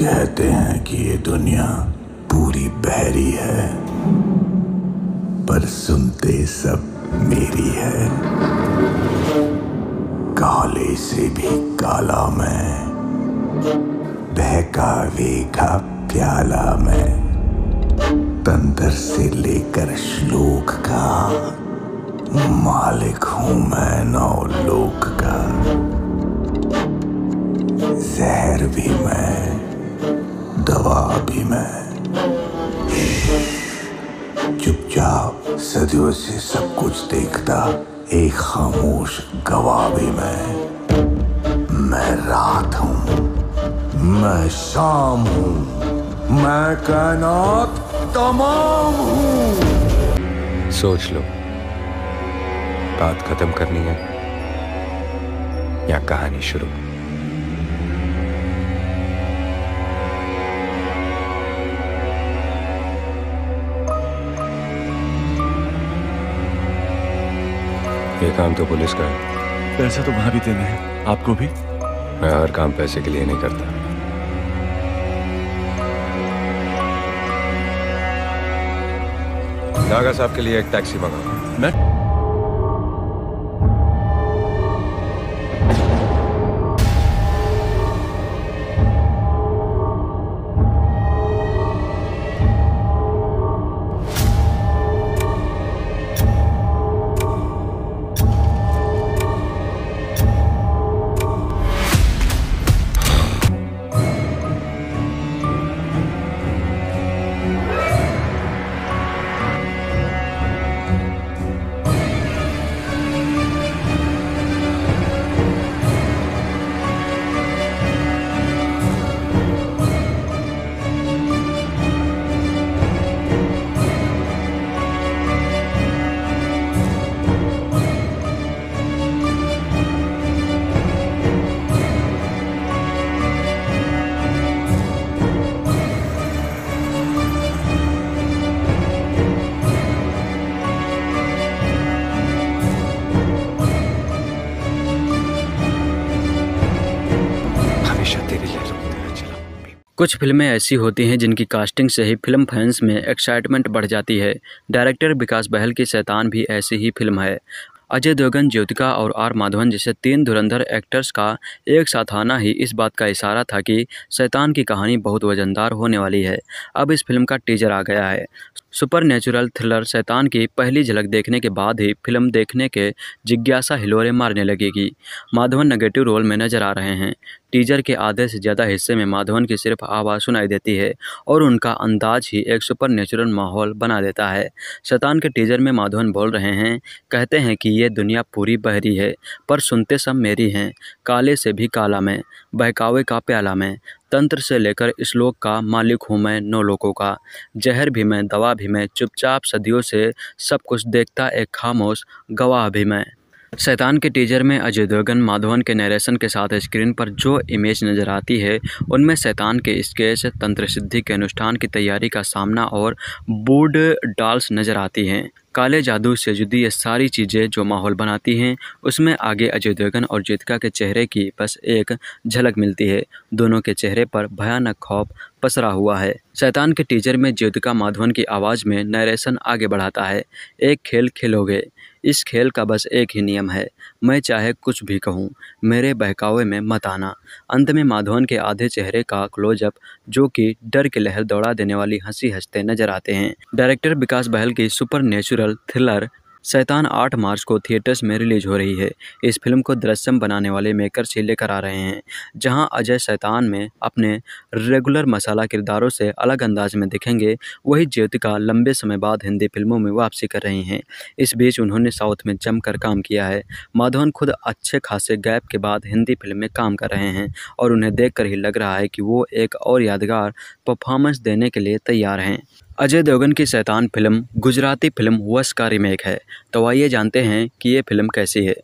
कहते हैं कि ये दुनिया पूरी बहरी है पर सुनते सब मेरी है काले से भी काला मैं बहका वेखा प्याला मैं तंदर से लेकर श्लोक का मालिक हूं मैं नौ लोक का जहर भी मैं दवा भी मैं चुपचाप सदियों से सब कुछ देखता एक खामोश गवा भी मैं मैं रात हूं मैं शाम हूं मैं कैनात तमाम हूं सोच लो बात खत्म करनी है या कहानी शुरू ये काम तो पुलिस का है पैसा तो वहां भी देना है आपको भी मैं हर काम पैसे के लिए नहीं करता नागा साहब के लिए एक टैक्सी मंगाऊ मैं कुछ फिल्में ऐसी होती हैं जिनकी कास्टिंग से ही फिल्म फैंस में एक्साइटमेंट बढ़ जाती है डायरेक्टर विकास बहल की शैतान भी ऐसी ही फिल्म है अजय देवगन ज्योतिका और आर माधवन जैसे तीन धुरंधर एक्टर्स का एक साथ आना ही इस बात का इशारा था कि शैतान की कहानी बहुत वजनदार होने वाली है अब इस फिल्म का टीजर आ गया है सुपर नेचुरल थ्रिलर शैतान की पहली झलक देखने के बाद ही फिल्म देखने के जिज्ञासा हिलोरे मारने लगेगी माधवन नेगेटिव रोल में नजर आ रहे हैं टीजर के आधे से ज़्यादा हिस्से में माधवन की सिर्फ आवाज़ सुनाई देती है और उनका अंदाज ही एक सुपर नेचुरल माहौल बना देता है शैतान के टीजर में माधवन बोल रहे हैं कहते हैं कि ये दुनिया पूरी बहरी है पर सुनते सब मेरी हैं काले से भी काला में बहकावे का प्याला में तंत्र से लेकर श्लोक का मालिक हूँ मैं नौ लोगों का जहर भी मैं दवा भी मैं चुपचाप सदियों से सब कुछ देखता एक खामोश गवाह भी मैं शैतान के टीजर में अजय देवगन माधवन के नरेशन के साथ स्क्रीन पर जो इमेज नज़र आती है उनमें शैतान के स्केच तंत्र सिद्धि के अनुष्ठान की तैयारी का सामना और बूढ़ डाल्स नज़र आती हैं काले जादू से जुदी ये सारी चीज़ें जो माहौल बनाती हैं उसमें आगे अजय देवगन और जीतिका के चेहरे की बस एक झलक मिलती है दोनों के चेहरे पर भयानक खौफ पसरा हुआ है शैतान के टीचर में ज्योतिका माधवन की आवाज़ में नरेशन आगे बढ़ाता है एक खेल खेलोगे इस खेल का बस एक ही नियम है मैं चाहे कुछ भी कहूँ मेरे बहकावे में मत आना अंत में माधवन के आधे चेहरे का क्लोजअप जो कि डर की लहर दौड़ा देने वाली हंसी हंसते नजर आते हैं डायरेक्टर विकास बहल की सुपर नेचुरल थ्रिलर शैतान 8 मार्च को थिएटर्स में रिलीज हो रही है इस फिल्म को दृश्यम बनाने वाले मेकर से लेकर आ रहे हैं जहां अजय शैतान में अपने रेगुलर मसाला किरदारों से अलग अंदाज में दिखेंगे वही ज्योतिका लंबे समय बाद हिंदी फिल्मों में वापसी कर रही हैं इस बीच उन्होंने साउथ में जमकर काम किया है माधवन खुद अच्छे खासे गैप के बाद हिंदी फिल्म में काम कर रहे हैं और उन्हें देख ही लग रहा है कि वो एक और यादगार परफॉर्मेंस देने के लिए तैयार हैं अजय देवगन की शैतान फिल्म गुजराती फिल्म वश का रिमेक है तो आइए जानते हैं कि ये फिल्म कैसी है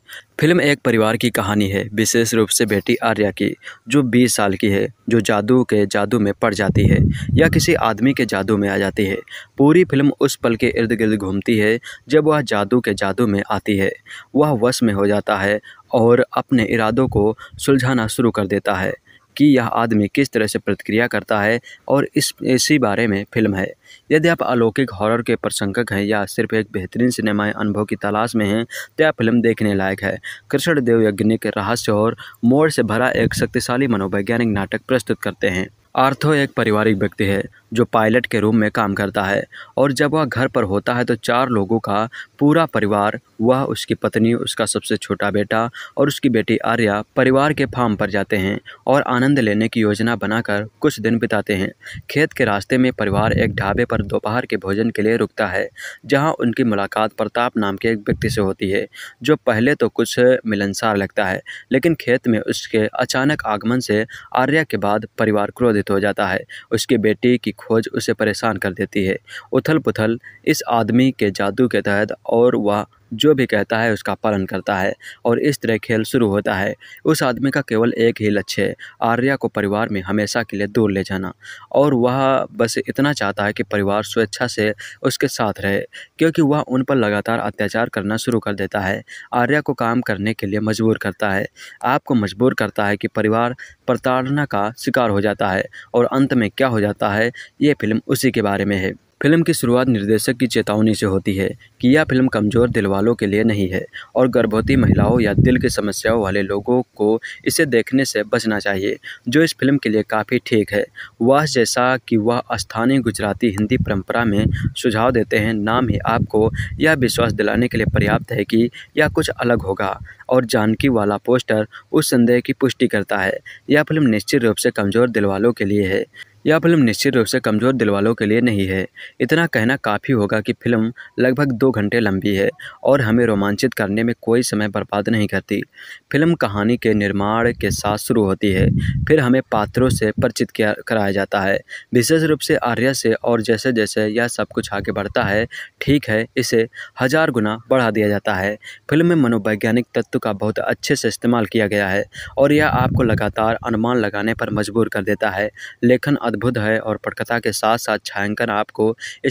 फिल्म एक परिवार की कहानी है विशेष रूप से बेटी आर्या की जो 20 साल की है जो जादू के जादू में पड़ जाती है या किसी आदमी के जादू में आ जाती है पूरी फिल्म उस पल के इर्द गिर्द घूमती है जब वह जादू के जादू में आती है वह वश में हो जाता है और अपने इरादों को सुलझाना शुरू कर देता है कि यह आदमी किस तरह से प्रतिक्रिया करता है और इस इसी बारे में फिल्म है यदि आप अलौकिक हॉरर के प्रशंसक हैं या सिर्फ एक बेहतरीन सिनेमाई अनुभव की तलाश में हैं तो यह फिल्म देखने लायक है कृष्ण देव यज्ञनिक रहस्य और मोड़ से भरा एक शक्तिशाली मनोवैज्ञानिक नाटक प्रस्तुत करते हैं आर्थो एक पारिवारिक व्यक्ति है जो पायलट के रूम में काम करता है और जब वह घर पर होता है तो चार लोगों का पूरा परिवार वह उसकी पत्नी उसका सबसे छोटा बेटा और उसकी बेटी आर्या परिवार के फार्म पर जाते हैं और आनंद लेने की योजना बनाकर कुछ दिन बिताते हैं खेत के रास्ते में परिवार एक ढाबे पर दोपहर के भोजन के लिए रुकता है जहाँ उनकी मुलाकात प्रताप नाम के एक व्यक्ति से होती है जो पहले तो कुछ मिलनसार लगता है लेकिन खेत में उसके अचानक आगमन से आर्या के बाद परिवार क्रोधित हो जाता है उसकी बेटी की खोज उसे परेशान कर देती है उथल पुथल इस आदमी के जादू के तहत और वह जो भी कहता है उसका पालन करता है और इस तरह खेल शुरू होता है उस आदमी का केवल एक ही लक्ष्य है आर्या को परिवार में हमेशा के लिए दूर ले जाना और वह बस इतना चाहता है कि परिवार स्वेच्छा से उसके साथ रहे क्योंकि वह उन पर लगातार अत्याचार करना शुरू कर देता है आर्या को काम करने के लिए मजबूर करता है आपको मजबूर करता है कि परिवार प्रताड़ना का शिकार हो जाता है और अंत में क्या हो जाता है ये फिल्म उसी के बारे में है फिल्म की शुरुआत निर्देशक की चेतावनी से होती है कि यह फिल्म कमज़ोर दिल वालों के लिए नहीं है और गर्भवती महिलाओं या दिल की समस्याओं वाले लोगों को इसे देखने से बचना चाहिए जो इस फिल्म के लिए काफ़ी ठीक है वह जैसा कि वह स्थानीय गुजराती हिंदी परंपरा में सुझाव देते हैं नाम ही आपको यह विश्वास दिलाने के लिए पर्याप्त है कि यह कुछ अलग होगा और जानकी वाला पोस्टर उस संदेह की पुष्टि करता है यह फिल्म निश्चित रूप से कमज़ोर दिल वालों के लिए है यह फिल्म निश्चित रूप से कमज़ोर दिल वालों के लिए नहीं है इतना कहना काफ़ी होगा कि फिल्म लगभग दो घंटे लंबी है और हमें रोमांचित करने में कोई समय बर्बाद नहीं करती फिल्म कहानी के निर्माण के साथ शुरू होती है फिर हमें पात्रों से परिचित किया कराया जाता है विशेष रूप से आर्या से और जैसे जैसे यह सब कुछ आगे बढ़ता है ठीक है इसे हज़ार गुना बढ़ा दिया जाता है फिल्म में मनोवैज्ञानिक तत्व का बहुत अच्छे से इस्तेमाल किया गया है और यह आपको लगातार अनुमान लगाने पर मजबूर कर देता है लेखन अद्भुत है और पटकथा के साथ साथ छायांकन आपको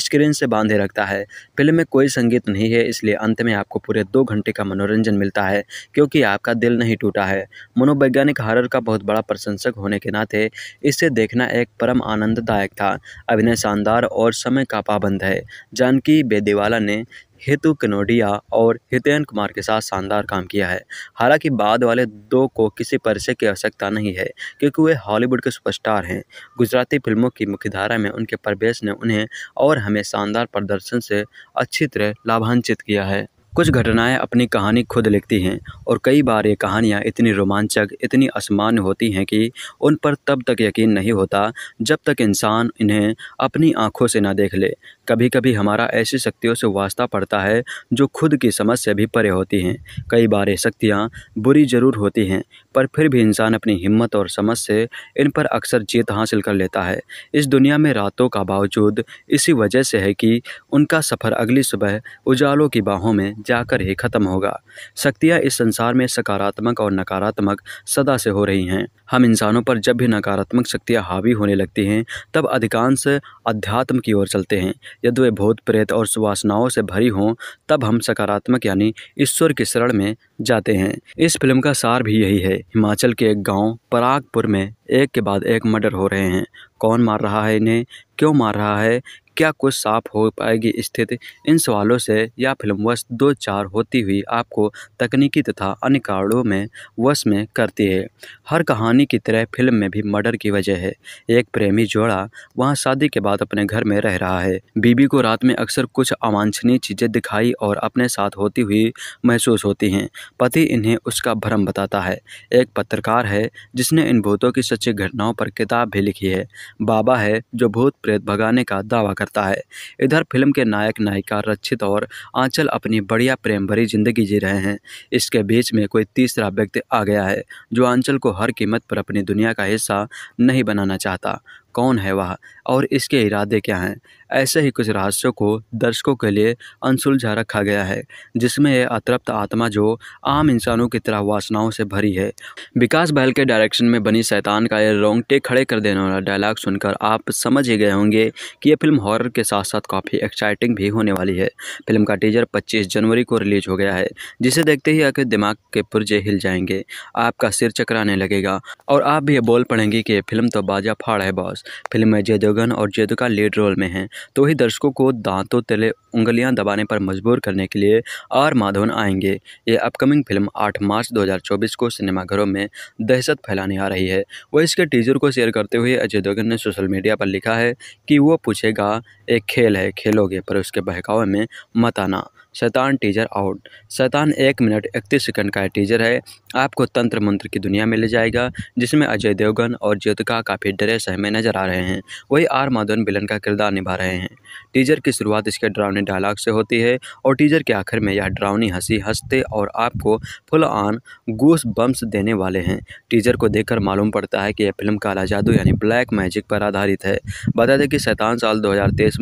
स्क्रीन से बांधे रखता है फिल्म में कोई संगीत नहीं है इसलिए अंत में आपको पूरे दो घंटे का मनोरंजन मिलता है क्योंकि आपका दिल नहीं टूटा है मनोवैज्ञानिक हॉरर का बहुत बड़ा प्रशंसक होने के नाते इसे देखना एक परम आनंददायक था अभिनय शानदार और समय का पाबंद है जानकी बेदेवाला ने हेतु कनोडिया और हितेन कुमार के साथ शानदार काम किया है हालांकि बाद वाले दो को किसी परिचय की आवश्यकता नहीं है क्योंकि वे हॉलीवुड के सुपरस्टार हैं गुजराती फिल्मों की मुख्यधारा में उनके प्रवेश ने उन्हें और हमें शानदार प्रदर्शन से अच्छी तरह लाभान्वित किया है कुछ घटनाएं अपनी कहानी खुद लिखती हैं और कई बार ये कहानियां इतनी रोमांचक इतनी असमान्य होती हैं कि उन पर तब तक यकीन नहीं होता जब तक इंसान इन्हें अपनी आंखों से ना देख ले कभी कभी हमारा ऐसी शक्तियों से वास्ता पड़ता है जो खुद की समझ से भी परे होती हैं कई बार ये शक्तियाँ बुरी ज़रूर होती हैं पर फिर भी इंसान अपनी हिम्मत और समझ से इन पर अक्सर जीत हासिल कर लेता है इस दुनिया में रातों का बावजूद इसी वजह से है कि उनका सफ़र अगली सुबह उजालों की बाहों में जाकर ही ख़त्म होगा शक्तियाँ इस संसार में सकारात्मक और नकारात्मक सदा से हो रही हैं हम इंसानों पर जब भी नकारात्मक शक्तियाँ हावी होने लगती हैं तब अधिकांश अध्यात्म की ओर चलते हैं यदि वे भूत प्रेत और सुवासनाओं से भरी हों तब हम सकारात्मक यानी ईश्वर की शरण में जाते हैं इस फिल्म का सार भी यही है हिमाचल के एक गांव परागपुर में एक के बाद एक मर्डर हो रहे हैं कौन मार रहा है इन्हें क्यों मार रहा है क्या कुछ साफ हो पाएगी स्थिति इन सवालों से यह फिल्म वश दो चार होती हुई आपको तकनीकी तथा अन्य कारणों में वश में करती है हर कहानी की तरह फिल्म में भी मर्डर की वजह है एक प्रेमी जोड़ा वहां शादी के बाद अपने घर में रह रहा है बीबी को रात में अक्सर कुछ अवांछनीय चीज़ें दिखाई और अपने साथ होती हुई महसूस होती हैं पति इन्हें उसका भ्रम बताता है एक पत्रकार है जिसने इन भूतों की सच्ची घटनाओं पर किताब भी लिखी है बाबा है जो भूत प्रेत प्रेत भगाने का दावा करता है इधर फिल्म के नायक नायिका रक्षित और आंचल अपनी बढ़िया प्रेम भरी जिंदगी जी रहे हैं इसके बीच में कोई तीसरा व्यक्ति आ गया है जो आंचल को हर कीमत पर अपनी दुनिया का हिस्सा नहीं बनाना चाहता कौन है वह और इसके इरादे क्या हैं ऐसे ही कुछ रहस्यों को दर्शकों के लिए अनसुलझा रखा गया है जिसमें यह अतृप्त आत्मा जो आम इंसानों की तरह वासनाओं से भरी है विकास बहल के डायरेक्शन में बनी सैतान का यह रोंगटे खड़े कर देने वाला डायलॉग सुनकर आप समझ ही गए होंगे कि यह फिल्म हॉरर के साथ साथ काफ़ी एक्साइटिंग भी होने वाली है फिल्म का टीजर पच्चीस जनवरी को रिलीज हो गया है जिसे देखते ही आपके दिमाग के पुर्जे हिल जाएंगे आपका सिर चकराने लगेगा और आप भी ये बोल पड़ेंगे कि फिल्म तो बाजा फाड़ है बॉस फिल्म में जय देवगन और जेदुका लीड रोल में हैं तो ही दर्शकों को दांतों तले उंगलियां दबाने पर मजबूर करने के लिए आर माधवन आएंगे ये अपकमिंग फिल्म 8 मार्च 2024 को सिनेमाघरों में दहशत फैलाने आ रही है वह इसके टीजर को शेयर करते हुए अजय देवगन ने सोशल मीडिया पर लिखा है कि वो पूछेगा एक खेल है खेलोगे पर उसके बहकावे में मत आना शैतान टीजर आउट शैतान एक मिनट इकतीस सेकंड का टीजर है आपको तंत्र मंत्र की दुनिया में ले जाएगा जिसमें अजय देवगन और ज्योतिका काफ़ी डरे सहमे नजर आ रहे हैं वही आर माधवन बिलन का किरदार निभा रहे हैं टीजर की शुरुआत इसके ड्रावनी डायलॉग से होती है और टीजर के आखिर में यह ड्रावनी हंसी हंसते और आपको फुल ऑन गूस बम्स देने वाले हैं टीजर को देखकर मालूम पड़ता है कि यह फिल्म काला जादू यानी ब्लैक मैजिक पर आधारित है बता दें कि शैतान साल दो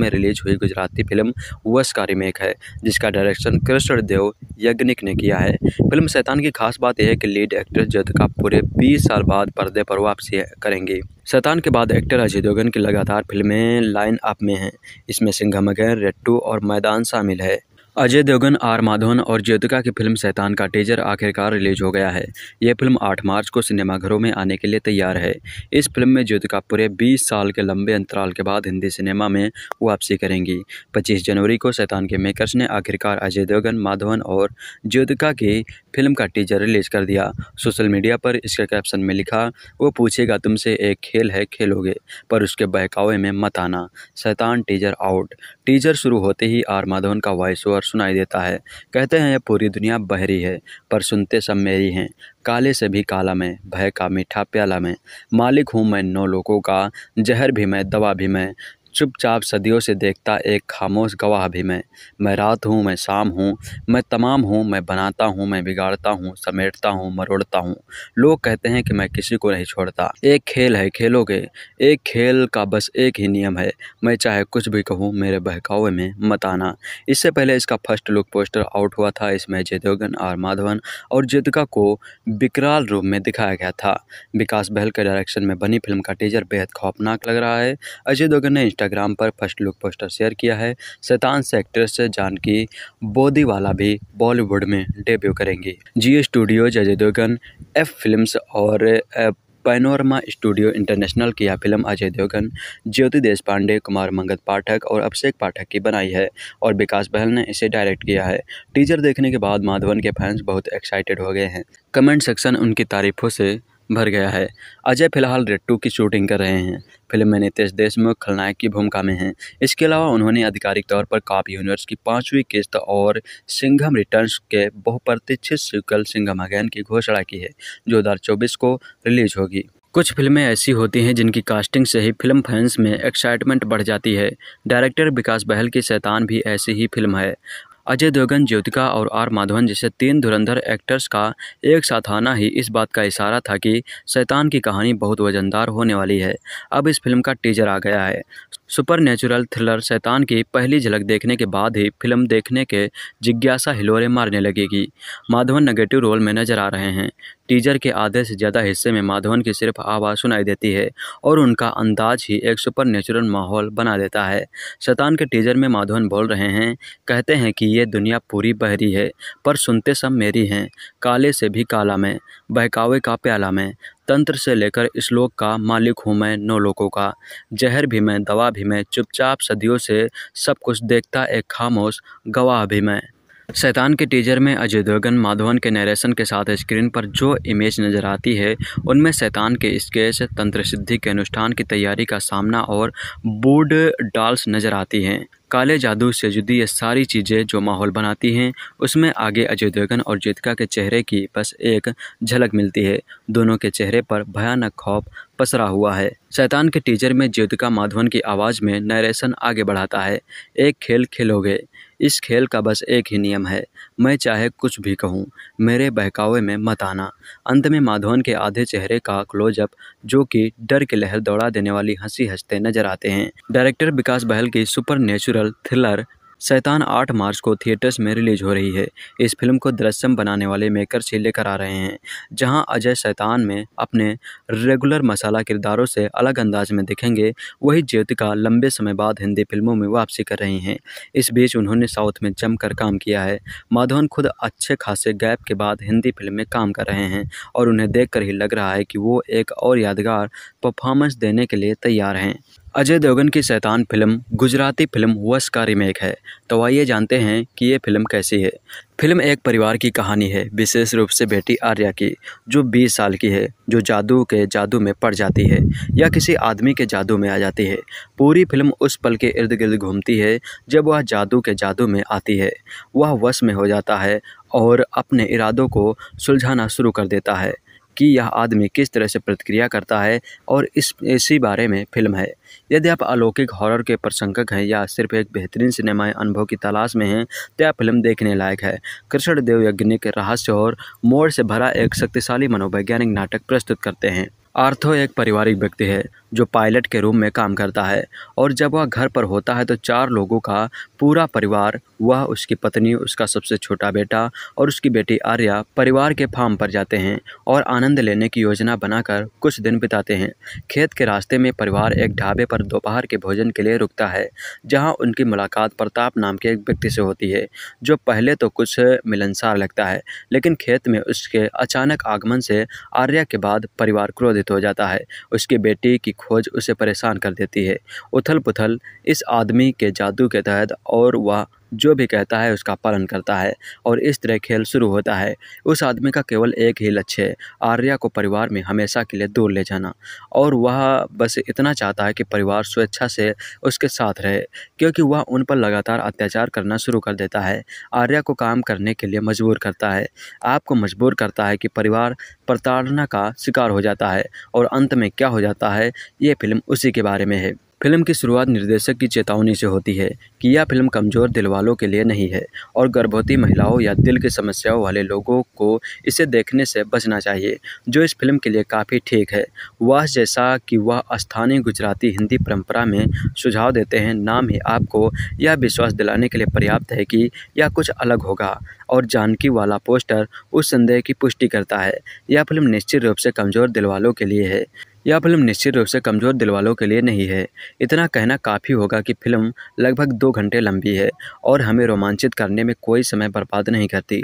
में रिलीज हुई गुजराती फिल्म वस का रिमेक है जिसका डायरेक्शन कृष्ण देव यज्ञनिक ने किया है फिल्म शैतान की खास बात यह है कि लीड एक्टर का पूरे 20 साल बाद पर्दे पर वापसी करेंगे शैतान के बाद एक्टर अजय देवगन की लगातार फिल्में लाइन अप में हैं इसमें सिंघम गैर रेट्टू और मैदान शामिल है अजय देवगन आर माधवन और ज्योतिका की फिल्म सैतान का टीजर आखिरकार रिलीज हो गया है यह फिल्म 8 मार्च को सिनेमाघरों में आने के लिए तैयार है इस फिल्म में ज्योतिका पूरे 20 साल के लंबे अंतराल के बाद हिंदी सिनेमा में वापसी करेंगी 25 जनवरी को सैतान के मेकर्स ने आखिरकार अजय देवगन माधवन और ज्योतिका की फिल्म का टीजर रिलीज कर दिया सोशल मीडिया पर इसके कैप्शन में लिखा वो पूछेगा तुमसे एक खेल है खेलोगे पर उसके बहकावे में मत आना सैतान टीजर आउट टीजर शुरू होते ही आर माधवन का वॉइस ओवर स्वर सुनाई देता है कहते हैं यह पूरी दुनिया बहरी है पर सुनते सब मेरी हैं काले से भी काला मैं भय का मीठा प्याला मैं मालिक हूँ मैं नौ लोगों का जहर भी मैं दवा भी मैं चुपचाप सदियों से देखता एक खामोश गवाह भी मैं मैं रात हूँ मैं शाम हूँ मैं तमाम हूँ मैं बनाता हूँ मैं बिगाड़ता हूँ समेटता हूँ मरोड़ता हूँ लोग कहते हैं कि मैं किसी को नहीं छोड़ता एक खेल है खेलों के एक खेल का बस एक ही नियम है मैं चाहे कुछ भी कहूँ मेरे बहकावे में मत आना इससे पहले इसका फर्स्ट लुक पोस्टर आउट हुआ था इसमें जयदेवगन आर माधवन और जेदका को विकराल रूप में दिखाया गया था विकास बहल के डायरेक्शन में बनी फिल्म का टीजर बेहद खौफनाक लग रहा है अजय देवगन ने इंस्टाग्राम पर फर्स्ट लुक पोस्टर शेयर किया है शैतान से एक्ट्रेस जानकी बोदीवाला भी बॉलीवुड में डेब्यू करेंगी जी studios Ajay Devgn F film और पैनोरमा स्टूडियो इंटरनेशनल की यह फिल्म अजय देवगन ज्योति देश पांडे कुमार मंगत पाठक और अभिषेक पाठक की बनाई है और विकास बहल ने इसे डायरेक्ट किया है टीजर देखने के बाद माधवन के फैंस बहुत एक्साइटेड हो गए हैं कमेंट सेक्शन उनकी तारीफों से भर गया है अजय फिलहाल रेड की शूटिंग कर रहे हैं फिल्म में नितेश देशमुख खलनायक की भूमिका में हैं इसके अलावा उन्होंने आधिकारिक तौर पर काप यूनिवर्स की पाँचवीं किस्त और सिंघम रिटर्न्स के बहुप्रतीक्षित सिकल सिंघम अगैन की घोषणा की है जो दो को रिलीज होगी कुछ फिल्में ऐसी होती हैं जिनकी कास्टिंग से ही फिल्म फैंस में एक्साइटमेंट बढ़ जाती है डायरेक्टर विकास बहल की शैतान भी ऐसी ही फिल्म है अजय देवगन ज्योतिका और आर माधवन जैसे तीन धुरंधर एक्टर्स का एक साथ आना ही इस बात का इशारा था कि शैतान की कहानी बहुत वजनदार होने वाली है अब इस फिल्म का टीजर आ गया है सुपर नेचुरल थ्रिलर शैतान की पहली झलक देखने के बाद ही फिल्म देखने के जिज्ञासा हिलोरे मारने लगेगी माधवन नेगेटिव रोल में नजर आ रहे हैं टीजर के आधे से ज़्यादा हिस्से में माधवन की सिर्फ आवाज़ सुनाई देती है और उनका अंदाज ही एक सुपर नेचुरल माहौल बना देता है शैतान के टीजर में माधवन बोल रहे हैं कहते हैं कि ये दुनिया पूरी बहरी है पर सुनते सब मेरी हैं काले से भी काला में बहकावे का प्याला में तंत्र से लेकर श्लोक का मालिक हूँ मैं नौ लोगों का जहर भी मैं दवा भी मैं चुपचाप सदियों से सब कुछ देखता एक खामोश गवाह भी मैं शैतान के टीजर में अजय देवगन माधवन के नरेशन के साथ स्क्रीन पर जो इमेज नज़र आती है उनमें शैतान के स्केच तंत्र सिद्धि के अनुष्ठान की तैयारी का सामना और बूड डाल्स नज़र आती हैं काले जादू से जुदी ये सारी चीज़ें जो माहौल बनाती हैं उसमें आगे अजय देवगन और जीतिका के चेहरे की बस एक झलक मिलती है दोनों के चेहरे पर भयानक खौफ पसरा हुआ है शैतान के टीचर में ज्योतिका माधवन की आवाज़ में नरेशन आगे बढ़ाता है एक खेल खेलोगे इस खेल का बस एक ही नियम है मैं चाहे कुछ भी कहूँ मेरे बहकावे में मत आना अंत में माधवन के आधे चेहरे का क्लोजअप जो कि डर की लहर दौड़ा देने वाली हंसी हंसते नजर आते हैं डायरेक्टर विकास बहल की सुपर नेचुरल थ्रिलर शैतान 8 मार्च को थिएटर्स में रिलीज हो रही है इस फिल्म को दृश्यम बनाने वाले मेकर से लेकर आ रहे हैं जहां अजय शैतान में अपने रेगुलर मसाला किरदारों से अलग अंदाज में दिखेंगे वही ज्योतिका लंबे समय बाद हिंदी फिल्मों में वापसी कर रही हैं इस बीच उन्होंने साउथ में जमकर काम किया है माधवन खुद अच्छे खासे गैप के बाद हिंदी फिल्म में काम कर रहे हैं और उन्हें देख ही लग रहा है कि वो एक और यादगार परफॉर्मेंस देने के लिए तैयार हैं अजय देवगन की शैतान फिल्म गुजराती फिल्म वश का रीमेक है तो आइए जानते हैं कि ये फिल्म कैसी है फिल्म एक परिवार की कहानी है विशेष रूप से बेटी आर्या की जो 20 साल की है जो जादू के जादू में पड़ जाती है या किसी आदमी के जादू में आ जाती है पूरी फिल्म उस पल के इर्द गिर्द घूमती है जब वह जादू के जादू में आती है वह वश में हो जाता है और अपने इरादों को सुलझाना शुरू कर देता है कि यह आदमी किस तरह से प्रतिक्रिया करता है और इस इसी बारे में फिल्म है यदि आप अलौकिक हॉरर के प्रशंसक हैं या सिर्फ एक बेहतरीन सिनेमाई अनुभव की तलाश में हैं तो यह फिल्म देखने लायक है कृष्ण देव यज्ञनिक रहस्य और मोड़ से भरा एक शक्तिशाली मनोवैज्ञानिक नाटक प्रस्तुत करते हैं आर्थो एक पारिवारिक व्यक्ति है जो पायलट के रूम में काम करता है और जब वह घर पर होता है तो चार लोगों का पूरा परिवार वह उसकी पत्नी उसका सबसे छोटा बेटा और उसकी बेटी आर्या परिवार के फार्म पर जाते हैं और आनंद लेने की योजना बनाकर कुछ दिन बिताते हैं खेत के रास्ते में परिवार एक ढाबे पर दोपहर के भोजन के लिए रुकता है जहाँ उनकी मुलाकात प्रताप नाम के एक व्यक्ति से होती है जो पहले तो कुछ मिलनसार लगता है लेकिन खेत में उसके अचानक आगमन से आर्या के बाद परिवार क्रोधित हो जाता है उसकी बेटी की खोज उसे परेशान कर देती है उथल पुथल इस आदमी के जादू के तहत और वह जो भी कहता है उसका पालन करता है और इस तरह खेल शुरू होता है उस आदमी का केवल एक ही लक्ष्य है आर्या को परिवार में हमेशा के लिए दूर ले जाना और वह बस इतना चाहता है कि परिवार स्वेच्छा से उसके साथ रहे क्योंकि वह उन पर लगातार अत्याचार करना शुरू कर देता है आर्या को काम करने के लिए मजबूर करता है आपको मजबूर करता है कि परिवार प्रताड़ना का शिकार हो जाता है और अंत में क्या हो जाता है ये फिल्म उसी के बारे में है फिल्म की शुरुआत निर्देशक की चेतावनी से होती है कि यह फिल्म कमज़ोर दिल वालों के लिए नहीं है और गर्भवती महिलाओं या दिल की समस्याओं वाले लोगों को इसे देखने से बचना चाहिए जो इस फिल्म के लिए काफ़ी ठीक है वह जैसा कि वह स्थानीय गुजराती हिंदी परंपरा में सुझाव देते हैं नाम ही आपको यह विश्वास दिलाने के लिए पर्याप्त है कि यह कुछ अलग होगा और जानकी वाला पोस्टर उस संदेह की पुष्टि करता है यह फिल्म निश्चित रूप से कमज़ोर दिल वालों के लिए है यह फिल्म निश्चित रूप से कमज़ोर दिल वालों के लिए नहीं है इतना कहना काफ़ी होगा कि फिल्म लगभग दो घंटे लंबी है और हमें रोमांचित करने में कोई समय बर्बाद नहीं करती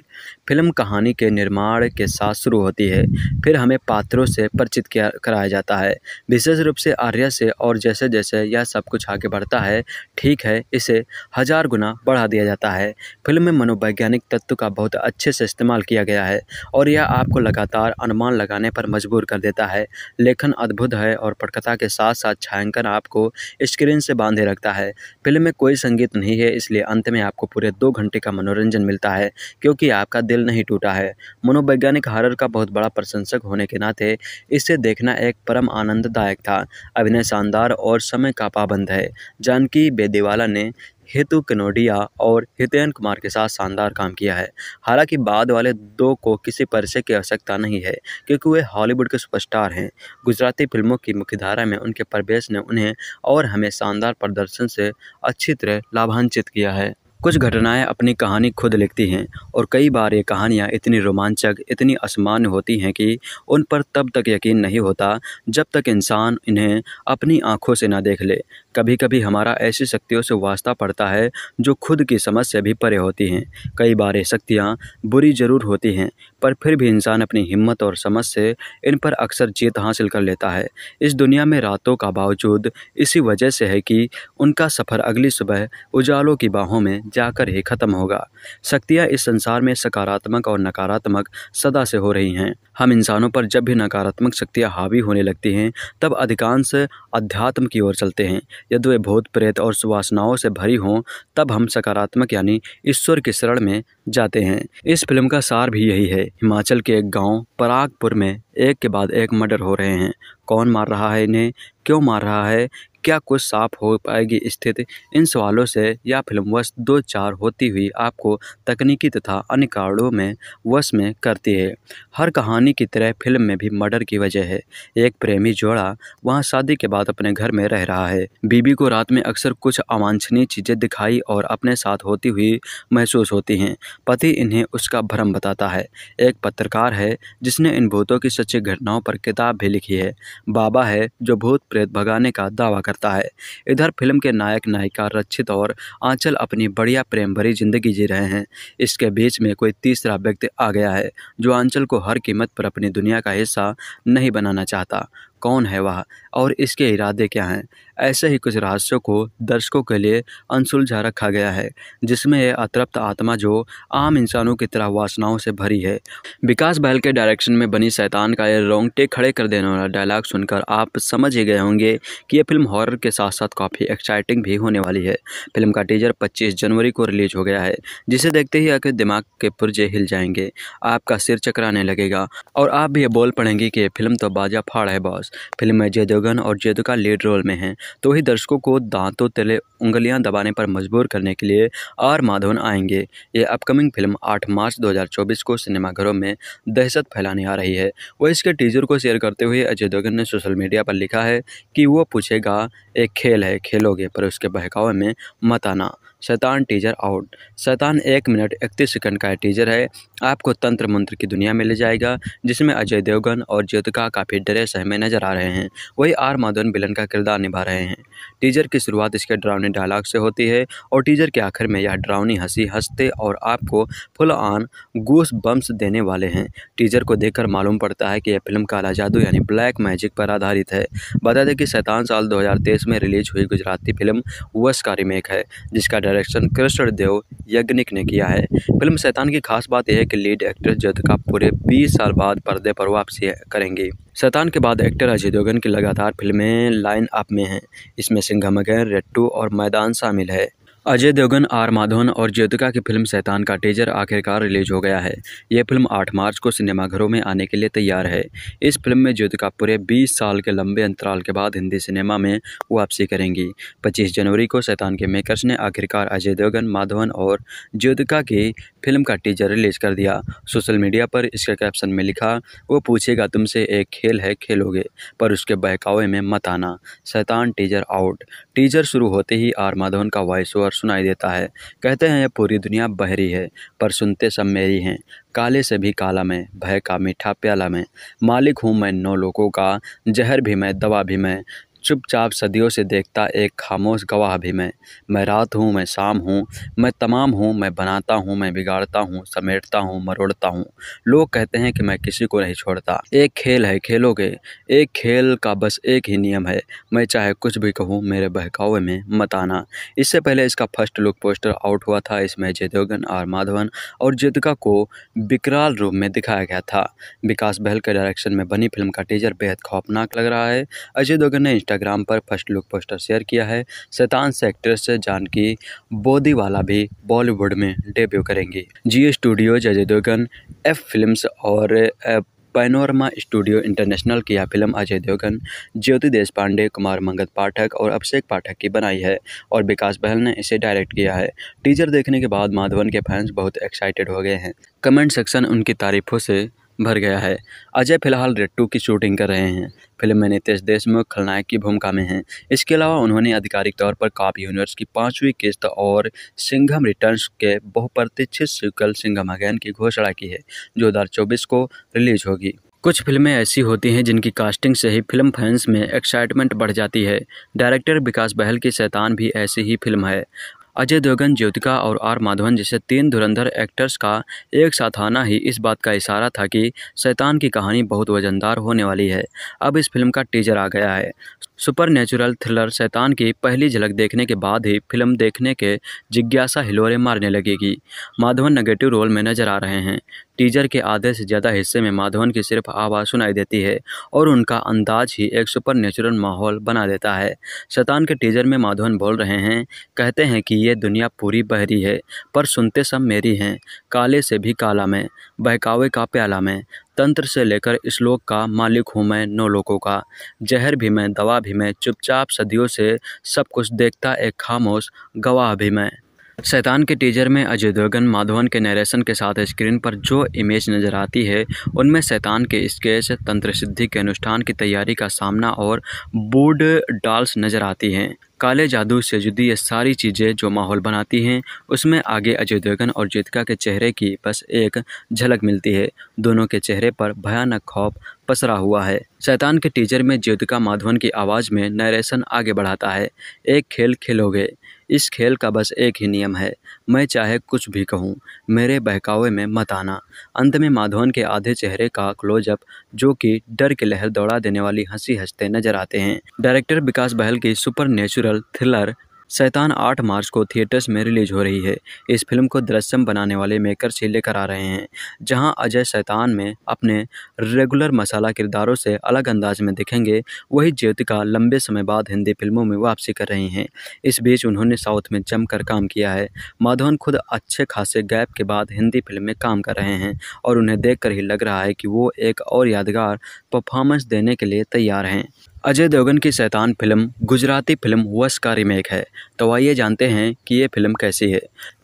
फिल्म कहानी के निर्माण के साथ शुरू होती है फिर हमें पात्रों से परिचित किया कराया जाता है विशेष रूप से आर्या से और जैसे जैसे यह सब कुछ आगे बढ़ता है ठीक है इसे हज़ार गुना बढ़ा दिया जाता है फिल्म में मनोवैज्ञानिक तत्व का बहुत अच्छे से इस्तेमाल किया गया है और यह आपको लगातार अनुमान लगाने पर मजबूर कर देता है लेखन अद्भुत है और पटकथा के साथ साथ छायांकन आपको स्क्रीन से बांधे रखता है फिल्म में कोई संगीत नहीं है इसलिए अंत में आपको पूरे दो घंटे का मनोरंजन मिलता है क्योंकि आपका दिल नहीं टूटा है मनोवैज्ञानिक हॉरर का बहुत बड़ा प्रशंसक होने के नाते इसे देखना एक परम आनंददायक था अभिनय शानदार और समय का पाबंद है जानकी बेदेवाला ने हेतु कनोडिया और हितेन कुमार के साथ शानदार काम किया है हालांकि बाद वाले दो को किसी परिचय की आवश्यकता नहीं है क्योंकि वे हॉलीवुड के सुपरस्टार हैं गुजराती फिल्मों की मुख्यधारा में उनके प्रवेश ने उन्हें और हमें शानदार प्रदर्शन से अच्छी तरह लाभान्वित किया है कुछ घटनाएं अपनी कहानी खुद लिखती हैं और कई बार ये कहानियां इतनी रोमांचक इतनी असमान्य होती हैं कि उन पर तब तक यकीन नहीं होता जब तक इंसान इन्हें अपनी आंखों से ना देख ले कभी कभी हमारा ऐसी शक्तियों से वास्ता पड़ता है जो खुद की समझ से भी परे होती हैं कई बार ये शक्तियाँ बुरी ज़रूर होती हैं पर फिर भी इंसान अपनी हिम्मत और समझ से इन पर अक्सर जीत हासिल कर लेता है इस दुनिया में रातों का बावजूद इसी वजह से है कि उनका सफ़र अगली सुबह उजालों की बाहों में जाकर ही ख़त्म होगा शक्तियाँ इस संसार में सकारात्मक और नकारात्मक सदा से हो रही हैं हम इंसानों पर जब भी नकारात्मक शक्तियाँ हावी होने लगती हैं तब अधिकांश अध्यात्म की ओर चलते हैं यदि वे भूत प्रेत और सुवासनाओं से भरी हों तब हम सकारात्मक यानी ईश्वर के शरण में जाते हैं इस फिल्म का सार भी यही है हिमाचल के एक गांव परागपुर में एक के बाद एक मर्डर हो रहे हैं कौन मार रहा है इन्हें क्यों मार रहा है क्या कुछ साफ हो पाएगी स्थिति इन सवालों से यह फिल्म वश दो चार होती हुई आपको तकनीकी तथा अन्य कारणों में वश में करती है हर कहानी की तरह फिल्म में भी मर्डर की वजह है एक प्रेमी जोड़ा वहाँ शादी के बाद अपने घर में रह रहा है बीबी को रात में अक्सर कुछ अवांछनीय चीज़ें दिखाई और अपने साथ होती हुई महसूस होती हैं पति इन्हें उसका भ्रम बताता है एक पत्रकार है जिसने इन भूतों की सच्ची घटनाओं पर किताब भी लिखी है बाबा है जो भूत प्रेत भगाने का दावा करता करता है इधर फिल्म के नायक नायिका रक्षित और आंचल अपनी बढ़िया प्रेम भरी जिंदगी जी रहे हैं इसके बीच में कोई तीसरा व्यक्ति आ गया है जो आंचल को हर कीमत पर अपनी दुनिया का हिस्सा नहीं बनाना चाहता कौन है वह और इसके इरादे क्या हैं ऐसे ही कुछ रहस्यों को दर्शकों के लिए अनसुलझा रखा गया है जिसमें यह अतृप्त आत्मा जो आम इंसानों की तरह वासनाओं से भरी है विकास बहल के डायरेक्शन में बनी शैतान का यह रोंगटे खड़े कर देने वाला डायलॉग सुनकर आप समझ ही गए होंगे कि यह फिल्म हॉरर के साथ साथ काफ़ी एक्साइटिंग भी होने वाली है फिल्म का टीजर पच्चीस जनवरी को रिलीज हो गया है जिसे देखते ही आपके दिमाग के पुर्जे हिल जाएंगे आपका सिर चकराने लगेगा और आप भी ये बोल पड़ेंगे कि फिल्म तो बाजा फाड़ है बॉस फिल्म में जय देवगन और जयदुका लीड रोल में हैं तो ही दर्शकों को दांतों तले उंगलियां दबाने पर मजबूर करने के लिए आर माधवन आएंगे ये अपकमिंग फिल्म 8 मार्च 2024 को सिनेमाघरों में दहशत फैलाने आ रही है वह इसके टीजर को शेयर करते हुए अजय देवगन ने सोशल मीडिया पर लिखा है कि वो पूछेगा एक खेल है खेलोगे पर उसके बहकावे में मत आना शैतान टीजर आउट शैतान एक मिनट इकतीस सेकंड का टीजर है आपको तंत्र मंत्र की दुनिया में ले जाएगा जिसमें अजय देवगन और ज्योतिका काफ़ी डरे सहमे नजर आ रहे हैं वही आर माधवन बिलन का किरदार निभा रहे हैं टीजर की शुरुआत इसके ड्रावनी डायलॉग से होती है और टीजर के आखिर में यह ड्रावनी हंसी हंसते और आपको फुल ऑन गूस बम्स देने वाले हैं टीजर को देखकर मालूम पड़ता है कि यह फिल्म काला जादू यानी ब्लैक मैजिक पर आधारित है बता दें कि शैतान साल दो में रिलीज हुई गुजराती फिल्म वस का रिमेक है जिसका डायरेक्शन कृष्ण देव यज्ञनिक ने किया है फिल्म शैतान की खास बात यह है कि लीड एक्टर जदका पूरे 20 साल बाद पर्दे पर वापसी करेंगे शैतान के बाद एक्टर अजय देवगन की लगातार फिल्में लाइन अप में हैं इसमें सिंघम अगैन रेट्टू और मैदान शामिल है अजय देवगन आर माधवन और ज्योतिका की फिल्म सैतान का टीजर आखिरकार रिलीज हो गया है यह फिल्म 8 मार्च को सिनेमाघरों में आने के लिए तैयार है इस फिल्म में ज्योतिका पूरे 20 साल के लंबे अंतराल के बाद हिंदी सिनेमा में वापसी करेंगी 25 जनवरी को सैतान के मेकर्स ने आखिरकार अजय देवगन माधवन और ज्योतिका की फिल्म का टीजर रिलीज कर दिया सोशल मीडिया पर इसके कैप्शन में लिखा वो पूछेगा तुमसे एक खेल है खेलोगे पर उसके बहकावे में मत आना सैतान टीजर आउट टीजर शुरू होते ही आर माधवन का वॉइस ओवर सुनाई देता है कहते हैं पूरी दुनिया बहरी है पर सुनते सब मेरी हैं काले से भी काला मैं भय का मीठा प्याला मैं मालिक हूँ मैं नौ लोगों का जहर भी मैं दवा भी मैं चुपचाप सदियों से देखता एक खामोश गवाह भी मैं मैं रात हूँ मैं शाम हूँ मैं तमाम हूँ मैं बनाता हूँ मैं बिगाड़ता हूँ समेटता हूँ मरोड़ता हूँ लोग कहते हैं कि मैं किसी को नहीं छोड़ता एक खेल है खेलों के एक खेल का बस एक ही नियम है मैं चाहे कुछ भी कहूँ मेरे बहकावे में मत आना इससे पहले इसका फर्स्ट लुक पोस्टर आउट हुआ था इसमें जयदेवगन आर माधवन और जितका को विकराल रूप में दिखाया गया था विकास बहल के डायरेक्शन में बनी फिल्म का टीजर बेहद खौफनाक लग रहा है अजय देवगन ने इंस्टा इंस्टाग्राम पर फर्स्ट लुक पोस्टर शेयर किया है शैतान से एक्ट्रेस जानकी बोदीवाला भी बॉलीवुड में डेब्यू करेंगी जी studios Ajay Devgn F film और पैनोरमा स्टूडियो इंटरनेशनल की यह फिल्म अजय देवगन ज्योति देश पांडे कुमार मंगत पाठक और अभिषेक पाठक की बनाई है और विकास बहल ने इसे डायरेक्ट किया है टीजर देखने के बाद माधवन के फैंस बहुत एक्साइटेड हो गए हैं कमेंट सेक्शन उनकी तारीफों से भर गया है अजय फिलहाल रेड की शूटिंग कर रहे हैं फिल्म में नितेश देशमुख खलनायक की भूमिका में हैं इसके अलावा उन्होंने आधिकारिक तौर पर काप यूनिवर्स की पाँचवीं किस्त और सिंघम रिटर्न्स के बहुप्रतीक्षित सिकल सिंघम अगैन की घोषणा की है जो दो को रिलीज होगी कुछ फिल्में ऐसी होती हैं जिनकी कास्टिंग से ही फिल्म फैंस में एक्साइटमेंट बढ़ जाती है डायरेक्टर विकास बहल की शैतान भी ऐसी ही फिल्म है अजय देवगन ज्योतिका और आर माधवन जैसे तीन धुरंधर एक्टर्स का एक साथ आना ही इस बात का इशारा था कि शैतान की कहानी बहुत वजनदार होने वाली है अब इस फिल्म का टीजर आ गया है सुपर नेचुरल थ्रिलर शैतान की पहली झलक देखने के बाद ही फिल्म देखने के जिज्ञासा हिलोरे मारने लगेगी माधवन नेगेटिव रोल में नजर आ रहे हैं टीजर के आधे से ज़्यादा हिस्से में माधवन की सिर्फ आवाज़ सुनाई देती है और उनका अंदाज ही एक सुपर नेचुरल माहौल बना देता है शैतान के टीजर में माधवन बोल रहे हैं कहते हैं कि ये दुनिया पूरी बहरी है पर सुनते सब मेरी हैं काले से भी काला मैं बहकावे का प्याला मैं तंत्र से लेकर श्लोक का मालिक हूँ मैं नौ लोगों का जहर भी मैं दवा भी मैं चुपचाप सदियों से सब कुछ देखता एक खामोश गवाह भी मैं शैतान के टीजर में अजय देवगन माधवन के नरेशन के साथ स्क्रीन पर जो इमेज नज़र आती है उनमें शैतान के स्केच तंत्र सिद्धि के अनुष्ठान की तैयारी का सामना और बूड डाल्स नज़र आती हैं काले जादू से जुदी ये सारी चीज़ें जो माहौल बनाती हैं उसमें आगे अजय देवगन और जीतिका के चेहरे की बस एक झलक मिलती है दोनों के चेहरे पर भयानक खौफ पसरा हुआ है शैतान के टीजर में ज्योतिका माधवन की आवाज़ में नरेशन आगे बढ़ाता है एक खेल खेलोगे इस खेल का बस एक ही नियम है मैं चाहे कुछ भी कहूँ मेरे बहकावे में मत आना अंत में माधवन के आधे चेहरे का क्लोजअप जो कि डर की लहर दौड़ा देने वाली हंसी हंसते नजर आते हैं डायरेक्टर विकास बहल की सुपर नेचुरल थ्रिलर शैतान 8 मार्च को थिएटर्स में रिलीज हो रही है इस फिल्म को दृश्यम बनाने वाले मेकर से लेकर आ रहे हैं जहां अजय शैतान में अपने रेगुलर मसाला किरदारों से अलग अंदाज में दिखेंगे वही ज्योतिका लंबे समय बाद हिंदी फिल्मों में वापसी कर रही हैं इस बीच उन्होंने साउथ में जमकर काम किया है माधवन खुद अच्छे खासे गैप के बाद हिंदी फिल्म में काम कर रहे हैं और उन्हें देख ही लग रहा है कि वो एक और यादगार परफॉर्मेंस देने के लिए तैयार हैं अजय देवगन की शैतान फिल्म गुजराती फिल्म वस का रीमेक है तो आइए जानते हैं कि ये फिल्म कैसी है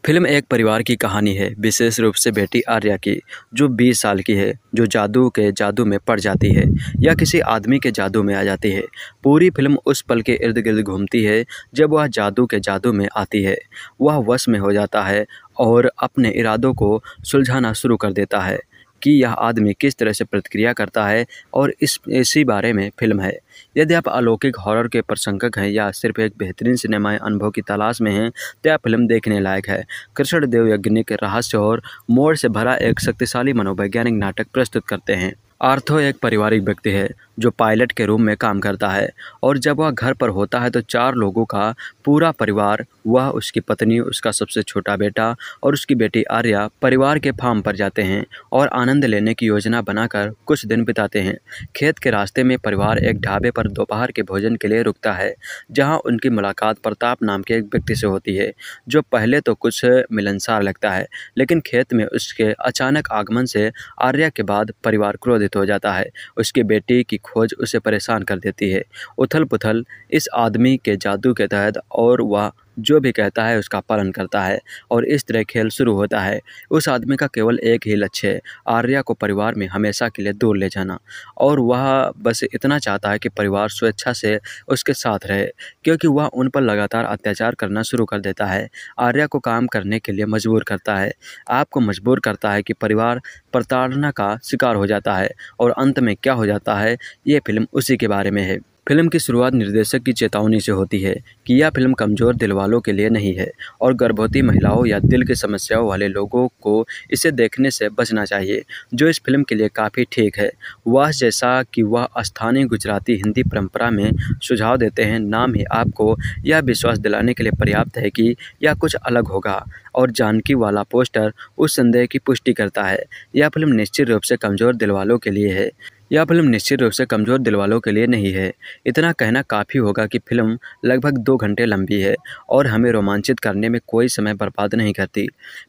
फिल्म एक परिवार की कहानी है विशेष रूप से बेटी आर्या की जो 20 साल की है जो जादू के जादू में पड़ जाती है या किसी आदमी के जादू में आ जाती है पूरी फिल्म उस पल के इर्द गिर्द घूमती है जब वह जादू के जादू में आती है वह वश में हो जाता है और अपने इरादों को सुलझाना शुरू कर देता है कि यह आदमी किस तरह से प्रतिक्रिया करता है और इस इसी बारे में फिल्म है यदि आप अलौकिक हॉरर के प्रशंसक हैं या सिर्फ एक बेहतरीन सिनेमाई अनुभव की तलाश में हैं तो यह फिल्म देखने लायक है कृष्ण देव यज्ञनिक रहस्य और मोड़ से भरा एक शक्तिशाली मनोवैज्ञानिक नाटक प्रस्तुत करते हैं आर्थो एक पारिवारिक व्यक्ति है जो पायलट के रूम में काम करता है और जब वह घर पर होता है तो चार लोगों का पूरा परिवार वह उसकी पत्नी उसका सबसे छोटा बेटा और उसकी बेटी आर्या परिवार के फार्म पर जाते हैं और आनंद लेने की योजना बनाकर कुछ दिन बिताते हैं खेत के रास्ते में परिवार एक ढाबे पर दोपहर के भोजन के लिए रुकता है जहाँ उनकी मुलाकात प्रताप नाम के एक व्यक्ति से होती है जो पहले तो कुछ मिलनसार लगता है लेकिन खेत में उसके अचानक आगमन से आर्या के बाद परिवार क्रोधित हो जाता है उसकी बेटी की खोज उसे परेशान कर देती है उथल पुथल इस आदमी के जादू के तहत और वह जो भी कहता है उसका पालन करता है और इस तरह खेल शुरू होता है उस आदमी का केवल एक ही लक्ष्य है आर्या को परिवार में हमेशा के लिए दूर ले जाना और वह बस इतना चाहता है कि परिवार स्वेच्छा से उसके साथ रहे क्योंकि वह उन पर लगातार अत्याचार करना शुरू कर देता है आर्या को काम करने के लिए मजबूर करता है आपको मजबूर करता है कि परिवार प्रताड़ना का शिकार हो जाता है और अंत में क्या हो जाता है ये फिल्म उसी के बारे में है फिल्म की शुरुआत निर्देशक की चेतावनी से होती है कि यह फिल्म कमज़ोर दिल वालों के लिए नहीं है और गर्भवती महिलाओं या दिल की समस्याओं वाले लोगों को इसे देखने से बचना चाहिए जो इस फिल्म के लिए काफ़ी ठीक है वह जैसा कि वह स्थानीय गुजराती हिंदी परंपरा में सुझाव देते हैं नाम ही आपको यह विश्वास दिलाने के लिए पर्याप्त है कि यह कुछ अलग होगा और जानकी वाला पोस्टर उस संदेह की पुष्टि करता है यह फिल्म निश्चित रूप से कमज़ोर दिल वालों के लिए है यह फिल्म निश्चित रूप से कमज़ोर दिल वालों के लिए नहीं है इतना कहना काफ़ी होगा कि फिल्म लगभग दो घंटे लंबी है और हमें रोमांचित करने में कोई समय बर्बाद नहीं करती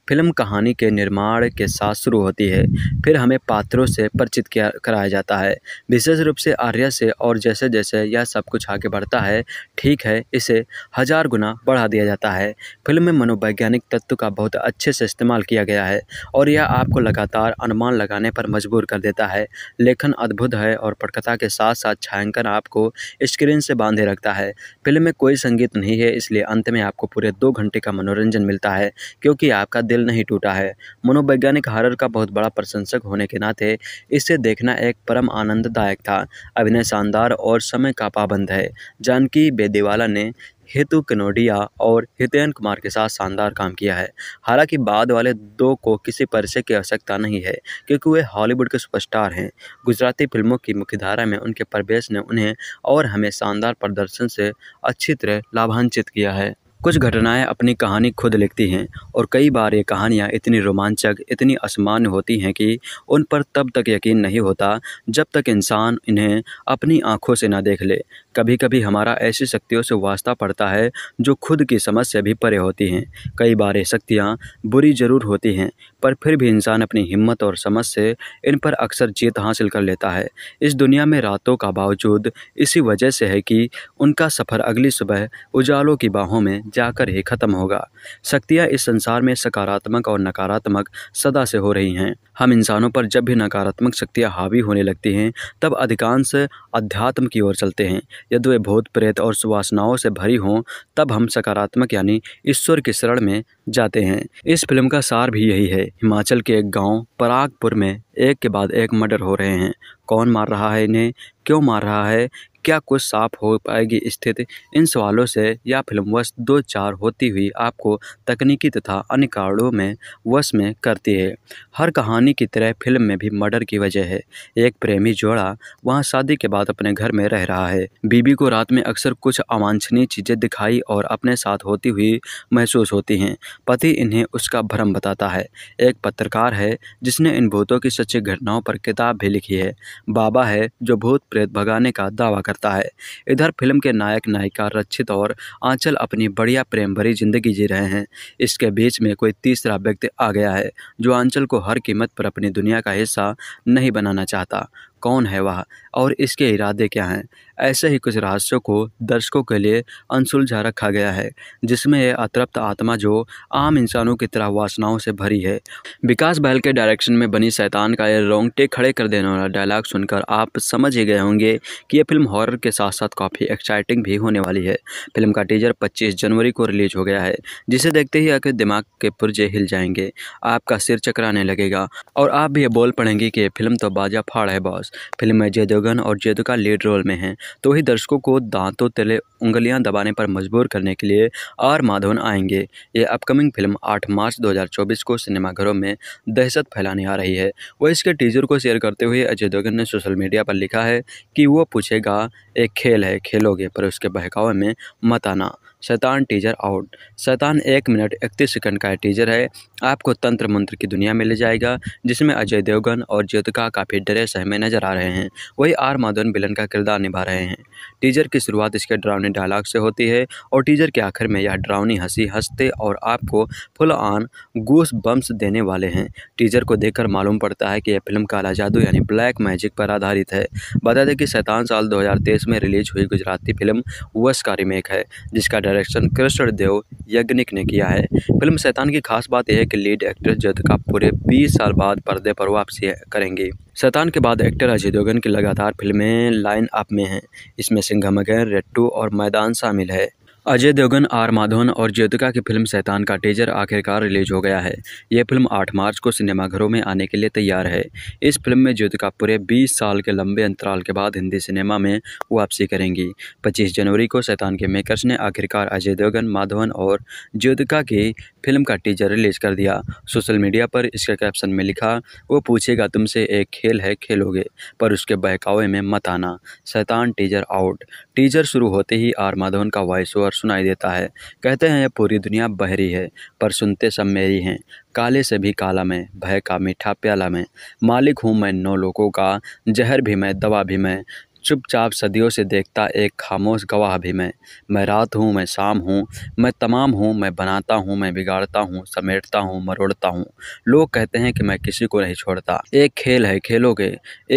फिल्म कहानी के निर्माण के साथ शुरू होती है फिर हमें पात्रों से परिचित किया कराया जाता है विशेष रूप से आर्या से और जैसे जैसे यह सब कुछ आगे बढ़ता है ठीक है इसे हज़ार गुना बढ़ा दिया जाता है फिल्म में मनोवैज्ञानिक तत्व का बहुत अच्छे से इस्तेमाल किया गया है और यह आपको लगातार अनुमान लगाने पर मजबूर कर देता है लेखन अद्भुत है और पटकथा के साथ साथ छायांकन आपको स्क्रीन से बांधे रखता है फिल्म में कोई संगीत नहीं है इसलिए अंत में आपको पूरे दो घंटे का मनोरंजन मिलता है क्योंकि आपका दिल नहीं टूटा है मनोवैज्ञानिक हारर का बहुत बड़ा प्रशंसक होने के नाते इसे देखना एक परम आनंददायक था अभिनय शानदार और समय का पाबंद है जानकी बेदीवाला ने हेतु कनोडिया और हितेन कुमार के साथ शानदार काम किया है हालांकि बाद वाले दो को किसी परिचय की आवश्यकता नहीं है क्योंकि वे हॉलीवुड के सुपरस्टार हैं गुजराती फिल्मों की मुख्यधारा में उनके प्रवेश ने उन्हें और हमें शानदार प्रदर्शन से अच्छी तरह लाभान्वित किया है कुछ घटनाएं अपनी कहानी खुद लिखती हैं और कई बार ये कहानियां इतनी रोमांचक इतनी असमान्य होती हैं कि उन पर तब तक यकीन नहीं होता जब तक इंसान इन्हें अपनी आंखों से ना देख ले कभी कभी हमारा ऐसी शक्तियों से वास्ता पड़ता है जो खुद की समझ से भी परे होती हैं कई बार ये शक्तियाँ बुरी ज़रूर होती हैं पर फिर भी इंसान अपनी हिम्मत और समझ से इन पर अक्सर जीत हासिल कर लेता है इस दुनिया में रातों का बावजूद इसी वजह से है कि उनका सफ़र अगली सुबह उजालों की बाहों में जाकर ही ख़त्म होगा शक्तियाँ इस संसार में सकारात्मक और नकारात्मक सदा से हो रही हैं हम इंसानों पर जब भी नकारात्मक शक्तियाँ हावी होने लगती हैं तब अधिकांश अध्यात्म की ओर चलते हैं यदि वे भूत प्रेत और सुवासनाओं से भरी हों तब हम सकारात्मक यानी ईश्वर की शरण में जाते हैं इस फिल्म का सार भी यही है हिमाचल के एक गांव परागपुर में एक के बाद एक मर्डर हो रहे हैं कौन मार रहा है इन्हें क्यों मार रहा है क्या कुछ साफ हो पाएगी स्थिति इन सवालों से यह फिल्म वश दो चार होती हुई आपको तकनीकी तथा अन्य कारणों में वश में करती है हर कहानी की तरह फिल्म में भी मर्डर की वजह है एक प्रेमी जोड़ा वहाँ शादी के बाद अपने घर में रह रहा है बीबी को रात में अक्सर कुछ अवांछनीय चीज़ें दिखाई और अपने साथ होती हुई महसूस होती हैं पति इन्हें उसका भ्रम बताता है एक पत्रकार है जिसने इन भूतों की सच्ची घटनाओं पर किताब भी लिखी है बाबा है जो भूत प्रेत भगाने का दावा करता है इधर फिल्म के नायक नायिका रक्षित और आंचल अपनी बढ़िया प्रेम भरी जिंदगी जी रहे हैं इसके बीच में कोई तीसरा व्यक्ति आ गया है जो आंचल को हर कीमत पर अपनी दुनिया का हिस्सा नहीं बनाना चाहता कौन है वह और इसके इरादे क्या हैं ऐसे ही कुछ रहस्यों को दर्शकों के लिए अनसुलझा रखा गया है जिसमें यह अतृप्त आत्मा जो आम इंसानों की तरह वासनाओं से भरी है विकास बहल के डायरेक्शन में बनी सैतान का यह रोंगटे खड़े कर देने वाला डायलॉग सुनकर आप समझ ही गए होंगे कि यह फिल्म हॉरर के साथ साथ काफ़ी एक्साइटिंग भी होने वाली है फिल्म का टीजर पच्चीस जनवरी को रिलीज हो गया है जिसे देखते ही आपके दिमाग के पुर्जे हिल जाएंगे आपका सिर चकराने लगेगा और आप भी बोल पड़ेंगे कि फिल्म तो बाजा फाड़ है बॉस फिल्म में जय देवगन और जय का लीड रोल में हैं तो ही दर्शकों को दांतों तले उंगलियां दबाने पर मजबूर करने के लिए आर माधवन आएंगे ये अपकमिंग फिल्म 8 मार्च 2024 को सिनेमाघरों में दहशत फैलाने आ रही है वह इसके टीजर को शेयर करते हुए अजय देवगन ने सोशल मीडिया पर लिखा है कि वो पूछेगा एक खेल है खेलोगे पर उसके बहकावे में मत आना शैतान टीजर आउट शैतान एक मिनट इकतीस सेकंड का टीजर है आपको तंत्र मंत्र की दुनिया में ले जाएगा जिसमें अजय देवगन और ज्योतिका काफ़ी डरे सहमे नजर आ रहे हैं वही आर माधवन बिलन का किरदार निभा रहे हैं टीजर की शुरुआत इसके ड्रावनी डायलॉग से होती है और टीजर के आखिर में यह ड्रावनी हंसी हंसते और आपको फुल ऑन गूस बम्स देने वाले हैं टीजर को देखकर मालूम पड़ता है कि यह फिल्म काला जादू यानी ब्लैक मैजिक पर आधारित है बता दें कि शैतान साल दो में रिलीज हुई गुजराती फिल्म वस का रिमेक है जिसका डायरेक्शन कृष्ण देव यज्ञनिक ने किया है फिल्म शैतान की खास बात यह है कि लीड एक्टर जद का पूरे 20 साल बाद पर्दे पर वापसी करेंगे शैतान के बाद एक्टर अजय देवगन की लगातार फिल्में लाइन अप में हैं इसमें सिंघम अगैर रेट्टू और मैदान शामिल है अजय देवगन आर माधवन और ज्योतिका की फिल्म सैतान का टीजर आखिरकार रिलीज हो गया है यह फिल्म 8 मार्च को सिनेमाघरों में आने के लिए तैयार है इस फिल्म में ज्योतिका पूरे 20 साल के लंबे अंतराल के बाद हिंदी सिनेमा में वापसी करेंगी 25 जनवरी को सैतान के मेकर्स ने आखिरकार अजय देवगन माधवन और ज्योतिका की फिल्म का टीजर रिलीज कर दिया सोशल मीडिया पर इसके कैप्शन में लिखा वो पूछेगा तुमसे एक खेल है खेलोगे पर उसके बहकावे में मत आना शैतान टीजर आउट टीजर शुरू होते ही आर माधवन का वॉइस ओवर सुनाई देता है कहते हैं पूरी दुनिया बहरी है पर सुनते सब मेरी हैं काले से भी काला मैं भय का मीठा प्याला मैं मालिक हूँ मैं नौ लोगों का जहर भी मैं दवा भी मैं चुपचाप सदियों से देखता एक खामोश गवाह भी मैं मैं रात हूँ मैं शाम हूँ मैं तमाम हूँ मैं बनाता हूँ मैं बिगाड़ता हूँ समेटता हूँ मरोड़ता हूँ लोग कहते हैं कि मैं किसी को नहीं छोड़ता एक खेल है खेलों के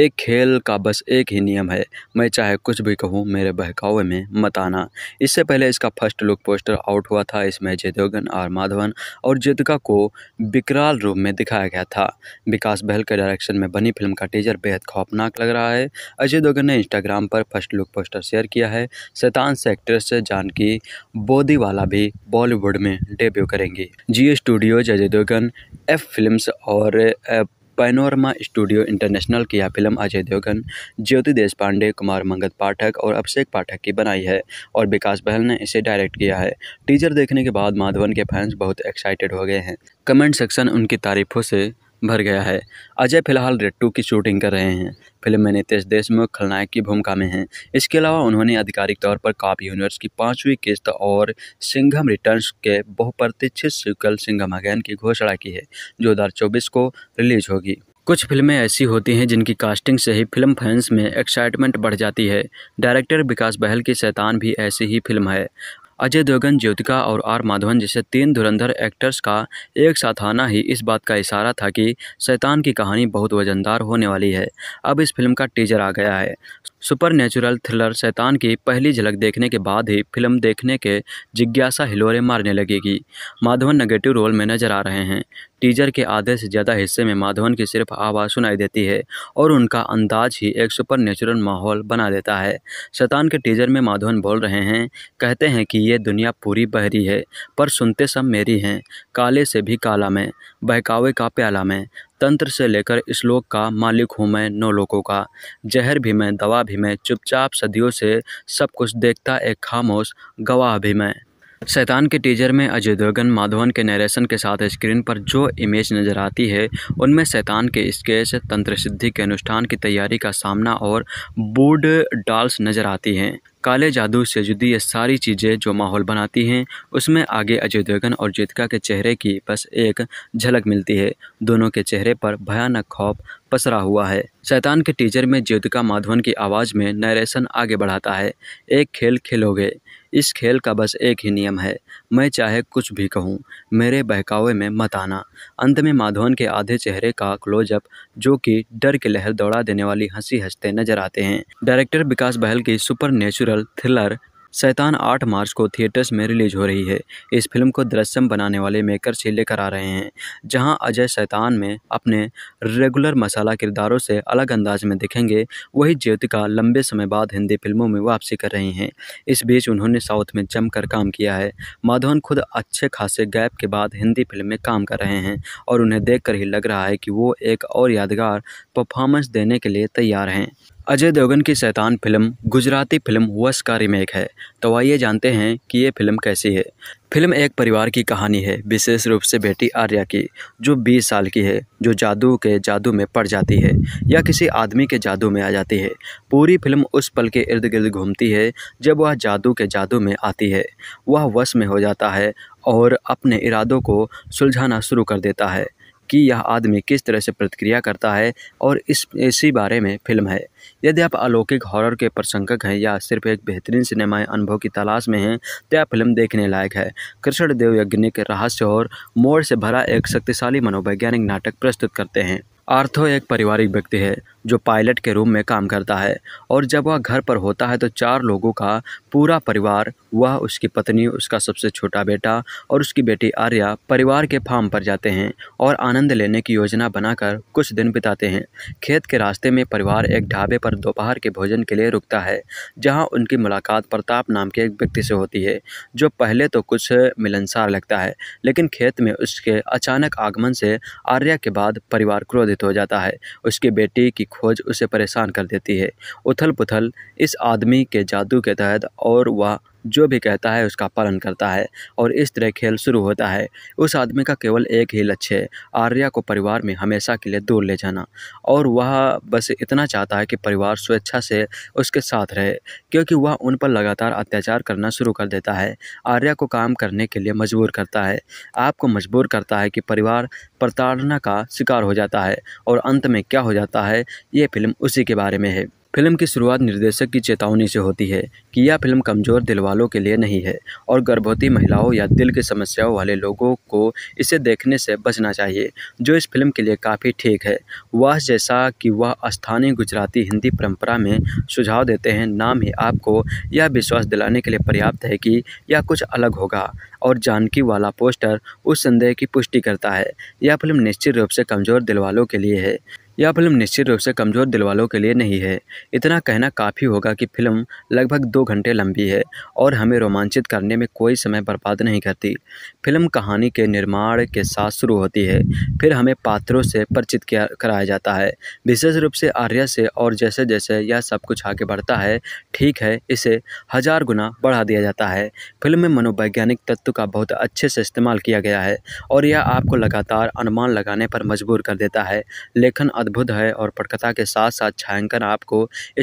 एक खेल का बस एक ही नियम है मैं चाहे कुछ भी कहूँ मेरे बहकावे में मत आना इससे पहले इसका फर्स्ट लुक पोस्टर आउट हुआ था इसमें जयदेवगन आर माधवन और जेतिका को विकराल रूप में दिखाया गया था विकास बहल के डायरेक्शन में बनी फिल्म का टीजर बेहद खौफनाक लग रहा है अजय देवगन ने इंस्टाग्राम पर फर्स्ट लुक पोस्टर शेयर किया है शैतान एक्ट्रेस जानकी बोदीवाला भी बॉलीवुड में डेब्यू करेंगी जी studios Ajay Devgn F film और पैनोरमा स्टूडियो इंटरनेशनल की यह फिल्म अजय देवगन ज्योति देश पांडे कुमार मंगत पाठक और अभिषेक पाठक की बनाई है और विकास बहल ने इसे डायरेक्ट किया है टीजर देखने के बाद माधवन के फैंस बहुत एक्साइटेड हो गए हैं कमेंट सेक्शन उनकी तारीफों से भर गया है अजय फिलहाल रेट्टू की शूटिंग कर रहे हैं फिल्म में नितेश देशमुख खलनायक की भूमिका में हैं इसके अलावा उन्होंने आधिकारिक तौर पर काप यूनिवर्स की पांचवी किस्त और सिंघम रिटर्न्स के बहुप्रतीक्षित सिकल सिंघम अगैन की घोषणा की है जो दो को रिलीज होगी कुछ फिल्में ऐसी होती हैं जिनकी कास्टिंग से ही फिल्म फैंस में एक्साइटमेंट बढ़ जाती है डायरेक्टर विकास बहल की शैतान भी ऐसी ही फिल्म है अजय देवगन ज्योतिका और आर माधवन जैसे तीन धुरंधर एक्टर्स का एक साथ आना ही इस बात का इशारा था कि शैतान की कहानी बहुत वजनदार होने वाली है अब इस फिल्म का टीजर आ गया है सुपर नेचुरल थ्रिलर शैतान की पहली झलक देखने के बाद ही फिल्म देखने के जिज्ञासा हिलोरे मारने लगेगी माधवन नेगेटिव रोल में नजर आ रहे हैं टीजर के आधे से ज़्यादा हिस्से में माधवन की सिर्फ आवाज़ सुनाई देती है और उनका अंदाज ही एक सुपर नेचुरल माहौल बना देता है शैतान के टीजर में माधवन बोल रहे हैं कहते हैं कि ये दुनिया पूरी बहरी है पर सुनते सब मेरी हैं काले से भी काला में बहकावे का प्याला में तंत्र से लेकर श्लोक का मालिक हूँ मैं नौ लोगों का जहर भी मैं दवा भी मैं चुपचाप सदियों से सब कुछ देखता एक खामोश गवाह भी मैं शैतान के टीजर में अजय देवगन माधवन के नरेशन के साथ स्क्रीन पर जो इमेज नजर आती है उनमें शैतान के स्केच तंत्र सिद्धि के अनुष्ठान की तैयारी का सामना और बूड डॉल्स नजर आती हैं काले जादू से जुदी ये सारी चीज़ें जो माहौल बनाती हैं उसमें आगे अजय देवगन और जीतिका के चेहरे की बस एक झलक मिलती है दोनों के चेहरे पर भयानक खौफ पसरा हुआ है शैतान के टीचर में ज्योतिका माधवन की आवाज़ में नरेशन आगे बढ़ाता है एक खेल खेलोगे इस खेल का बस एक ही नियम है मैं चाहे कुछ भी कहूँ मेरे बहकावे में मत आना अंत में माधवन के आधे चेहरे का क्लोजअप जो कि डर की लहर दौड़ा देने वाली हंसी हंसते नजर आते हैं डायरेक्टर विकास बहल की सुपर नेचुरल थ्रिलर शैतान 8 मार्च को थिएटर्स में रिलीज हो रही है इस फिल्म को दृश्यम बनाने वाले मेकर से लेकर आ रहे हैं जहां अजय शैतान में अपने रेगुलर मसाला किरदारों से अलग अंदाज में दिखेंगे वही ज्योतिका लंबे समय बाद हिंदी फिल्मों में वापसी कर रही हैं इस बीच उन्होंने साउथ में जमकर काम किया है माधवन खुद अच्छे खासे गैप के बाद हिंदी फिल्म में काम कर रहे हैं और उन्हें देख ही लग रहा है कि वो एक और यादगार परफॉर्मेंस देने के लिए तैयार हैं अजय देवगन की शैतान फिल्म गुजराती फिल्म वश का रिमेक है तो आइए जानते हैं कि ये फिल्म कैसी है फिल्म एक परिवार की कहानी है विशेष रूप से बेटी आर्या की जो 20 साल की है जो जादू के जादू में पड़ जाती है या किसी आदमी के जादू में आ जाती है पूरी फिल्म उस पल के इर्द गिर्द घूमती है जब वह जादू के जादू में आती है वह वश में हो जाता है और अपने इरादों को सुलझाना शुरू कर देता है कि यह आदमी किस तरह से प्रतिक्रिया करता है और इस इसी बारे में फिल्म है यदि आप अलौकिक हॉरर के प्रशंसक हैं या सिर्फ एक बेहतरीन सिनेमाई अनुभव की तलाश में हैं तो यह फिल्म देखने लायक है कृष्ण देव के रहस्य और मोड़ से भरा एक शक्तिशाली मनोवैज्ञानिक नाटक प्रस्तुत करते हैं आर्थो एक पारिवारिक व्यक्ति है जो पायलट के रूम में काम करता है और जब वह घर पर होता है तो चार लोगों का पूरा परिवार वह उसकी पत्नी उसका सबसे छोटा बेटा और उसकी बेटी आर्या परिवार के फार्म पर जाते हैं और आनंद लेने की योजना बनाकर कुछ दिन बिताते हैं खेत के रास्ते में परिवार एक ढाबे पर दोपहर के भोजन के लिए रुकता है जहाँ उनकी मुलाकात प्रताप नाम के एक व्यक्ति से होती है जो पहले तो कुछ मिलनसार लगता है लेकिन खेत में उसके अचानक आगमन से आर्या के बाद परिवार क्रोधित हो जाता है उसकी बेटी की खोज उसे परेशान कर देती है उथल पुथल इस आदमी के जादू के तहत और वह जो भी कहता है उसका पालन करता है और इस तरह खेल शुरू होता है उस आदमी का केवल एक ही लक्ष्य है आर्या को परिवार में हमेशा के लिए दूर ले जाना और वह बस इतना चाहता है कि परिवार स्वेच्छा से उसके साथ रहे क्योंकि वह उन पर लगातार अत्याचार करना शुरू कर देता है आर्या को काम करने के लिए मजबूर करता है आपको मजबूर करता है कि परिवार प्रताड़ना का शिकार हो जाता है और अंत में क्या हो जाता है ये फिल्म उसी के बारे में है फिल्म की शुरुआत निर्देशक की चेतावनी से होती है कि यह फिल्म कमज़ोर दिल वालों के लिए नहीं है और गर्भवती महिलाओं या दिल की समस्याओं वाले लोगों को इसे देखने से बचना चाहिए जो इस फिल्म के लिए काफ़ी ठीक है वह जैसा कि वह स्थानीय गुजराती हिंदी परंपरा में सुझाव देते हैं नाम ही आपको यह विश्वास दिलाने के लिए पर्याप्त है कि यह कुछ अलग होगा और जानकी वाला पोस्टर उस संदेह की पुष्टि करता है यह फिल्म निश्चित रूप से कमज़ोर दिल वालों के लिए है यह फिल्म निश्चित रूप से कमज़ोर दिल वालों के लिए नहीं है इतना कहना काफ़ी होगा कि फिल्म लगभग दो घंटे लंबी है और हमें रोमांचित करने में कोई समय बर्बाद नहीं करती फिल्म कहानी के निर्माण के साथ शुरू होती है फिर हमें पात्रों से परिचित किया कराया जाता है विशेष रूप से आर्या से और जैसे जैसे यह सब कुछ आगे बढ़ता है ठीक है इसे हज़ार गुना बढ़ा दिया जाता है फिल्म में मनोवैज्ञानिक तत्व का बहुत अच्छे से इस्तेमाल किया गया है और यह आपको लगातार अनुमान लगाने पर मजबूर कर देता है लेखन अद्भुत है और पटकथा के साथ साथ छायांकन आपको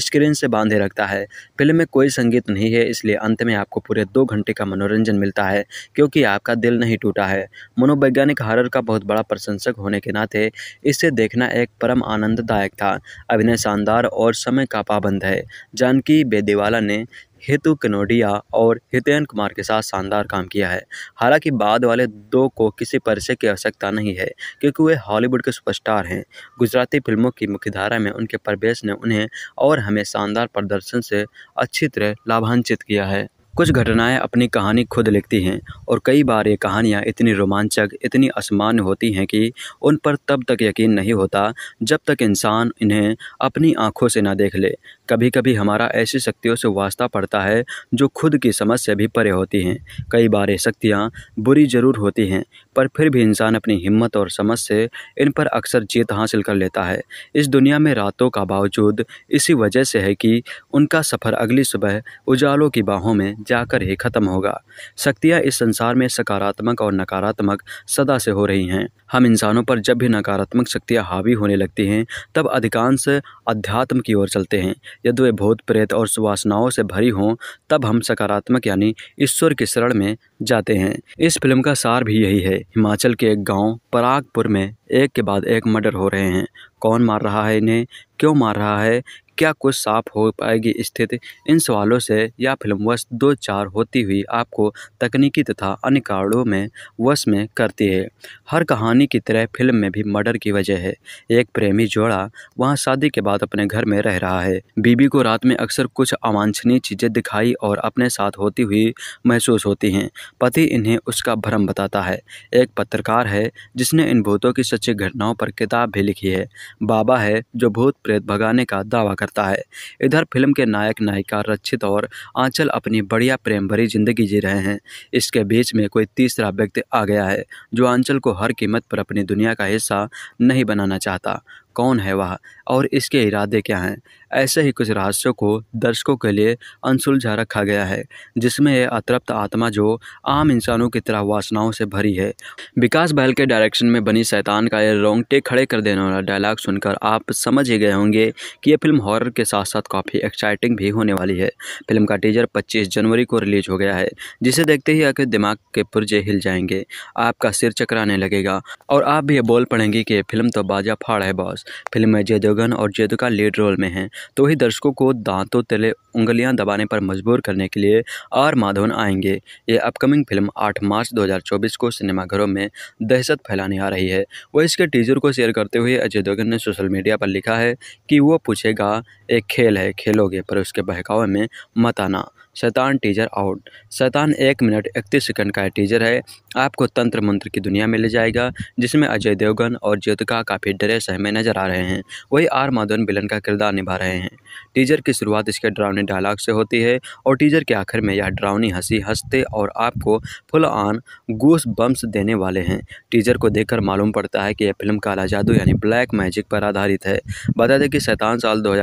स्क्रीन से बांधे रखता है फिल्म में कोई संगीत नहीं है इसलिए अंत में आपको पूरे दो घंटे का मनोरंजन मिलता है क्योंकि आपका दिल नहीं टूटा है मनोवैज्ञानिक हॉरर का बहुत बड़ा प्रशंसक होने के नाते इसे देखना एक परम आनंददायक था अभिनय शानदार और समय का पाबंद है जानकी बेदेवाला ने हेतु कनोडिया और हितेन कुमार के साथ शानदार काम किया है हालांकि बाद वाले दो को किसी परिचय की आवश्यकता नहीं है क्योंकि वे हॉलीवुड के सुपरस्टार हैं गुजराती फिल्मों की मुख्यधारा में उनके प्रवेश ने उन्हें और हमें शानदार प्रदर्शन से अच्छी तरह लाभान्वित किया है कुछ घटनाएँ अपनी कहानी खुद लिखती हैं और कई बार ये कहानियाँ इतनी रोमांचक इतनी असमान्य होती हैं कि उन पर तब तक यकीन नहीं होता जब तक इंसान इन्हें अपनी आँखों से ना देख ले कभी कभी हमारा ऐसी शक्तियों से वास्ता पड़ता है जो खुद की समझ से भी परे होती हैं कई बार ये शक्तियाँ बुरी ज़रूर होती हैं पर फिर भी इंसान अपनी हिम्मत और समझ से इन पर अक्सर जीत हासिल कर लेता है इस दुनिया में रातों का बावजूद इसी वजह से है कि उनका सफ़र अगली सुबह उजालों की बाहों में जाकर ही ख़त्म होगा शक्तियाँ इस संसार में सकारात्मक और नकारात्मक सदा से हो रही हैं हम इंसानों पर जब भी नकारात्मक शक्तियाँ हावी होने लगती हैं तब अधिकांश अध्यात्म की ओर चलते हैं यदि वे भूत प्रेत और सुवासनाओं से भरी हों तब हम सकारात्मक यानी ईश्वर की शरण में जाते हैं इस फिल्म का सार भी यही है हिमाचल के एक गांव परागपुर में एक के बाद एक मर्डर हो रहे हैं कौन मार रहा है इन्हें क्यों मार रहा है क्या कुछ साफ हो पाएगी स्थिति इन सवालों से यह फिल्म वर्ष दो चार होती हुई आपको तकनीकी तथा अन्य कारणों में वश में करती है हर कहानी की तरह फिल्म में भी मर्डर की वजह है एक प्रेमी जोड़ा वहाँ शादी के बाद अपने घर में रह रहा है बीबी को रात में अक्सर कुछ अवांछनीय चीज़ें दिखाई और अपने साथ होती हुई महसूस होती हैं पति इन्हें उसका भ्रम बताता है एक पत्रकार है जिसने इन भूतों की सच्ची घटनाओं पर किताब भी लिखी है बाबा है जो भूत प्रेत भगाने का दावा करता है इधर फिल्म के नायक नायिका रक्षित और आंचल अपनी बढ़िया प्रेम भरी जिंदगी जी रहे हैं इसके बीच में कोई तीसरा व्यक्ति आ गया है जो आंचल को हर कीमत पर अपनी दुनिया का हिस्सा नहीं बनाना चाहता कौन है वह और इसके इरादे क्या हैं ऐसे ही कुछ रहस्यों को दर्शकों के लिए अनसुलझा रखा गया है जिसमें यह अतृप्त आत्मा जो आम इंसानों की तरह वासनाओं से भरी है विकास बहल के डायरेक्शन में बनी सैतान का यह रोंगटे खड़े कर देने वाला डायलॉग सुनकर आप समझ ही गए होंगे कि यह फिल्म हॉरर के साथ साथ काफ़ी एक्साइटिंग भी होने वाली है फिल्म का टीजर पच्चीस जनवरी को रिलीज हो गया है जिसे देखते ही आपके दिमाग के पुर्जे हिल जाएंगे आपका सिर चकराने लगेगा और आप भी ये बोल पड़ेंगे कि फिल्म तो बाजा फाड़ है बॉस फिल्म में जय देवगन और जयदुका लीड रोल में हैं तो ही दर्शकों को दांतों तले उंगलियां दबाने पर मजबूर करने के लिए आर माधवन आएंगे ये अपकमिंग फिल्म 8 मार्च 2024 को सिनेमाघरों में दहशत फैलाने आ रही है वह इसके टीजर को शेयर करते हुए अजय देवगन ने सोशल मीडिया पर लिखा है कि वो पूछेगा एक खेल है खेलोगे पर उसके बहकावे में मत आना शैतान टीजर आउट शैतान एक मिनट इकतीस सेकंड का टीजर है आपको तंत्र मंत्र की दुनिया में ले जाएगा जिसमें अजय देवगन और ज्योतिका काफ़ी डरे सहमे नजर आ रहे हैं वही आर माधवन बिलन का किरदार निभा रहे हैं टीजर की शुरुआत इसके ड्रावनी डायलॉग से होती है और टीजर के आखिर में यह ड्रावनी हंसी हंसते और आपको फुल ऑन गूस बम्स देने वाले हैं टीजर को देखकर मालूम पड़ता है कि यह फिल्म काला जादू यानी ब्लैक मैजिक पर आधारित है बता दें कि शैतान साल दो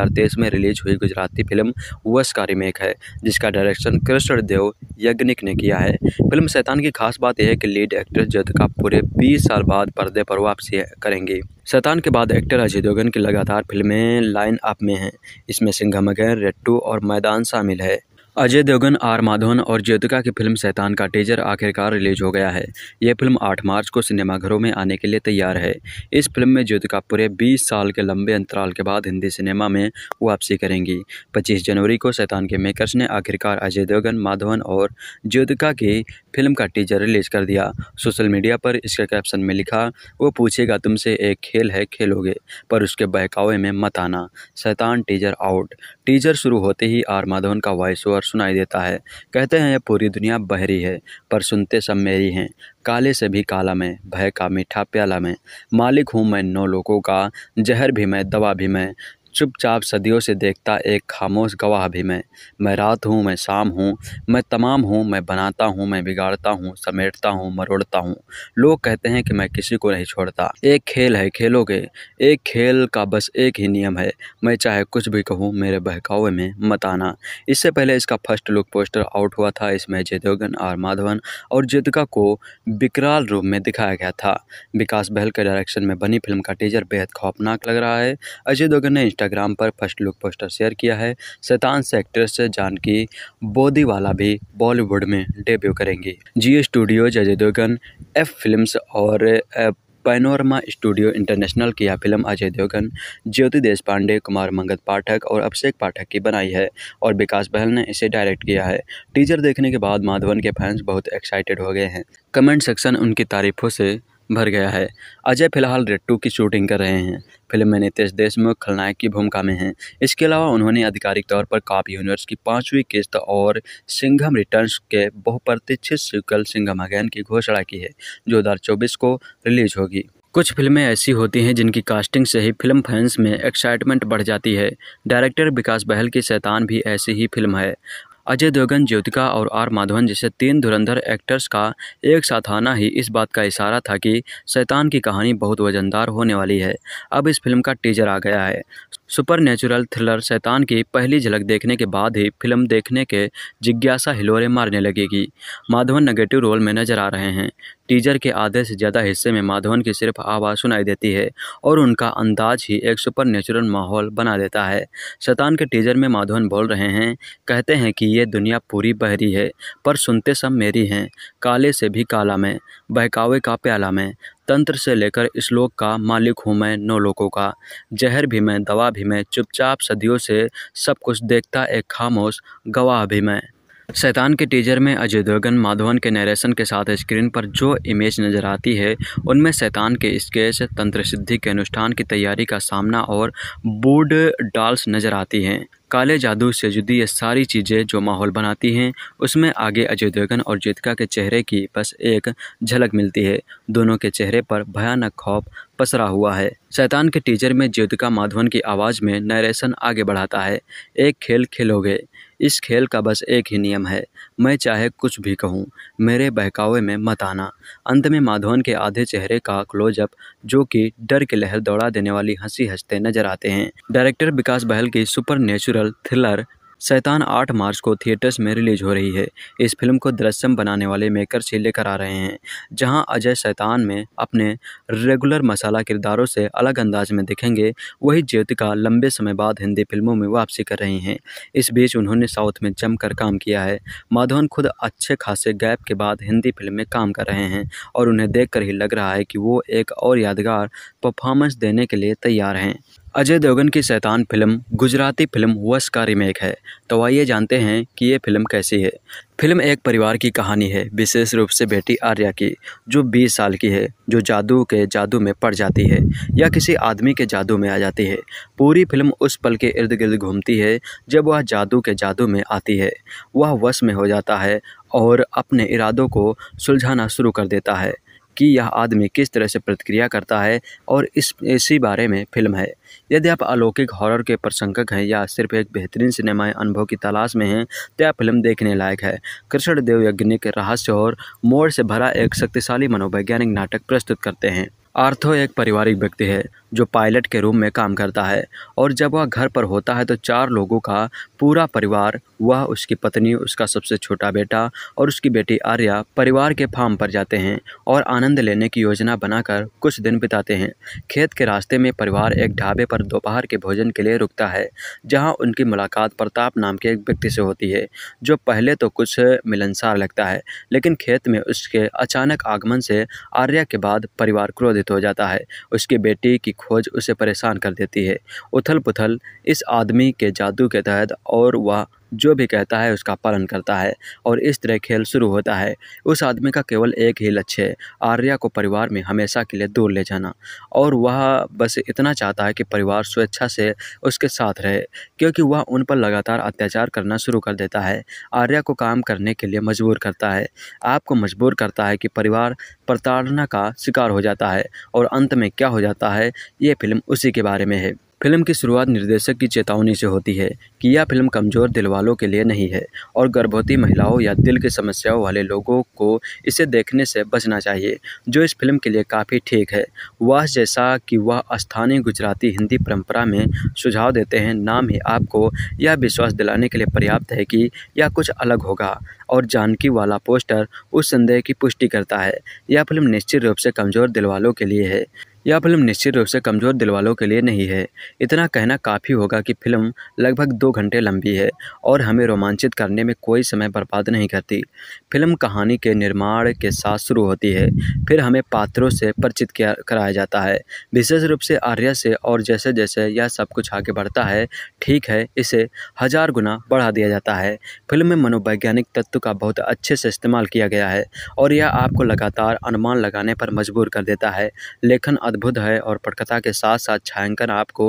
में रिलीज हुई गुजराती फिल्म वस का रिमेक है जिसका डायरेक्शन कृष्ण देव यज्ञनिक ने किया है फिल्म शैतान की खास बात यह है कि लीड एक्ट्रेस का पूरे 20 साल बाद पर्दे पर वापसी करेंगी शैतान के बाद एक्टर अजय देवगन की लगातार फिल्में लाइन अप में हैं इसमें सिंघम गैर रेट्टू और मैदान शामिल है अजय देवगन आर माधवन और ज्योतिका की फिल्म सैतान का टीजर आखिरकार रिलीज हो गया है यह फिल्म 8 मार्च को सिनेमाघरों में आने के लिए तैयार है इस फिल्म में ज्योतिका पूरे 20 साल के लंबे अंतराल के बाद हिंदी सिनेमा में वापसी करेंगी 25 जनवरी को सैतान के मेकर्स ने आखिरकार अजय देवगन माधवन और ज्योतिका की फिल्म का टीजर रिलीज कर दिया सोशल मीडिया पर इसके कैप्शन में लिखा वो पूछेगा तुमसे एक खेल है खेलोगे पर उसके बहकावे में मत आना सैतान टीजर आउट टीजर शुरू होते ही आर माधवन का वॉइस ओवर सुनाई देता है कहते हैं यह पूरी दुनिया बहरी है पर सुनते सब मेरी हैं काले से भी काला मैं भय का मीठा प्याला मैं मालिक हूँ मैं नौ लोगों का जहर भी मैं दवा भी मैं चुपचाप सदियों से देखता एक खामोश गवाह भी मैं मैं रात हूँ मैं शाम हूँ मैं तमाम हूँ मैं बनाता हूँ मैं बिगाड़ता हूँ समेटता हूँ मरोड़ता हूँ लोग कहते हैं कि मैं किसी को नहीं छोड़ता एक खेल है खेलों के एक खेल का बस एक ही नियम है मैं चाहे कुछ भी कहूँ मेरे बहकावे में मत आना इससे पहले इसका फर्स्ट लुक पोस्टर आउट हुआ था इसमें जयदेवगन आर माधवन और जेतिका को विकराल रूप में दिखाया गया था विकास बहल के डायरेक्शन में बनी फिल्म का टीजर बेहद खौफनाक लग रहा है अजय देवगन ने इंस्टाग्राम पर फर्स्ट लुक पोस्टर शेयर किया है शैतान से एक्ट्रेस जानकी बोदीवाला भी बॉलीवुड में डेब्यू करेंगी जी studios Ajay Devgn F film और पैनोरमा स्टूडियो इंटरनेशनल की यह फिल्म अजय देवगन ज्योति देश पांडे कुमार मंगत पाठक और अभिषेक पाठक की बनाई है और विकास बहल ने इसे डायरेक्ट किया है टीजर देखने के बाद माधवन के फैंस बहुत एक्साइटेड हो गए हैं कमेंट सेक्शन उनकी तारीफों से भर गया है अजय फिलहाल रेट्टू की शूटिंग कर रहे हैं फिल्म में नितेश देशमुख खलनायक की भूमिका में हैं इसके अलावा उन्होंने आधिकारिक तौर पर काफी यूनिवर्स की पाँचवीं किस्त और सिंघम रिटर्न्स के बहुप्रतीक्षित सिकल सिंघम अगैन की घोषणा की है जो दो को रिलीज होगी कुछ फिल्में ऐसी होती हैं जिनकी कास्टिंग से ही फिल्म फैंस में एक्साइटमेंट बढ़ जाती है डायरेक्टर विकास बहल की शैतान भी ऐसी ही फिल्म है अजय देवगन ज्योतिका और आर माधवन जैसे तीन धुरंधर एक्टर्स का एक साथ आना ही इस बात का इशारा था कि शैतान की कहानी बहुत वजनदार होने वाली है अब इस फिल्म का टीजर आ गया है सुपर नेचुरल थ्रिलर शैतान की पहली झलक देखने के बाद ही फिल्म देखने के जिज्ञासा हिलोरे मारने लगेगी माधवन नेगेटिव रोल में नजर आ रहे हैं टीजर के आधे से ज़्यादा हिस्से में माधवन की सिर्फ आवाज़ सुनाई देती है और उनका अंदाज ही एक सुपर नेचुरल माहौल बना देता है शैतान के टीजर में माधवन बोल रहे हैं कहते हैं कि ये दुनिया पूरी बहरी है पर सुनते सब मेरी हैं काले से भी काला में बहकावे का प्याला में तंत्र से लेकर श्लोक का मालिक हूँ मैं नौ लोगों का जहर भी मैं दवा भी मैं चुपचाप सदियों से सब कुछ देखता एक खामोश गवाह भी मैं शैतान के टीजर में अजय देवगन माधवन के नरेशन के साथ स्क्रीन पर जो इमेज नजर आती है उनमें शैतान के स्केच तंत्र सिद्धि के अनुष्ठान की तैयारी का सामना और बूड डाल्स नजर आती हैं काले जादू से जुदी ये सारी चीज़ें जो माहौल बनाती हैं उसमें आगे अजय देवगन और जीतिका के चेहरे की बस एक झलक मिलती है दोनों के चेहरे पर भयानक खौफ पसरा हुआ है शैतान के टीचर में ज्योतिका माधवन की आवाज़ में नरेशन आगे बढ़ाता है एक खेल खेलोगे इस खेल का बस एक ही नियम है मैं चाहे कुछ भी कहूँ मेरे बहकावे में मत आना अंत में माधवन के आधे चेहरे का क्लोजअप जो कि डर की लहर दौड़ा देने वाली हंसी हंसते नजर आते हैं डायरेक्टर विकास बहल की सुपर नेचुरल थ्रिलर शैतान 8 मार्च को थिएटर्स में रिलीज हो रही है इस फिल्म को दृश्यम बनाने वाले मेकर से लेकर आ रहे हैं जहां अजय शैतान में अपने रेगुलर मसाला किरदारों से अलग अंदाज में दिखेंगे वही ज्योतिका लंबे समय बाद हिंदी फिल्मों में वापसी कर रही हैं इस बीच उन्होंने साउथ में जमकर काम किया है माधवन खुद अच्छे खासे गैप के बाद हिंदी फिल्म में काम कर रहे हैं और उन्हें देख ही लग रहा है कि वो एक और यादगार परफॉर्मेंस देने के लिए तैयार हैं अजय देवगन की शैतान फिल्म गुजराती फिल्म वश का रीमेक है तो आइए जानते हैं कि ये फिल्म कैसी है फिल्म एक परिवार की कहानी है विशेष रूप से बेटी आर्या की जो 20 साल की है जो जादू के जादू में पड़ जाती है या किसी आदमी के जादू में आ जाती है पूरी फिल्म उस पल के इर्द गिर्द घूमती है जब वह जादू के जादू में आती है वह वश में हो जाता है और अपने इरादों को सुलझाना शुरू कर देता है कि यह आदमी किस तरह से प्रतिक्रिया करता है और इस इसी बारे में फिल्म है यदि आप अलौकिक हॉरर के प्रशंसक हैं या सिर्फ एक बेहतरीन सिनेमाई अनुभव की तलाश में हैं तो यह फिल्म देखने लायक है कृष्ण देव यज्ञनिक रहस्य और मोड़ से भरा एक शक्तिशाली मनोवैज्ञानिक नाटक प्रस्तुत करते हैं आर्थो एक पारिवारिक व्यक्ति है जो पायलट के रूम में काम करता है और जब वह घर पर होता है तो चार लोगों का पूरा परिवार वह उसकी पत्नी उसका सबसे छोटा बेटा और उसकी बेटी आर्या परिवार के फार्म पर जाते हैं और आनंद लेने की योजना बनाकर कुछ दिन बिताते हैं खेत के रास्ते में परिवार एक ढाबे पर दोपहर के भोजन के लिए रुकता है जहाँ उनकी मुलाकात प्रताप नाम के एक व्यक्ति से होती है जो पहले तो कुछ मिलनसार लगता है लेकिन खेत में उसके अचानक आगमन से आर्या के बाद परिवार क्रोधित हो जाता है उसकी बेटी की खोज उसे परेशान कर देती है उथल पुथल इस आदमी के जादू के तहत और वह जो भी कहता है उसका पालन करता है और इस तरह खेल शुरू होता है उस आदमी का केवल एक ही लक्ष्य है आर्या को परिवार में हमेशा के लिए दूर ले जाना और वह बस इतना चाहता है कि परिवार स्वेच्छा से उसके साथ रहे क्योंकि वह उन पर लगातार अत्याचार करना शुरू कर देता है आर्या को काम करने के लिए मजबूर करता है आपको मजबूर करता है कि परिवार प्रताड़ना का शिकार हो जाता है और अंत में क्या हो जाता है ये फिल्म उसी के बारे में है फिल्म की शुरुआत निर्देशक की चेतावनी से होती है कि यह फिल्म कमज़ोर दिल वालों के लिए नहीं है और गर्भवती महिलाओं या दिल की समस्याओं वाले लोगों को इसे देखने से बचना चाहिए जो इस फिल्म के लिए काफ़ी ठीक है वह जैसा कि वह स्थानीय गुजराती हिंदी परंपरा में सुझाव देते हैं नाम ही आपको यह विश्वास दिलाने के लिए पर्याप्त है कि यह कुछ अलग होगा और जानकी वाला पोस्टर उस संदेह की पुष्टि करता है यह फिल्म निश्चित रूप से कमज़ोर दिल वालों के लिए है यह फिल्म निश्चित रूप से कमज़ोर दिल वालों के लिए नहीं है इतना कहना काफ़ी होगा कि फिल्म लगभग दो घंटे लंबी है और हमें रोमांचित करने में कोई समय बर्बाद नहीं करती फिल्म कहानी के निर्माण के साथ शुरू होती है फिर हमें पात्रों से परिचित किया कराया जाता है विशेष रूप से आर्या से और जैसे जैसे यह सब कुछ आगे बढ़ता है ठीक है इसे हज़ार गुना बढ़ा दिया जाता है फिल्म में मनोवैज्ञानिक तत्व का बहुत अच्छे से इस्तेमाल किया गया है और यह आपको लगातार अनुमान लगाने पर मजबूर कर देता है लेखन अद्भुत है और पटकथा के साथ साथ छायांकन आपको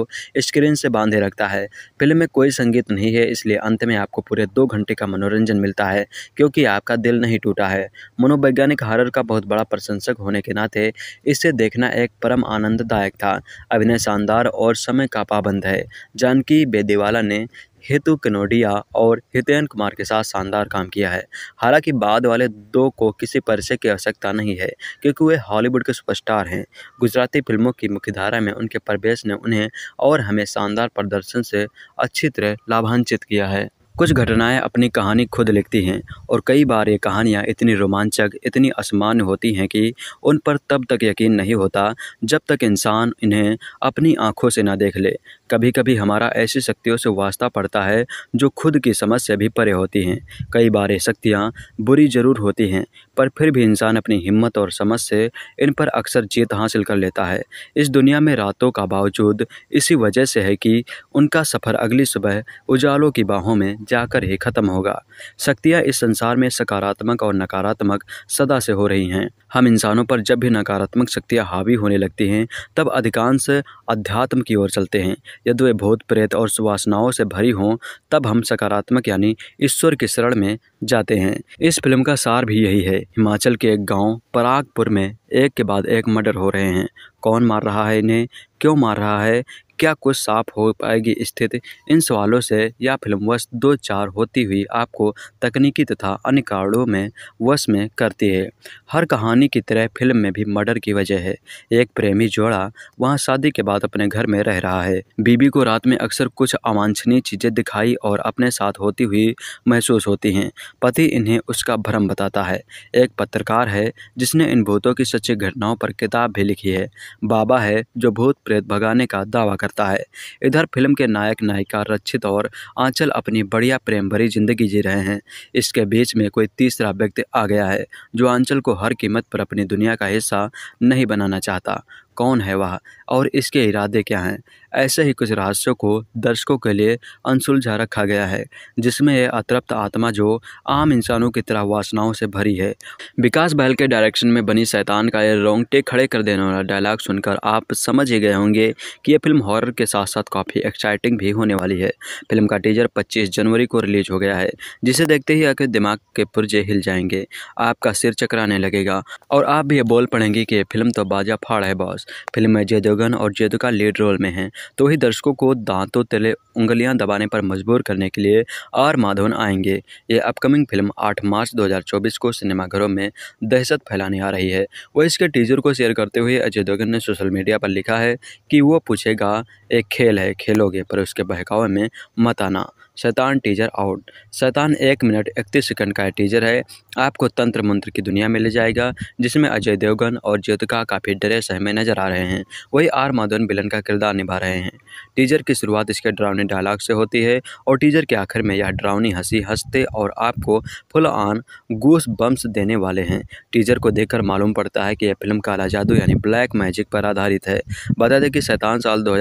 स्क्रीन से बांधे रखता है फिल्म में कोई संगीत नहीं है इसलिए अंत में आपको पूरे दो घंटे का मनोरंजन मिलता है क्योंकि आपका दिल नहीं टूटा है मनोवैज्ञानिक हॉरर का बहुत बड़ा प्रशंसक होने के नाते इसे देखना एक परम आनंददायक था अभिनय शानदार और समय का पाबंद है जानकी बेदेवाला ने हेतु कनोडिया और हितेन कुमार के साथ शानदार काम किया है हालांकि बाद वाले दो को किसी परिचय की आवश्यकता नहीं है क्योंकि वे हॉलीवुड के सुपरस्टार हैं गुजराती फिल्मों की मुख्यधारा में उनके प्रवेश ने उन्हें और हमें शानदार प्रदर्शन से अच्छी तरह लाभान्वित किया है कुछ घटनाएं अपनी कहानी खुद लिखती हैं और कई बार ये कहानियां इतनी रोमांचक इतनी असमान्य होती हैं कि उन पर तब तक यकीन नहीं होता जब तक इंसान इन्हें अपनी आंखों से ना देख ले कभी कभी हमारा ऐसी शक्तियों से वास्ता पड़ता है जो खुद की समझ से भी परे होती हैं कई बार ये शक्तियाँ बुरी ज़रूर होती हैं पर फिर भी इंसान अपनी हिम्मत और समझ से इन पर अक्सर जीत हासिल कर लेता है इस दुनिया में रातों का बावजूद इसी वजह से है कि उनका सफ़र अगली सुबह उजालों की बाहों में जाकर ही ख़त्म होगा शक्तियाँ इस संसार में सकारात्मक और नकारात्मक सदा से हो रही हैं हम इंसानों पर जब भी नकारात्मक शक्तियाँ हावी होने लगती हैं तब अधिकांश अध्यात्म की ओर चलते हैं यदि वे भूत प्रेत और सुवासनाओं से भरी हों तब हम सकारात्मक यानी ईश्वर की शरण में जाते हैं इस फिल्म का सार भी यही है हिमाचल के एक गांव परागपुर में एक के बाद एक मर्डर हो रहे हैं कौन मार रहा है इन्हें क्यों मार रहा है क्या कुछ साफ हो पाएगी स्थिति इन सवालों से यह फिल्म वश दो चार होती हुई आपको तकनीकी तथा अन्य कारणों में वश में करती है हर कहानी की तरह फिल्म में भी मर्डर की वजह है एक प्रेमी जोड़ा वहाँ शादी के बाद अपने घर में रह रहा है बीबी को रात में अक्सर कुछ अवांछनीय चीज़ें दिखाई और अपने साथ होती हुई महसूस होती हैं पति इन्हें उसका भ्रम बताता है एक पत्रकार है जिसने इन भूतों की सच्ची घटनाओं पर किताब भी लिखी है बाबा है जो भूत प्रेत भगाने का दावा करता है इधर फिल्म के नायक नायिका रक्षित और आंचल अपनी बढ़िया प्रेम भरी जिंदगी जी रहे हैं इसके बीच में कोई तीसरा व्यक्ति आ गया है जो आंचल को हर कीमत पर अपनी दुनिया का हिस्सा नहीं बनाना चाहता कौन है वह और इसके इरादे क्या हैं ऐसे ही कुछ रहस्यों को दर्शकों के लिए अनसुलझा रखा गया है जिसमें यह अतृप्त आत्मा जो आम इंसानों की तरह वासनाओं से भरी है विकास बहल के डायरेक्शन में बनी सैतान का यह रोंगटे खड़े कर देने वाला डायलॉग सुनकर आप समझ ही गए होंगे कि यह फिल्म हॉरर के साथ साथ काफ़ी एक्साइटिंग भी होने वाली है फिल्म का टीजर पच्चीस जनवरी को रिलीज हो गया है जिसे देखते ही आपके दिमाग के पुर्जे हिल जाएंगे आपका सिर चकराने लगेगा और आप भी बोल पड़ेंगे कि ये फिल्म तो बाजा फाड़ है बॉस फिल्म में जय देवगन और जय का लीड रोल में हैं तो ही दर्शकों को दांतों तले उंगलियां दबाने पर मजबूर करने के लिए आर माधवन आएंगे ये अपकमिंग फिल्म 8 मार्च 2024 को सिनेमाघरों में दहशत फैलाने आ रही है वह इसके टीजर को शेयर करते हुए अजय देवगन ने सोशल मीडिया पर लिखा है कि वो पूछेगा एक खेल है खेलोगे पर उसके बहकावे में मत आना शैतान टीजर आउट शैतान एक मिनट इकतीस सेकंड का टीजर है आपको तंत्र मंत्र की दुनिया में ले जाएगा जिसमें अजय देवगन और ज्योतिका काफ़ी डरे सहमे नजर आ रहे हैं वही आर माधवन बिलन का किरदार निभा रहे हैं टीजर की शुरुआत इसके ड्रावनी डायलॉग से होती है और टीजर के आखिर में यह ड्रावनी हंसी हंसते और आपको फुल ऑन गूस बम्स देने वाले हैं टीजर को देखकर मालूम पड़ता है कि यह फिल्म काला जादू यानी ब्लैक मैजिक पर आधारित है बता दें कि शैतान साल दो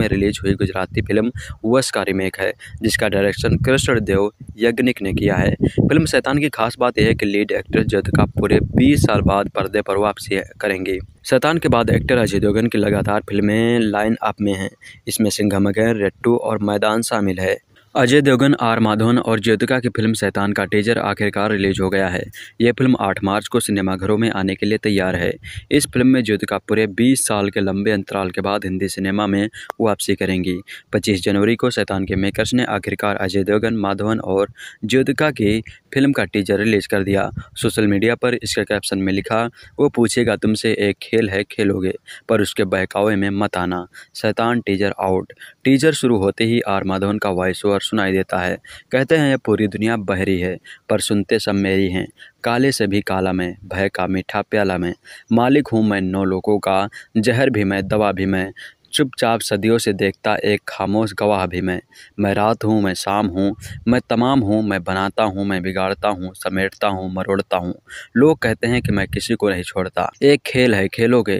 में रिलीज हुई गुजराती फिल्म वस का रिमेक है जिसका डायरेक्शन कृष्ण देव यज्ञनिक ने किया है फिल्म शैतान की खास बात यह है कि लीड एक्टर जदका पूरे 20 साल बाद पर्दे पर वापसी करेंगे शैतान के बाद एक्टर अजय देवगन की लगातार फिल्में लाइन अप में हैं इसमें सिंघम अगैन रेट्टू और मैदान शामिल है अजय देवगन आर माधवन और ज्योतिका की फिल्म सैतान का टीजर आखिरकार रिलीज हो गया है ये फिल्म 8 मार्च को सिनेमाघरों में आने के लिए तैयार है इस फिल्म में ज्योतिका पूरे 20 साल के लंबे अंतराल के बाद हिंदी सिनेमा में वापसी करेंगी 25 जनवरी को सैतान के मेकर्स ने आखिरकार अजय देवगन माधवन और ज्योतिका की फिल्म का टीजर रिलीज कर दिया सोशल मीडिया पर इसके कैप्शन में लिखा वो पूछेगा तुमसे एक खेल है खेलोगे पर उसके बहकावे में मत आना शैतान टीजर आउट टीजर शुरू होते ही आर माधवन का वॉइस ओवर सुनाई देता है कहते हैं पूरी दुनिया बहरी है पर सुनते सब मेरी हैं काले से भी काला मैं भय का मीठा प्याला मैं मालिक हूँ मैं नौ लोगों का जहर भी मैं दवा भी मैं चुपचाप सदियों से देखता एक खामोश गवाह भी मैं मैं रात हूँ मैं शाम हूँ मैं तमाम हूँ मैं बनाता हूँ मैं बिगाड़ता हूँ समेटता हूँ मरोड़ता हूँ लोग कहते हैं कि मैं किसी को नहीं छोड़ता एक खेल है खेलोगे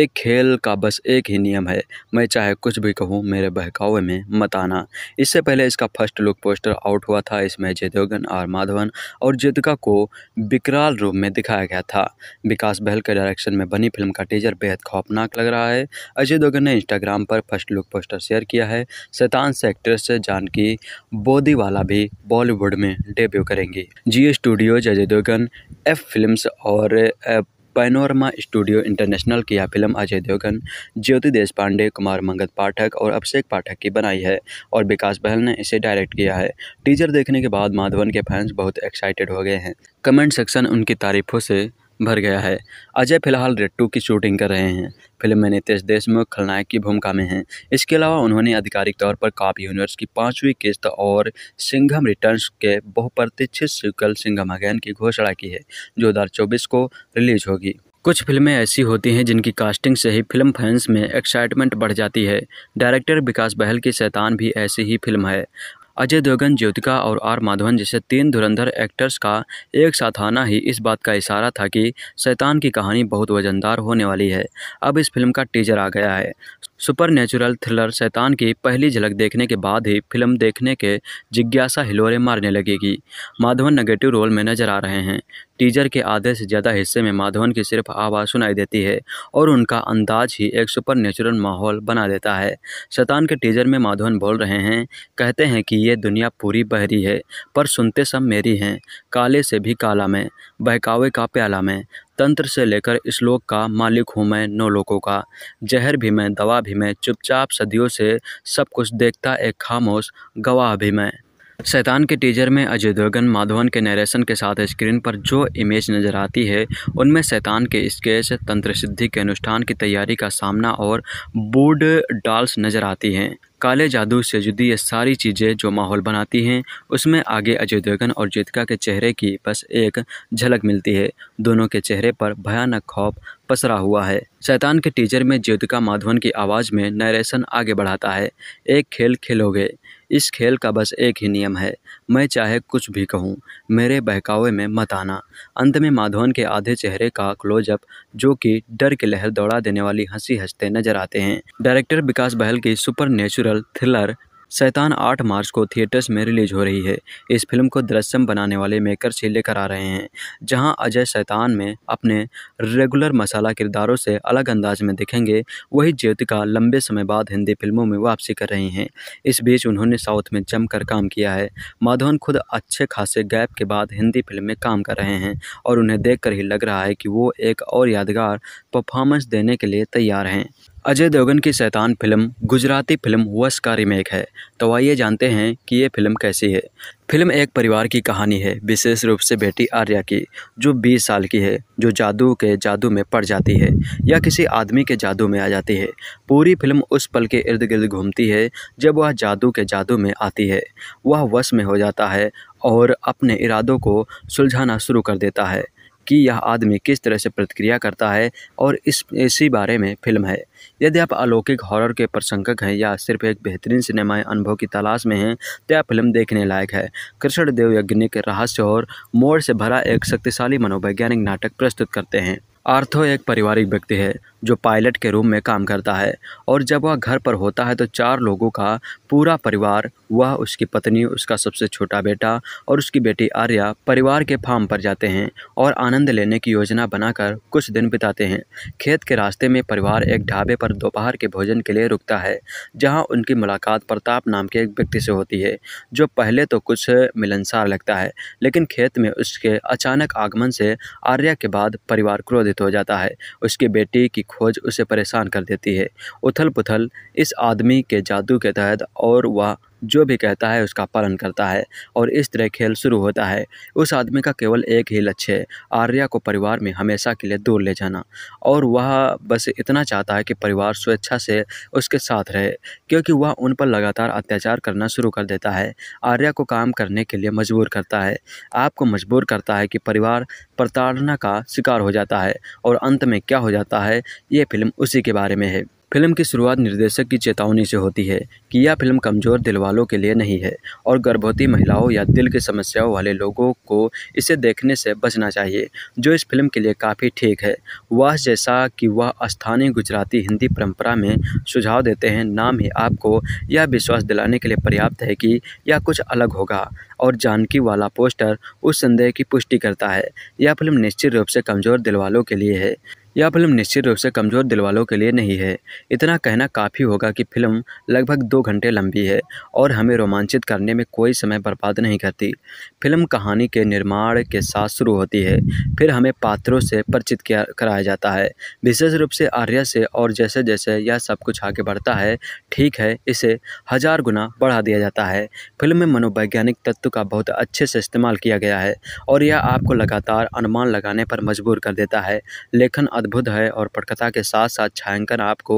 एक खेल का बस एक ही नियम है मैं चाहे कुछ भी कहूँ मेरे बहकावे में मत आना इससे पहले इसका फर्स्ट लुक पोस्टर आउट हुआ था इसमें जयदेवगन आर माधवन और जितका को विकराल रूप में दिखाया गया था विकास बहल के डायरेक्शन में बनी फिल्म का टीजर बेहद खौफनाक लग रहा है अजय देवगन ने इंस्टा इंस्टाग्राम पर फर्स्ट लुक पोस्टर शेयर किया है शैतान से एक्ट्रेस जानकी बोदीवाला भी बॉलीवुड में डेब्यू करेंगी जी studios Ajay Devgn F film और पैनोरमा स्टूडियो इंटरनेशनल की यह फिल्म अजय देवगन ज्योति देश पांडे कुमार मंगत पाठक और अभिषेक पाठक की बनाई है और विकास बहल ने इसे डायरेक्ट किया है टीजर देखने के बाद माधवन के फैंस बहुत एक्साइटेड हो गए हैं कमेंट सेक्शन उनकी तारीफों से भर गया है अजय फिलहाल रेड की शूटिंग कर रहे हैं फिल्म में नितेश देशमुख खलनायक की भूमिका में हैं इसके अलावा उन्होंने आधिकारिक तौर पर काप यूनिवर्स की पाँचवीं किस्त और सिंघम रिटर्न्स के बहुप्रतीक्षित सिकल सिंघम अगैन की घोषणा की है जो दो को रिलीज होगी कुछ फिल्में ऐसी होती हैं जिनकी कास्टिंग से ही फिल्म फैंस में एक्साइटमेंट बढ़ जाती है डायरेक्टर विकास बहल की शैतान भी ऐसी ही फिल्म है अजय देवगन ज्योतिका और आर माधवन जैसे तीन धुरंधर एक्टर्स का एक साथ आना ही इस बात का इशारा था कि शैतान की कहानी बहुत वजनदार होने वाली है अब इस फिल्म का टीजर आ गया है सुपर नेचुरल थ्रिलर शैतान की पहली झलक देखने के बाद ही फिल्म देखने के जिज्ञासा हिलोरे मारने लगेगी माधवन नेगेटिव रोल में नजर आ रहे हैं टीजर के आधे से ज़्यादा हिस्से में माधवन की सिर्फ आवाज़ सुनाई देती है और उनका अंदाज ही एक सुपर नेचुरल माहौल बना देता है शैतान के टीजर में माधवन बोल रहे हैं कहते हैं कि ये दुनिया पूरी बहरी है पर सुनते सब मेरी हैं काले से भी काला में बहकावे का प्याला में तंत्र से लेकर श्लोक का मालिक हूँ मैं नौ लोगों का जहर भी मैं दवा भी मैं चुपचाप सदियों से सब कुछ देखता एक खामोश गवाह भी मैं शैतान के टीजर में अजय देवगन माधवन के नरेशन के साथ स्क्रीन पर जो इमेज नज़र आती है उनमें शैतान के स्केच तंत्र सिद्धि के अनुष्ठान की तैयारी का सामना और बूड डाल्स नज़र आती हैं काले जादू से जुदी ये सारी चीज़ें जो माहौल बनाती हैं उसमें आगे अजय देवगन और जीतिका के चेहरे की बस एक झलक मिलती है दोनों के चेहरे पर भयानक खौफ पसरा हुआ है शैतान के टीजर में ज्योतिका माधवन की आवाज़ में नरेशन आगे बढ़ाता है एक खेल खेलोगे इस खेल का बस एक ही नियम है मैं चाहे कुछ भी कहूँ मेरे बहकावे में मत आना अंत में माधवन के आधे चेहरे का क्लोजअप जो कि डर की लहर दौड़ा देने वाली हंसी हंसते नजर आते हैं डायरेक्टर विकास बहल की सुपर नेचुरल थ्रिलर शैतान 8 मार्च को थिएटर्स में रिलीज हो रही है इस फिल्म को दृश्यम बनाने वाले मेकर से लेकर आ रहे हैं जहां अजय शैतान में अपने रेगुलर मसाला किरदारों से अलग अंदाज में दिखेंगे वही ज्योतिका लंबे समय बाद हिंदी फिल्मों में वापसी कर रही हैं इस बीच उन्होंने साउथ में जमकर काम किया है माधवन खुद अच्छे खासे गैप के बाद हिंदी फिल्म में काम कर रहे हैं और उन्हें देख ही लग रहा है कि वो एक और यादगार परफॉर्मेंस देने के लिए तैयार हैं अजय देवगन की शैतान फिल्म गुजराती फिल्म वस का रीमेक है तो आइए जानते हैं कि ये फिल्म कैसी है फिल्म एक परिवार की कहानी है विशेष रूप से बेटी आर्या की जो 20 साल की है जो जादू के जादू में पड़ जाती है या किसी आदमी के जादू में आ जाती है पूरी फिल्म उस पल के इर्द गिर्द घूमती है जब वह जादू के जादू में आती है वह वश में हो जाता है और अपने इरादों को सुलझाना शुरू कर देता है कि यह आदमी किस तरह से प्रतिक्रिया करता है और इस इसी बारे में फिल्म है यदि आप अलौकिक हॉरर के प्रशंसक हैं या सिर्फ एक बेहतरीन सिनेमाई अनुभव की तलाश में हैं तो यह फिल्म देखने लायक है कृष्ण देव यज्ञनिक रहस्य और मोड़ से भरा एक शक्तिशाली मनोवैज्ञानिक नाटक प्रस्तुत करते हैं आर्थो एक पारिवारिक व्यक्ति है जो पायलट के रूम में काम करता है और जब वह घर पर होता है तो चार लोगों का पूरा परिवार वह उसकी पत्नी उसका सबसे छोटा बेटा और उसकी बेटी आर्या परिवार के फार्म पर जाते हैं और आनंद लेने की योजना बनाकर कुछ दिन बिताते हैं खेत के रास्ते में परिवार एक ढाबे पर दोपहर के भोजन के लिए रुकता है जहाँ उनकी मुलाकात प्रताप नाम के एक व्यक्ति से होती है जो पहले तो कुछ मिलनसार लगता है लेकिन खेत में उसके अचानक आगमन से आर्या के बाद परिवार क्रोधित हो जाता है उसकी बेटी की खोज उसे परेशान कर देती है उथल पुथल इस आदमी के जादू के तहत और वह जो भी कहता है उसका पालन करता है और इस तरह खेल शुरू होता है उस आदमी का केवल एक ही लक्ष्य है आर्या को परिवार में हमेशा के लिए दूर ले जाना और वह बस इतना चाहता है कि परिवार स्वेच्छा से उसके साथ रहे क्योंकि वह उन पर लगातार अत्याचार करना शुरू कर देता है आर्या को काम करने के लिए मजबूर करता है आपको मजबूर करता है कि परिवार प्रताड़ना का शिकार हो जाता है और अंत में क्या हो जाता है ये फिल्म उसी के बारे में है फिल्म की शुरुआत निर्देशक की चेतावनी से होती है कि यह फिल्म कमज़ोर दिल वालों के लिए नहीं है और गर्भवती महिलाओं या दिल की समस्याओं वाले लोगों को इसे देखने से बचना चाहिए जो इस फिल्म के लिए काफ़ी ठीक है वह जैसा कि वह स्थानीय गुजराती हिंदी परंपरा में सुझाव देते हैं नाम ही आपको यह विश्वास दिलाने के लिए पर्याप्त है कि यह कुछ अलग होगा और जानकी वाला पोस्टर उस संदेह की पुष्टि करता है यह फिल्म निश्चित रूप से कमज़ोर दिल वालों के लिए है यह फिल्म निश्चित रूप से कमज़ोर दिल वालों के लिए नहीं है इतना कहना काफ़ी होगा कि फिल्म लगभग दो घंटे लंबी है और हमें रोमांचित करने में कोई समय बर्बाद नहीं करती फिल्म कहानी के निर्माण के साथ शुरू होती है फिर हमें पात्रों से परिचित किया कराया जाता है विशेष रूप से आर्या से और जैसे जैसे यह सब कुछ आगे बढ़ता है ठीक है इसे हज़ार गुना बढ़ा दिया जाता है फिल्म में मनोवैज्ञानिक तत्व का बहुत अच्छे से इस्तेमाल किया गया है और यह आपको लगातार अनुमान लगाने पर मजबूर कर देता है लेखन अद्भुत है और पटकथा के साथ साथ छायांकन आपको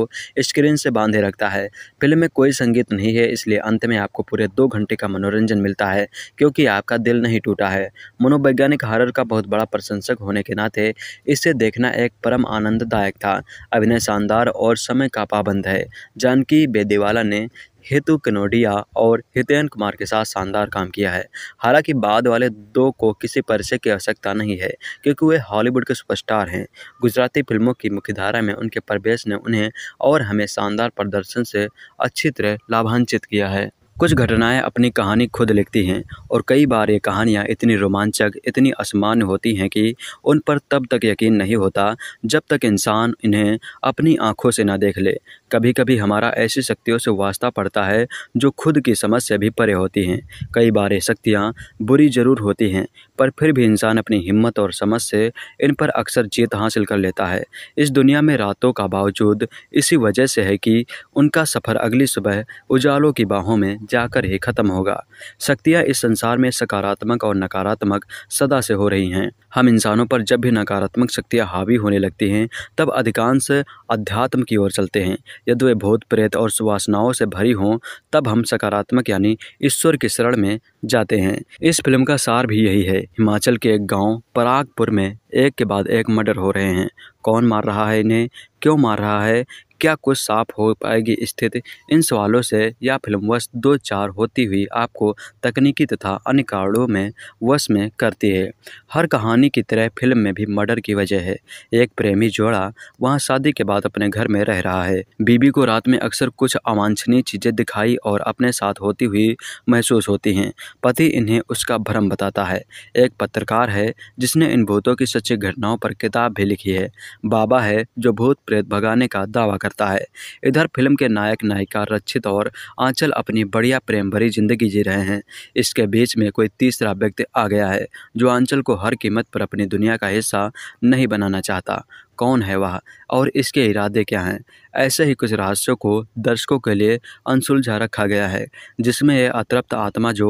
स्क्रीन से बांधे रखता है फिल्म में कोई संगीत नहीं है इसलिए अंत में आपको पूरे दो घंटे का मनोरंजन मिलता है क्योंकि आपका दिल नहीं टूटा है मनोवैज्ञानिक हारर का बहुत बड़ा प्रशंसक होने के नाते इसे देखना एक परम आनंददायक था अभिनय शानदार और समय का पाबंद है जानकी बेदीवाला ने हेतु कनोडिया और हितेन कुमार के साथ शानदार काम किया है हालांकि बाद वाले दो को किसी परिचय की आवश्यकता नहीं है क्योंकि वे हॉलीवुड के सुपरस्टार हैं गुजराती फिल्मों की मुख्यधारा में उनके प्रवेश ने उन्हें और हमें शानदार प्रदर्शन से अच्छी तरह लाभान्वित किया है कुछ घटनाएं अपनी कहानी खुद लिखती हैं और कई बार ये कहानियां इतनी रोमांचक इतनी असमान्य होती हैं कि उन पर तब तक यकीन नहीं होता जब तक इंसान इन्हें अपनी आंखों से ना देख ले कभी कभी हमारा ऐसी शक्तियों से वास्ता पड़ता है जो खुद की समझ से भी परे होती हैं कई बार ये शक्तियाँ बुरी ज़रूर होती हैं पर फिर भी इंसान अपनी हिम्मत और समझ से इन पर अक्सर जीत हासिल कर लेता है इस दुनिया में रातों का बावजूद इसी वजह से है कि उनका सफ़र अगली सुबह उजालों की बाहों में जाकर ही ख़त्म होगा शक्तियाँ इस संसार में सकारात्मक और नकारात्मक सदा से हो रही हैं हम इंसानों पर जब भी नकारात्मक शक्तियाँ हावी होने लगती हैं तब अधिकांश अध्यात्म की ओर चलते हैं यदि वे भूत प्रेत और सुवासनाओं से भरी हों तब हम सकारात्मक यानी ईश्वर की शरण में जाते हैं इस फिल्म का सार भी यही है हिमाचल के एक गांव परागपुर में एक के बाद एक मर्डर हो रहे हैं कौन मार रहा है इन्हें क्यों मार रहा है क्या कुछ साफ हो पाएगी स्थिति इन सवालों से यह फिल्म वश दो चार होती हुई आपको तकनीकी तथा अन्य कारणों में वश में करती है हर कहानी की तरह फिल्म में भी मर्डर की वजह है एक प्रेमी जोड़ा वहाँ शादी के बाद अपने घर में रह रहा है बीबी को रात में अक्सर कुछ अवांछनीय चीज़ें दिखाई और अपने साथ होती हुई महसूस होती हैं पति इन्हें उसका भ्रम बताता है एक पत्रकार है जिसने इन भूतों की सच्ची घटनाओं पर किताब भी लिखी है बाबा है जो भूत प्रेत भगाने का दावा कर करता है इधर फिल्म के नायक नायिका रक्षित और आंचल अपनी बढ़िया प्रेम भरी जिंदगी जी रहे हैं इसके बीच में कोई तीसरा व्यक्ति आ गया है जो आंचल को हर कीमत पर अपनी दुनिया का हिस्सा नहीं बनाना चाहता कौन है वह और इसके इरादे क्या हैं ऐसे ही कुछ रहस्यों को दर्शकों के लिए अनसुलझा रखा गया है जिसमें यह अतृप्त आत्मा जो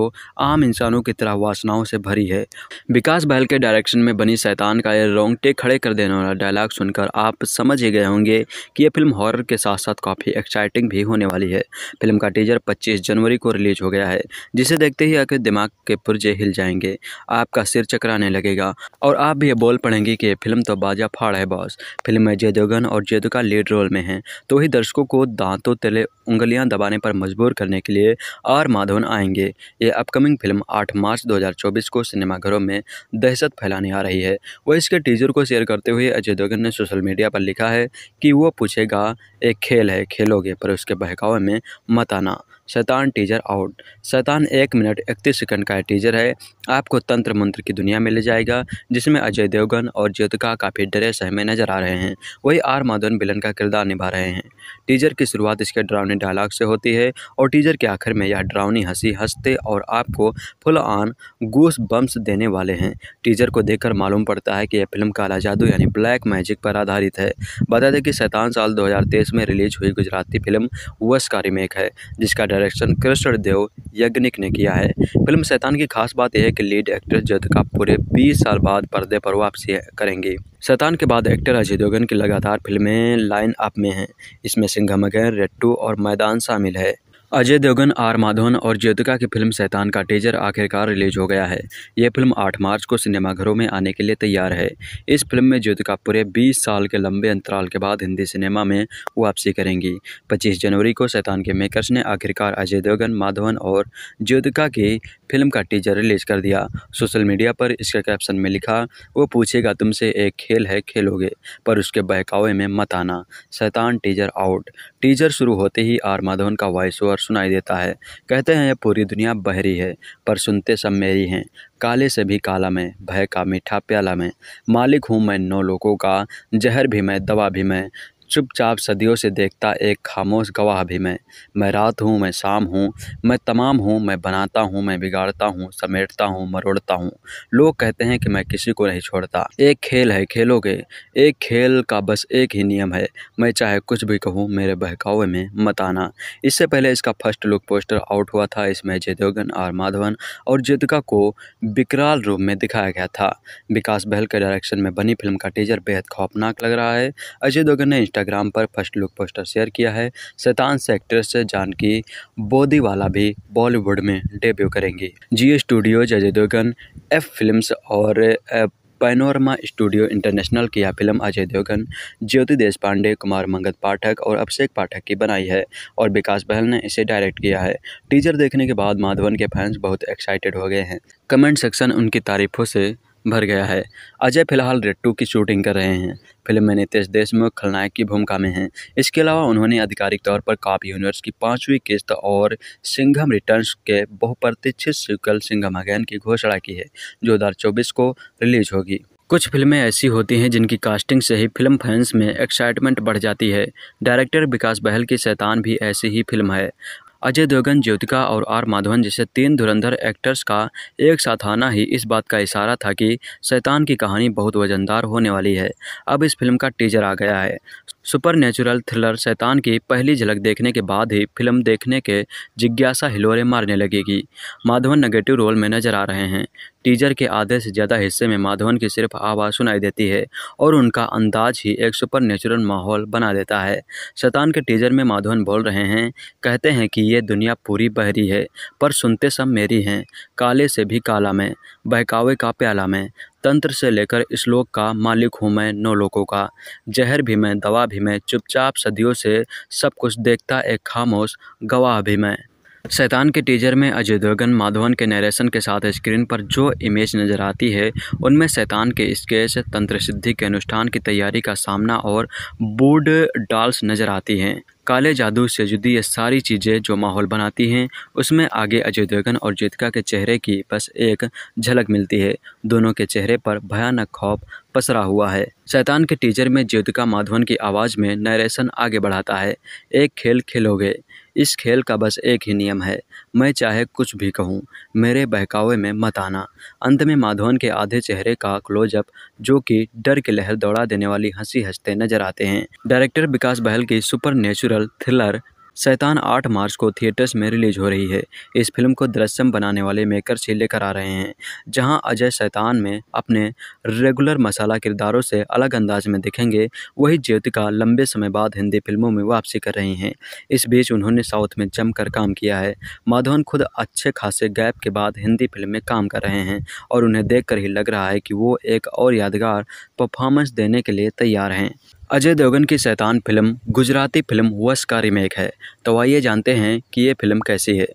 आम इंसानों की तरह वासनाओं से भरी है विकास बहल के डायरेक्शन में बनी सैतान का यह रोंगटे खड़े कर देने वाला डायलॉग सुनकर आप समझ ही गए होंगे कि यह फिल्म हॉरर के साथ साथ काफ़ी एक्साइटिंग भी होने वाली है फिल्म का टीजर पच्चीस जनवरी को रिलीज हो गया है जिसे देखते ही आपके दिमाग के पुर्जे हिल जाएंगे आपका सिर चकराने लगेगा और आप भी यह बोल पड़ेंगे कि फिल्म तो बाजा फाड़ है बॉस फिल्म में जय देवगन और जय का लीड रोल में हैं तो ही दर्शकों को दांतों तले उंगलियां दबाने पर मजबूर करने के लिए आर माधवन आएंगे ये अपकमिंग फिल्म 8 मार्च 2024 को सिनेमाघरों में दहशत फैलाने आ रही है वह इसके टीजर को शेयर करते हुए अजय देवगन ने सोशल मीडिया पर लिखा है कि वो पूछेगा एक खेल है खेलोगे पर उसके बहकावे में मत आना शैतान टीजर आउट शैतान एक मिनट इकतीस सेकंड का टीजर है आपको तंत्र मंत्र की दुनिया में ले जाएगा जिसमें अजय देवगन और ज्योतिका काफ़ी डरे सहमे नजर आ रहे हैं वही आर माधवन बिलन का किरदार निभा रहे हैं टीजर की शुरुआत इसके ड्रावनी डायलॉग से होती है और टीजर के आखिर में यह ड्रावनी हंसी हंसते और आपको फुल ऑन गूस बम्स देने वाले हैं टीजर को देखकर मालूम पड़ता है कि यह फिल्म काला जादू यानी ब्लैक मैजिक पर आधारित है बता दें कि शैतान साल दो में रिलीज हुई गुजराती फिल्म वस का रिमेक है जिसका डायरेक्शन कृष्ण देव यज्ञनिक ने किया है फिल्म शैतान की खास बात यह है कि लीड एक्ट्रेस जद का पूरे 20 साल बाद पर्दे पर वापसी करेंगे शैतान के बाद एक्टर अजय देवगन की लगातार फिल्में लाइन अप में हैं इसमें सिंघम अगैर रेट्टू और मैदान शामिल है अजय देवगन आर माधवन और ज्योतिका की फिल्म सैतान का टीजर आखिरकार रिलीज हो गया है यह फिल्म 8 मार्च को सिनेमाघरों में आने के लिए तैयार है इस फिल्म में ज्योतिका पूरे 20 साल के लंबे अंतराल के बाद हिंदी सिनेमा में वापसी करेंगी 25 जनवरी को सैतान के मेकर्स ने आखिरकार अजय देवगन माधवन और ज्योतिका की फिल्म का टीजर रिलीज कर दिया सोशल मीडिया पर इसके कैप्शन में लिखा वो पूछेगा तुमसे एक खेल है खेलोगे पर उसके बहकावे में मत आना शैतान टीजर आउट टीजर शुरू होते ही आर माधवन का वॉइस ओवर सुनाई देता है कहते हैं पूरी दुनिया बहरी है पर सुनते सब मेरी हैं काले से भी काला मैं भय का मीठा प्याला मैं मालिक हूँ मैं नौ लोगों का जहर भी मैं दवा भी मैं चुपचाप सदियों से देखता एक खामोश गवाह भी मैं मैं रात हूँ मैं शाम हूँ मैं तमाम हूँ मैं बनाता हूँ मैं बिगाड़ता हूँ समेटता हूँ मरोड़ता हूँ लोग कहते हैं कि मैं किसी को नहीं छोड़ता एक खेल है खेलों के एक खेल का बस एक ही नियम है मैं चाहे कुछ भी कहूँ मेरे बहकावे में मत आना इससे पहले इसका फर्स्ट लुक पोस्टर आउट हुआ था इसमें जयदेवगन आर माधवन और जेतिका को विकराल रूप में दिखाया गया था विकास बहल के डायरेक्शन में बनी फिल्म का टीजर बेहद खौफनाक लग रहा है अजय देवगन ने इंस्टाग्राम पर फर्स्ट लुक पोस्टर शेयर किया है शैतान एक्ट्रेस जानकी बोदीवाला भी बॉलीवुड में डेब्यू करेंगी जी studios Ajay Devgn F film और पैनोरमा स्टूडियो इंटरनेशनल की यह फिल्म अजय देवगन ज्योति देश पांडे कुमार मंगत पाठक और अभिषेक पाठक की बनाई है और विकास बहल ने इसे डायरेक्ट किया है टीजर देखने के बाद माधवन के फैंस बहुत एक्साइटेड हो गए हैं कमेंट सेक्शन उनकी तारीफों से भर गया है अजय फिलहाल रेट्टू की शूटिंग कर रहे हैं फिल्म में नितेश देशमुख खलनायक की भूमिका में हैं इसके अलावा उन्होंने आधिकारिक तौर पर काप यूनिवर्स की पांचवी किस्त और सिंघम रिटर्न्स के बहुप्रतीक्षित सिकल सिंघम अगैन की घोषणा की है जो दो को रिलीज होगी कुछ फिल्में ऐसी होती हैं जिनकी कास्टिंग से ही फिल्म फैंस में एक्साइटमेंट बढ़ जाती है डायरेक्टर विकास बहल की शैतान भी ऐसी ही फिल्म है अजय देवगन ज्योतिका और आर माधवन जैसे तीन धुरंधर एक्टर्स का एक साथ आना ही इस बात का इशारा था कि शैतान की कहानी बहुत वजनदार होने वाली है अब इस फिल्म का टीजर आ गया है सुपर नेचुरल थ्रिलर शैतान की पहली झलक देखने के बाद ही फिल्म देखने के जिज्ञासा हिलोरे मारने लगेगी माधवन नेगेटिव रोल में नजर आ रहे हैं टीजर के आधे से ज़्यादा हिस्से में माधवन की सिर्फ आवाज़ सुनाई देती है और उनका अंदाज ही एक सुपर नेचुरल माहौल बना देता है शतान के टीजर में माधवन बोल रहे हैं कहते हैं कि ये दुनिया पूरी बहरी है पर सुनते सब मेरी हैं काले से भी काला में बहकावे का प्याला में तंत्र से लेकर श्लोक का मालिक हूँ मैं नौ लोगों का जहर भी मैं दवा भी मैं चुपचाप सदियों से सब कुछ देखता एक खामोश गवाह भी मैं शैतान के टीजर में अजय देवगन माधवन के नरेशन के साथ स्क्रीन पर जो इमेज नजर आती है उनमें शैतान के स्केच तंत्र सिद्धि के अनुष्ठान की तैयारी का सामना और बूड डॉल्स नजर आती हैं काले जादू से जुदी ये सारी चीज़ें जो माहौल बनाती हैं उसमें आगे अजय देवगन और जीतिका के चेहरे की बस एक झलक मिलती है दोनों के चेहरे पर भयानक खौफ पसरा हुआ है शैतान के टीचर में ज्योतिका माधवन की आवाज़ में नरेशन आगे बढ़ाता है एक खेल खेलोगे इस खेल का बस एक ही नियम है मैं चाहे कुछ भी कहूँ मेरे बहकावे में मत आना अंत में माधवन के आधे चेहरे का क्लोजअप जो कि डर की लहर दौड़ा देने वाली हंसी हंसते नजर आते हैं डायरेक्टर विकास बहल की सुपर नेचुरल थ्रिलर शैतान 8 मार्च को थिएटर्स में रिलीज हो रही है इस फिल्म को दृश्यम बनाने वाले मेकर से लेकर आ रहे हैं जहां अजय शैतान में अपने रेगुलर मसाला किरदारों से अलग अंदाज में दिखेंगे वही ज्योतिका लंबे समय बाद हिंदी फिल्मों में वापसी कर रही हैं इस बीच उन्होंने साउथ में जमकर काम किया है माधवन खुद अच्छे खासे गैप के बाद हिंदी फिल्म में काम कर रहे हैं और उन्हें देख ही लग रहा है कि वो एक और यादगार परफॉर्मेंस देने के लिए तैयार हैं अजय देवगन की शैतान फिल्म गुजराती फिल्म वश का रिमेक है तो आइए जानते हैं कि ये फिल्म कैसी है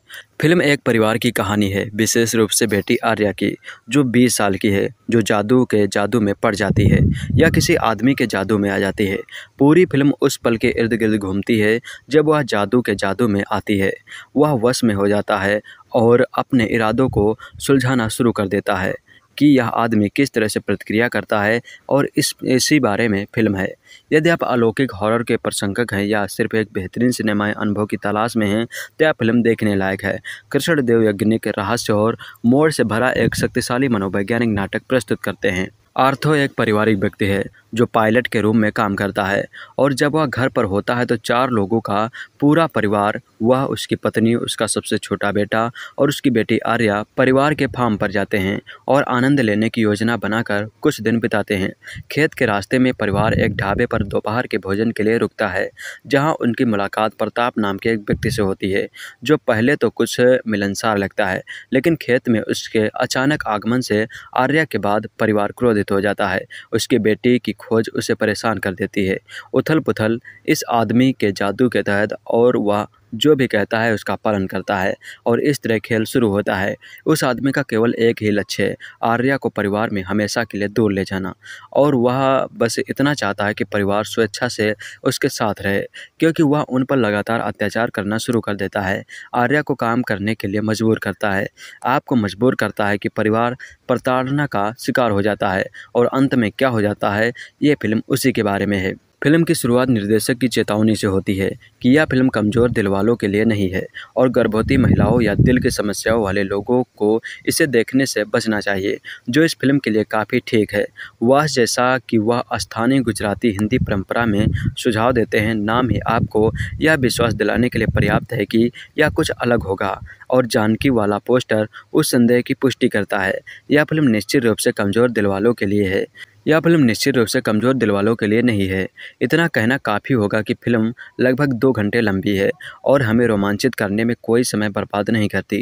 फिल्म एक परिवार की कहानी है विशेष रूप से बेटी आर्या की जो 20 साल की है जो जादू के जादू में पड़ जाती है या किसी आदमी के जादू में आ जाती है पूरी फिल्म उस पल के इर्द गिर्द घूमती है जब वह जादू के जादू में आती है वह वश में हो जाता है और अपने इरादों को सुलझाना शुरू कर देता है कि यह आदमी किस तरह से प्रतिक्रिया करता है और इस इसी बारे में फिल्म है यदि आप अलौकिक हॉरर के प्रशंसक हैं या सिर्फ एक बेहतरीन सिनेमाई अनुभव की तलाश में हैं तो यह फिल्म देखने लायक है कृष्ण देव यज्ञनिक रहस्य और मोड़ से भरा एक शक्तिशाली मनोवैज्ञानिक नाटक प्रस्तुत करते हैं आर्थो एक पारिवारिक व्यक्ति है जो पायलट के रूम में काम करता है और जब वह घर पर होता है तो चार लोगों का पूरा परिवार वह उसकी पत्नी उसका सबसे छोटा बेटा और उसकी बेटी आर्या परिवार के फार्म पर जाते हैं और आनंद लेने की योजना बनाकर कुछ दिन बिताते हैं खेत के रास्ते में परिवार एक ढाबे पर दोपहर के भोजन के लिए रुकता है जहां उनकी मुलाकात प्रताप नाम के एक व्यक्ति से होती है जो पहले तो कुछ मिलनसार लगता है लेकिन खेत में उसके अचानक आगमन से आर्या के बाद परिवार क्रोधित हो जाता है उसकी बेटी की खोज उसे परेशान कर देती है उथल पुथल इस आदमी के जादू के तहत और वह जो भी कहता है उसका पालन करता है और इस तरह खेल शुरू होता है उस आदमी का केवल एक ही लक्ष्य है आर्या को परिवार में हमेशा के लिए दूर ले जाना और वह बस इतना चाहता है कि परिवार स्वेच्छा से उसके साथ रहे क्योंकि वह उन पर लगातार अत्याचार करना शुरू कर देता है आर्या को काम करने के लिए मजबूर करता है आपको मजबूर करता है कि परिवार प्रताड़ना का शिकार हो जाता है और अंत में क्या हो जाता है ये फिल्म उसी के बारे में है फिल्म की शुरुआत निर्देशक की चेतावनी से होती है कि यह फिल्म कमज़ोर दिल वालों के लिए नहीं है और गर्भवती महिलाओं या दिल की समस्याओं वाले लोगों को इसे देखने से बचना चाहिए जो इस फिल्म के लिए काफ़ी ठीक है वह जैसा कि वह स्थानीय गुजराती हिंदी परंपरा में सुझाव देते हैं नाम ही आपको यह विश्वास दिलाने के लिए पर्याप्त है कि यह कुछ अलग होगा और जानकी वाला पोस्टर उस संदेह की पुष्टि करता है यह फिल्म निश्चित रूप से कमज़ोर दिल वालों के लिए है यह फिल्म निश्चित रूप से कमज़ोर दिल वालों के लिए नहीं है इतना कहना काफ़ी होगा कि फिल्म लगभग दो घंटे लंबी है और हमें रोमांचित करने में कोई समय बर्बाद नहीं करती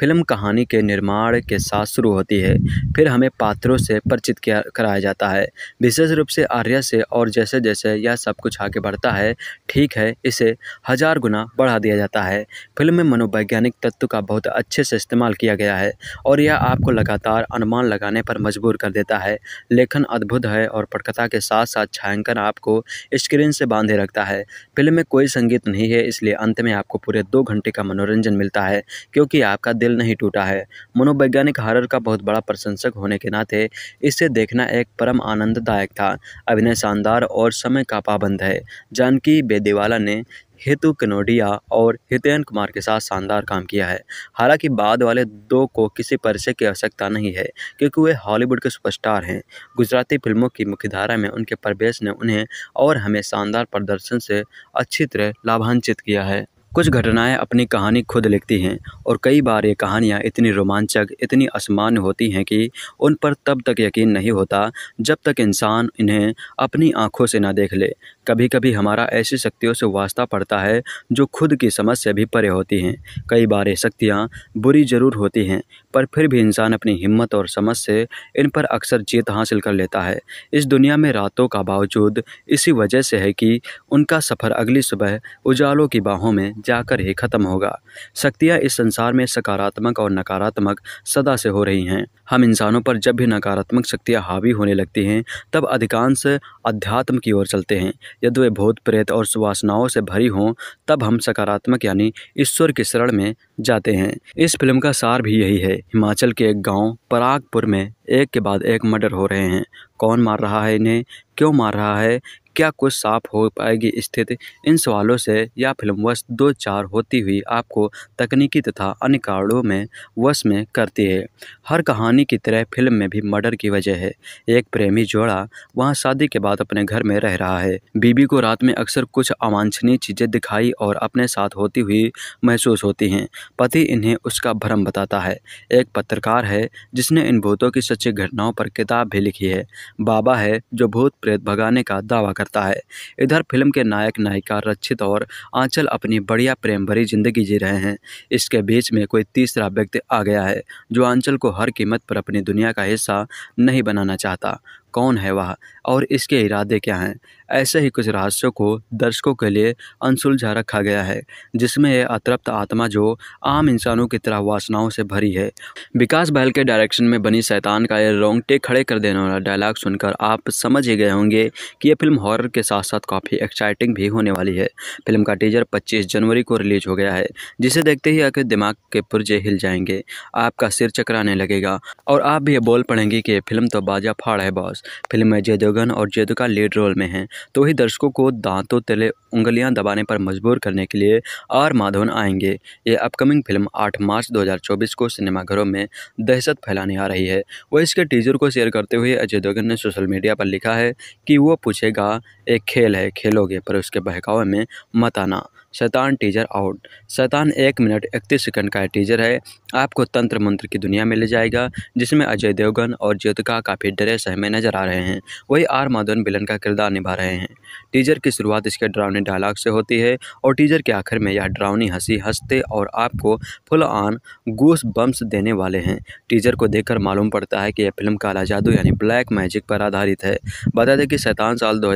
फिल्म कहानी के निर्माण के साथ शुरू होती है फिर हमें पात्रों से परिचित किया कराया जाता है विशेष रूप से आर्या से और जैसे जैसे यह सब कुछ आगे बढ़ता है ठीक है इसे हज़ार गुना बढ़ा दिया जाता है फिल्म में मनोवैज्ञानिक तत्व का बहुत अच्छे से इस्तेमाल किया गया है और यह आपको लगातार अनुमान लगाने पर मजबूर कर देता है लेखन अद्भुत है और पटकथा के साथ साथ छायांकन आपको स्क्रीन से बांधे रखता है फिल्म में कोई संगीत नहीं है इसलिए अंत में आपको पूरे दो घंटे का मनोरंजन मिलता है क्योंकि आपका दिल नहीं टूटा है मनोवैज्ञानिक हॉरर का बहुत बड़ा प्रशंसक होने के नाते इसे देखना एक परम आनंददायक था अभिनय शानदार और समय का पाबंद है जानकी बेदेवाला ने हेतु कनोडिया और हितेन कुमार के साथ शानदार काम किया है हालांकि बाद वाले दो को किसी परिचय की आवश्यकता नहीं है क्योंकि वे हॉलीवुड के सुपरस्टार हैं गुजराती फिल्मों की मुख्यधारा में उनके प्रवेश ने उन्हें और हमें शानदार प्रदर्शन से अच्छी तरह लाभान्वित किया है कुछ घटनाएं अपनी कहानी खुद लिखती हैं और कई बार ये कहानियां इतनी रोमांचक इतनी असमान्य होती हैं कि उन पर तब तक यकीन नहीं होता जब तक इंसान इन्हें अपनी आंखों से ना देख ले कभी कभी हमारा ऐसी शक्तियों से वास्ता पड़ता है जो खुद की समझ से भी परे होती हैं कई बार ये शक्तियाँ बुरी ज़रूर होती हैं पर फिर भी इंसान अपनी हिम्मत और समझ से इन पर अक्सर जीत हासिल कर लेता है इस दुनिया में रातों का बावजूद इसी वजह से है कि उनका सफ़र अगली सुबह उजालों की बाहों में जाकर ही ख़त्म होगा शक्तियाँ इस संसार में सकारात्मक और नकारात्मक सदा से हो रही हैं हम इंसानों पर जब भी नकारात्मक शक्तियाँ हावी होने लगती हैं तब अधिकांश अध्यात्म की ओर चलते हैं यदि वे भूत प्रेत और सुवासनाओं से भरी हों तब हम सकारात्मक यानी ईश्वर की शरण में जाते हैं इस फिल्म का सार भी यही है हिमाचल के एक गांव परागपुर में एक के बाद एक मर्डर हो रहे हैं कौन मार रहा है इन्हें क्यों मार रहा है क्या कुछ साफ हो पाएगी स्थिति इन सवालों से या वश दो चार होती हुई आपको तकनीकी तथा अन्य कारणों में वश में करती है हर कहानी की तरह फिल्म में भी मर्डर की वजह है एक प्रेमी जोड़ा वहाँ शादी के बाद अपने घर में रह रहा है बीबी को रात में अक्सर कुछ अवांछनीय चीज़ें दिखाई और अपने साथ होती हुई महसूस होती हैं पति इन्हें उसका भ्रम बताता है एक पत्रकार है जिसने इन भूतों की सच्ची घटनाओं पर किताब भी लिखी है बाबा है जो भूत प्रेत भगाने का दावा करता है इधर फिल्म के नायक नायिका रक्षित और आंचल अपनी बढ़िया प्रेम भरी जिंदगी जी रहे हैं इसके बीच में कोई तीसरा व्यक्ति आ गया है जो आंचल को हर कीमत पर अपनी दुनिया का हिस्सा नहीं बनाना चाहता कौन है वह और इसके इरादे क्या हैं ऐसे ही कुछ रहस्यों को दर्शकों के लिए अनसुलझा रखा गया है जिसमें यह अतृप्त आत्मा जो आम इंसानों की तरह वासनाओं से भरी है विकास बहल के डायरेक्शन में बनी सैतान का यह रोंगटे खड़े कर देने वाला डायलॉग सुनकर आप समझ ही गए होंगे कि यह फिल्म हॉरर के साथ साथ काफ़ी एक्साइटिंग भी होने वाली है फिल्म का टीजर पच्चीस जनवरी को रिलीज हो गया है जिसे देखते ही आपके दिमाग के पुर्जे हिल जाएंगे आपका सिर चकराने लगेगा और आप भी ये बोल पड़ेंगे कि फिल्म तो बाजा फाड़ है बॉस फिल्म में जय देवगन और जय का लीड रोल में हैं तो ही दर्शकों को दांतों तले उंगलियां दबाने पर मजबूर करने के लिए आर माधवन आएंगे ये अपकमिंग फिल्म 8 मार्च 2024 को सिनेमाघरों में दहशत फैलाने आ रही है वह इसके टीजर को शेयर करते हुए अजय देवगन ने सोशल मीडिया पर लिखा है कि वो पूछेगा एक खेल है खेलोगे पर उसके बहकावे में मत आना शैतान टीजर आउट शैतान एक मिनट इकतीस सेकंड का टीजर है आपको तंत्र मंत्र की दुनिया में ले जाएगा जिसमें अजय देवगन और ज्योतिका काफ़ी डरे सहमे नजर आ रहे हैं वही आर माधवन बिलन का किरदार निभा रहे हैं टीजर की शुरुआत इसके ड्रावनी डायलॉग से होती है और टीजर के आखिर में यह ड्रावनी हंसी हंसते और आपको फुल ऑन गूस बम्स देने वाले हैं टीजर को देखकर मालूम पड़ता है कि यह फिल्म काला जादू यानी ब्लैक मैजिक पर आधारित है बता दें कि शैतान साल दो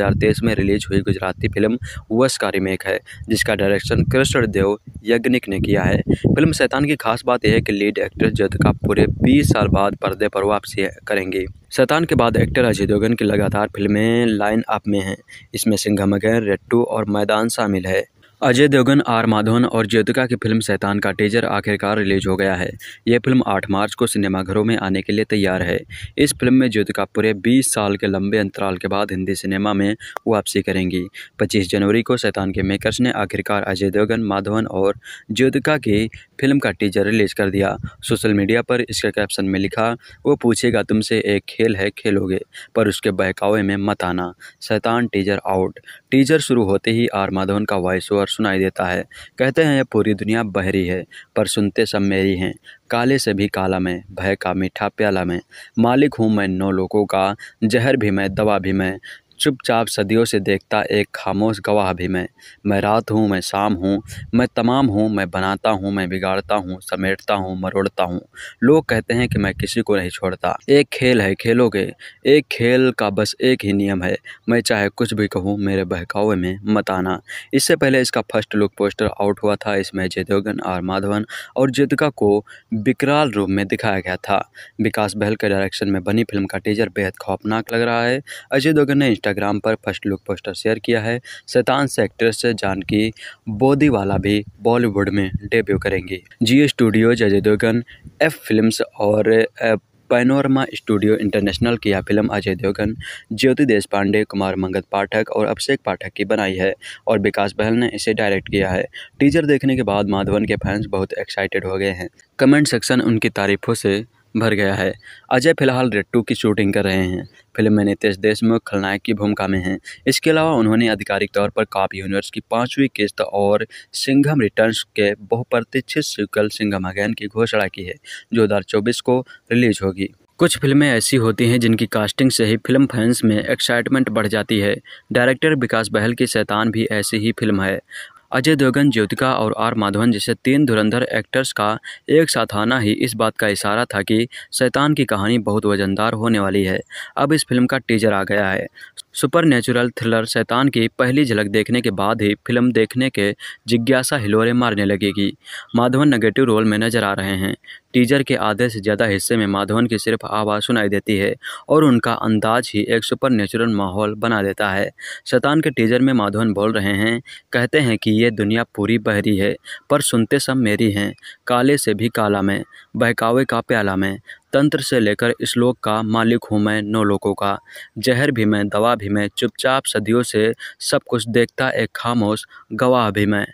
में रिलीज हुई गुजराती फिल्म वस का रिमेक है जिसका डायरेक्शन कृष्ण देव यज्ञनिक ने किया है फिल्म शैतान की खास बात यह है कि लीड एक्ट्रेस का पूरे 20 साल बाद पर्दे पर वापसी करेंगे शैतान के बाद एक्टर अजय देवगन की लगातार फिल्में लाइन अप में हैं इसमें सिंघम गैर रेट्टू और मैदान शामिल है अजय देवगन आर माधवन और ज्योतिका की फिल्म सैतान का टीजर आखिरकार रिलीज हो गया है यह फिल्म 8 मार्च को सिनेमाघरों में आने के लिए तैयार है इस फिल्म में ज्योतिका पूरे 20 साल के लंबे अंतराल के बाद हिंदी सिनेमा में वापसी करेंगी 25 जनवरी को सैतान के मेकर्स ने आखिरकार अजय देवगन माधवन और ज्योतिका की फिल्म का टीजर रिलीज कर दिया सोशल मीडिया पर इसके कैप्शन में लिखा वो पूछेगा तुमसे एक खेल है खेलोगे पर उसके बहकावे में मत आना सैतान टीजर आउट टीजर शुरू होते ही आर माधवन का वॉइस ओवर स्वर सुनाई देता है कहते हैं यह पूरी दुनिया बहरी है पर सुनते सब मेरी हैं काले से भी काला मैं भय का मीठा प्याला मैं मालिक हूँ मैं नौ लोगों का जहर भी मैं दवा भी मैं चुपचाप सदियों से देखता एक खामोश गवाह भी मैं मैं रात हूँ मैं शाम हूँ मैं तमाम हूँ मैं बनाता हूँ मैं बिगाड़ता हूँ समेटता हूँ मरोड़ता हूँ लोग कहते हैं कि मैं किसी को नहीं छोड़ता एक खेल है खेलों के एक खेल का बस एक ही नियम है मैं चाहे कुछ भी कहूँ मेरे बहकावे में मत आना इससे पहले इसका फर्स्ट लुक पोस्टर आउट हुआ था इसमें जयदेवगन आर माधवन और जेतिका को विकराल रूप में दिखाया गया था विकास बहल के डायरेक्शन में बनी फिल्म का टीजर बेहद खौफनाक लग रहा है अजय देवगन ने इंस्टाग्राम पर फर्स्ट लुक पोस्टर शेयर किया है शैतान से एक्ट्रेस जानकी बोदीवाला भी बॉलीवुड में डेब्यू करेंगी जी studios Ajay Devgn F film और पैनोरमा स्टूडियो इंटरनेशनल की यह फिल्म अजय देवगन ज्योति देश पांडे कुमार मंगत पाठक और अभिषेक पाठक की बनाई है और विकास बहल ने इसे डायरेक्ट किया है टीजर देखने के बाद माधवन के फैंस बहुत एक्साइटेड हो गए हैं कमेंट सेक्शन उनकी तारीफों से भर गया है अजय फिलहाल रेड टू की शूटिंग कर रहे हैं फिल्म में नितेश देशमुख खलनायक की भूमिका में हैं इसके अलावा उन्होंने आधिकारिक तौर पर काप यूनिवर्स की पाँचवीं किस्त और सिंघम रिटर्न्स के बहुप्रतीक्षित सिकल सिंघम अगैन की घोषणा की है जो दो को रिलीज होगी कुछ फिल्में ऐसी होती हैं जिनकी कास्टिंग से ही फिल्म फैंस में एक्साइटमेंट बढ़ जाती है डायरेक्टर विकास बहल की शैतान भी ऐसी ही फिल्म है अजय देवगन ज्योतिका और आर माधवन जैसे तीन धुरंधर एक्टर्स का एक साथ आना ही इस बात का इशारा था कि शैतान की कहानी बहुत वजनदार होने वाली है अब इस फिल्म का टीजर आ गया है सुपर नेचुरल थ्रिलर शैतान की पहली झलक देखने के बाद ही फिल्म देखने के जिज्ञासा हिलोरे मारने लगेगी माधवन नेगेटिव रोल में नजर आ रहे हैं टीजर के आधे से ज़्यादा हिस्से में माधवन की सिर्फ आवाज़ सुनाई देती है और उनका अंदाज ही एक सुपर नेचुरल माहौल बना देता है शतान के टीजर में माधवन बोल रहे हैं कहते हैं कि ये दुनिया पूरी बहरी है पर सुनते सब मेरी हैं काले से भी काला में बहकावे का प्याला में तंत्र से लेकर श्लोक का मालिक हूँ मैं नौ लोगों का जहर भी मैं दवा भी मैं चुपचाप सदियों से सब कुछ देखता एक खामोश गवाह भी मैं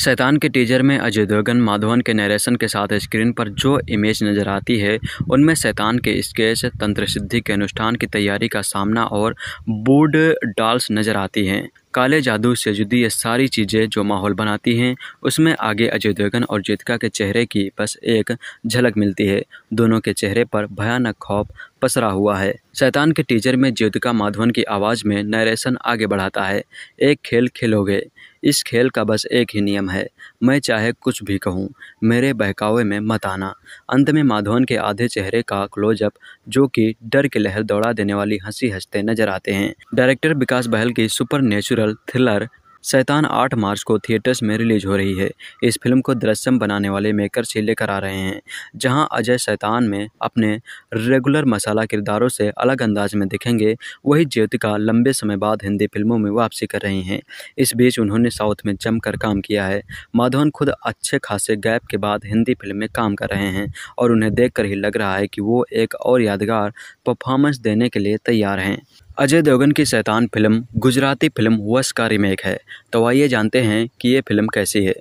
शैतान के टीजर में अजय देवगन माधवन के नरेशन के साथ स्क्रीन पर जो इमेज नजर आती है उनमें शैतान के स्केच तंत्र सिद्धि के अनुष्ठान की तैयारी का सामना और बूड डाल्स नजर आती हैं काले जादू से जुदी ये सारी चीज़ें जो माहौल बनाती हैं उसमें आगे अजय देवगन और जीतिका के चेहरे की बस एक झलक मिलती है दोनों के चेहरे पर भयानक खौफ पसरा हुआ है शैतान के टीचर में ज्योतिका माधवन की आवाज़ में नरेशन आगे बढ़ाता है एक खेल खेलोगे इस खेल का बस एक ही नियम है मैं चाहे कुछ भी कहूँ मेरे बहकावे में मत आना अंत में माधवन के आधे चेहरे का क्लोजअप जो कि डर की लहर दौड़ा देने वाली हंसी हंसते नजर आते हैं डायरेक्टर विकास बहल की सुपर नेचुरल थ्रिलर शैतान 8 मार्च को थिएटर्स में रिलीज हो रही है इस फिल्म को दृश्यम बनाने वाले मेकर से लेकर आ रहे हैं जहां अजय शैतान में अपने रेगुलर मसाला किरदारों से अलग अंदाज में दिखेंगे वही ज्योतिका लंबे समय बाद हिंदी फिल्मों में वापसी कर रही हैं इस बीच उन्होंने साउथ में जमकर काम किया है माधवन खुद अच्छे खासे गैप के बाद हिंदी फिल्म में काम कर रहे हैं और उन्हें देख ही लग रहा है कि वो एक और यादगार परफॉर्मेंस देने के लिए तैयार हैं अजय देवगन की शैतान फिल्म गुजराती फिल्म वश का रीमेक है तो आइए जानते हैं कि ये फिल्म कैसी है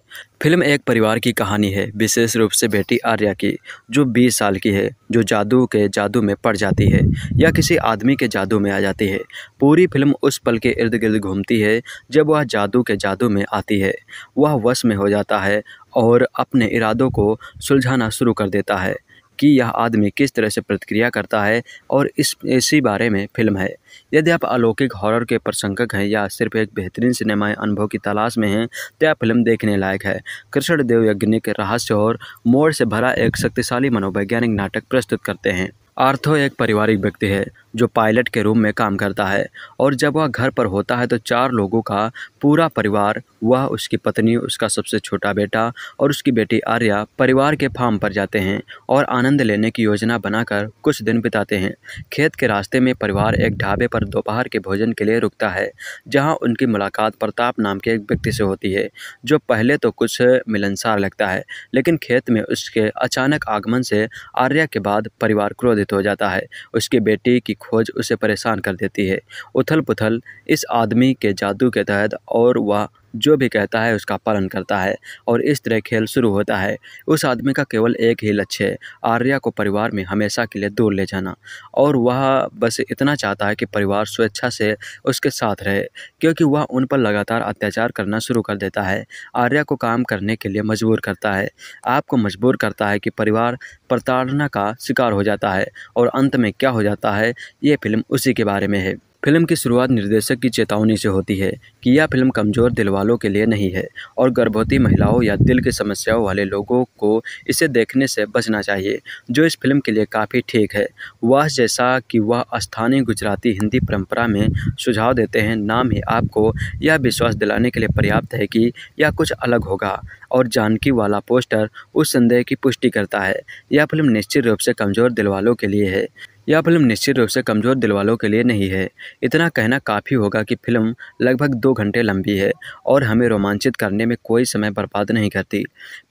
फिल्म एक परिवार की कहानी है विशेष रूप से बेटी आर्या की जो 20 साल की है जो जादू के जादू में पड़ जाती है या किसी आदमी के जादू में आ जाती है पूरी फिल्म उस पल के इर्द गिर्द घूमती है जब वह जादू के जादू में आती है वह वश में हो जाता है और अपने इरादों को सुलझाना शुरू कर देता है कि यह आदमी किस तरह से प्रतिक्रिया करता है और इस इसी बारे में फिल्म है यदि आप अलौकिक हॉरर के प्रशंसक हैं या सिर्फ एक बेहतरीन सिनेमाई अनुभव की तलाश में हैं तो यह फिल्म देखने लायक है कृष्ण देव के रहस्य और मोड़ से भरा एक शक्तिशाली मनोवैज्ञानिक नाटक प्रस्तुत करते हैं आर्थो एक पारिवारिक व्यक्ति है जो पायलट के रूम में काम करता है और जब वह घर पर होता है तो चार लोगों का पूरा परिवार वह उसकी पत्नी उसका सबसे छोटा बेटा और उसकी बेटी आर्या परिवार के फार्म पर जाते हैं और आनंद लेने की योजना बनाकर कुछ दिन बिताते हैं खेत के रास्ते में परिवार एक ढाबे पर दोपहर के भोजन के लिए रुकता है जहां उनकी मुलाकात प्रताप नाम के एक व्यक्ति से होती है जो पहले तो कुछ मिलनसार लगता है लेकिन खेत में उसके अचानक आगमन से आर्या के बाद परिवार क्रोधित हो जाता है उसकी बेटी की खोज उसे परेशान कर देती है उथल पुथल इस आदमी के जादू के तहत और वह जो भी कहता है उसका पालन करता है और इस तरह खेल शुरू होता है उस आदमी का केवल एक ही लक्ष्य है आर्या को परिवार में हमेशा के लिए दूर ले जाना और वह बस इतना चाहता है कि परिवार स्वेच्छा से उसके साथ रहे क्योंकि वह उन पर लगातार अत्याचार करना शुरू कर देता है आर्या को काम करने के लिए मजबूर करता है आपको मजबूर करता है कि परिवार प्रताड़ना का शिकार हो जाता है और अंत में क्या हो जाता है ये फिल्म उसी के बारे में है फिल्म की शुरुआत निर्देशक की चेतावनी से होती है कि यह फिल्म कमज़ोर दिल वालों के लिए नहीं है और गर्भवती महिलाओं या दिल की समस्याओं वाले लोगों को इसे देखने से बचना चाहिए जो इस फिल्म के लिए काफ़ी ठीक है वह जैसा कि वह स्थानीय गुजराती हिंदी परंपरा में सुझाव देते हैं नाम ही आपको यह विश्वास दिलाने के लिए पर्याप्त है कि यह कुछ अलग होगा और जानकी वाला पोस्टर उस संदेह की पुष्टि करता है यह फिल्म निश्चित रूप से कमज़ोर दिल वालों के लिए है यह फिल्म निश्चित रूप से कमज़ोर दिल वालों के लिए नहीं है इतना कहना काफ़ी होगा कि फिल्म लगभग दो घंटे लंबी है और हमें रोमांचित करने में कोई समय बर्बाद नहीं करती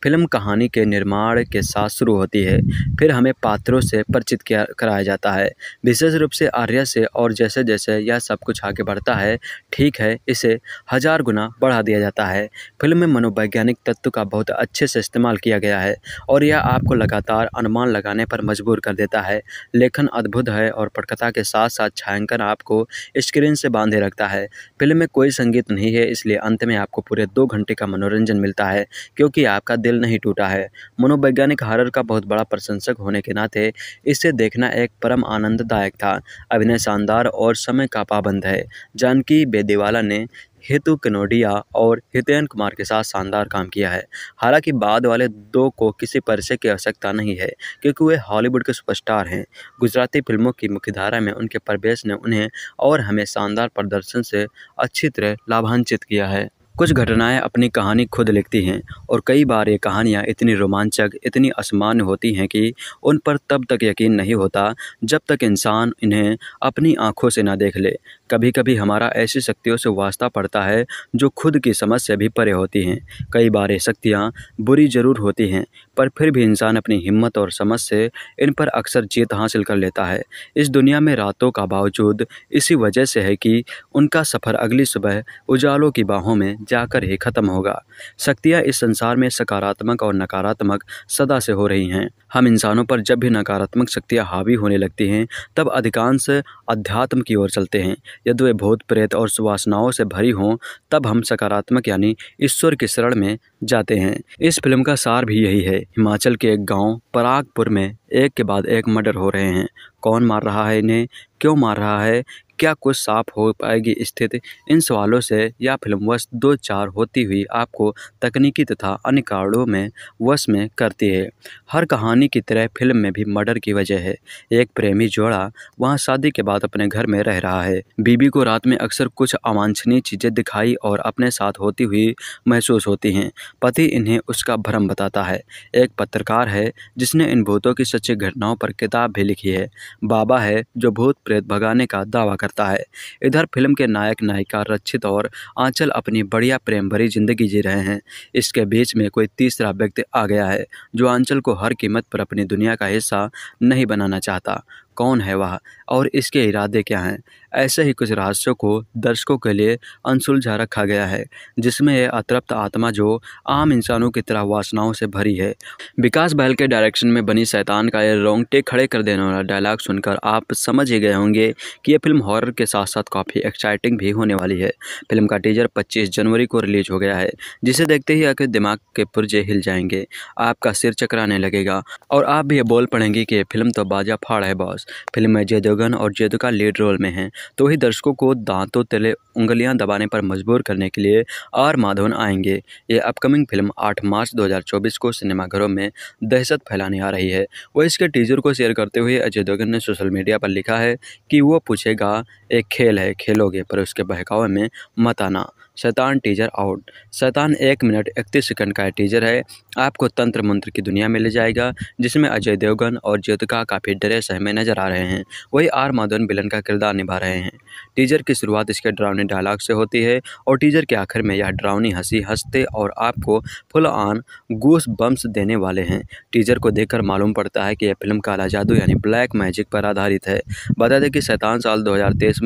फिल्म कहानी के निर्माण के साथ शुरू होती है फिर हमें पात्रों से परिचित किया कराया जाता है विशेष रूप से आर्या से और जैसे जैसे यह सब कुछ आगे बढ़ता है ठीक है इसे हज़ार गुना बढ़ा दिया जाता है फिल्म में मनोवैज्ञानिक तत्व का बहुत अच्छे से इस्तेमाल किया गया है और यह आपको लगातार अनुमान लगाने पर मजबूर कर देता है लेखन अद्भुत है और पटकथा के साथ साथ छायांकन आपको स्क्रीन से बांधे रखता है फिल्म में कोई संगीत नहीं है इसलिए अंत में आपको पूरे दो घंटे का मनोरंजन मिलता है क्योंकि आपका दिल नहीं टूटा है मनोवैज्ञानिक हॉरर का बहुत बड़ा प्रशंसक होने के नाते इसे देखना एक परम आनंददायक था अभिनय शानदार और समय का पाबंद है जानकी बेदेवाला ने हेतु कनोडिया और हितेन कुमार के साथ शानदार काम किया है हालांकि बाद वाले दो को किसी परिचय की आवश्यकता नहीं है क्योंकि वे हॉलीवुड के सुपरस्टार हैं गुजराती फिल्मों की मुख्यधारा में उनके प्रवेश ने उन्हें और हमें शानदार प्रदर्शन से अच्छी तरह लाभान्वित किया है कुछ घटनाएं अपनी कहानी खुद लिखती हैं और कई बार ये कहानियां इतनी रोमांचक इतनी असमान्य होती हैं कि उन पर तब तक यकीन नहीं होता जब तक इंसान इन्हें अपनी आंखों से ना देख ले कभी कभी हमारा ऐसी शक्तियों से वास्ता पड़ता है जो खुद की समझ से भी परे होती हैं कई बार ये शक्तियाँ बुरी ज़रूर होती हैं पर फिर भी इंसान अपनी हिम्मत और समझ से इन पर अक्सर जीत हासिल कर लेता है इस दुनिया में रातों का बावजूद इसी वजह से है कि उनका सफ़र अगली सुबह उजालों की बाहों में जाकर ही ख़त्म होगा शक्तियाँ इस संसार में सकारात्मक और नकारात्मक सदा से हो रही हैं हम इंसानों पर जब भी नकारात्मक शक्तियाँ हावी होने लगती हैं तब अधिकांश अध्यात्म की ओर चलते हैं यदि वे भूत प्रेत और सुवासनाओं से भरी हों तब हम सकारात्मक यानी ईश्वर की शरण में जाते हैं इस फिल्म का सार भी यही है हिमाचल के एक गांव परागपुर में एक के बाद एक मर्डर हो रहे हैं कौन मार रहा है इन्हें क्यों मार रहा है क्या कुछ साफ हो पाएगी स्थिति इन सवालों से यह फिल्म वश दो चार होती हुई आपको तकनीकी तथा अन्य कारणों में वश में करती है हर कहानी की तरह फिल्म में भी मर्डर की वजह है एक प्रेमी जोड़ा वहाँ शादी के बाद अपने घर में रह रहा है बीबी को रात में अक्सर कुछ अवांछनीय चीज़ें दिखाई और अपने साथ होती हुई महसूस होती हैं पति इन्हें उसका भ्रम बताता है एक पत्रकार है जिसने इन भूतों की सच्ची घटनाओं पर किताब भी लिखी है बाबा है जो भूत प्रेत भगाने का दावा करता करता है इधर फिल्म के नायक नायिका रक्षित और आंचल अपनी बढ़िया प्रेम भरी जिंदगी जी रहे हैं इसके बीच में कोई तीसरा व्यक्ति आ गया है जो आंचल को हर कीमत पर अपनी दुनिया का हिस्सा नहीं बनाना चाहता कौन है वह और इसके इरादे क्या हैं ऐसे ही कुछ रहस्यों को दर्शकों के लिए अनसुलझा रखा गया है जिसमें यह अतृप्त आत्मा जो आम इंसानों की तरह वासनाओं से भरी है विकास बहल के डायरेक्शन में बनी सैतान का यह रोंगटे खड़े कर देने वाला डायलॉग सुनकर आप समझ ही गए होंगे कि यह फिल्म हॉरर के साथ साथ काफ़ी एक्साइटिंग भी होने वाली है फिल्म का टीजर पच्चीस जनवरी को रिलीज हो गया है जिसे देखते ही आपके दिमाग के पुर्जे हिल जाएंगे आपका सिर चकराने लगेगा और आप भी बोल पड़ेंगे कि ये फिल्म तो बाजा फाड़ है बॉस बॉस फिल्म में जय देवगन और जयदुका लीड रोल में हैं तो ही दर्शकों को दांतों तले उंगलियां दबाने पर मजबूर करने के लिए आर माधवन आएंगे ये अपकमिंग फिल्म 8 मार्च 2024 को सिनेमाघरों में दहशत फैलाने आ रही है वह इसके टीजर को शेयर करते हुए अजय देवगन ने सोशल मीडिया पर लिखा है कि वो पूछेगा एक खेल है खेलोगे पर उसके बहकावे में मत आना शैतान टीजर आउट शैतान एक मिनट इकतीस सेकंड का टीजर है आपको तंत्र मंत्र की दुनिया में ले जाएगा जिसमें अजय देवगन और ज्योतिका काफ़ी डरे सहमे नजर आ रहे हैं वही आर माधवन बिलन का किरदार निभा रहे हैं टीजर की शुरुआत इसके ड्रावनी डायलॉग से होती है और टीजर के आखिर में यह ड्रावनी हंसी हंसते और आपको फुल ऑन गूस बम्स देने वाले हैं टीजर को देखकर मालूम पड़ता है कि यह फिल्म काला जादू यानी ब्लैक मैजिक पर आधारित है बता दें कि शैतान साल दो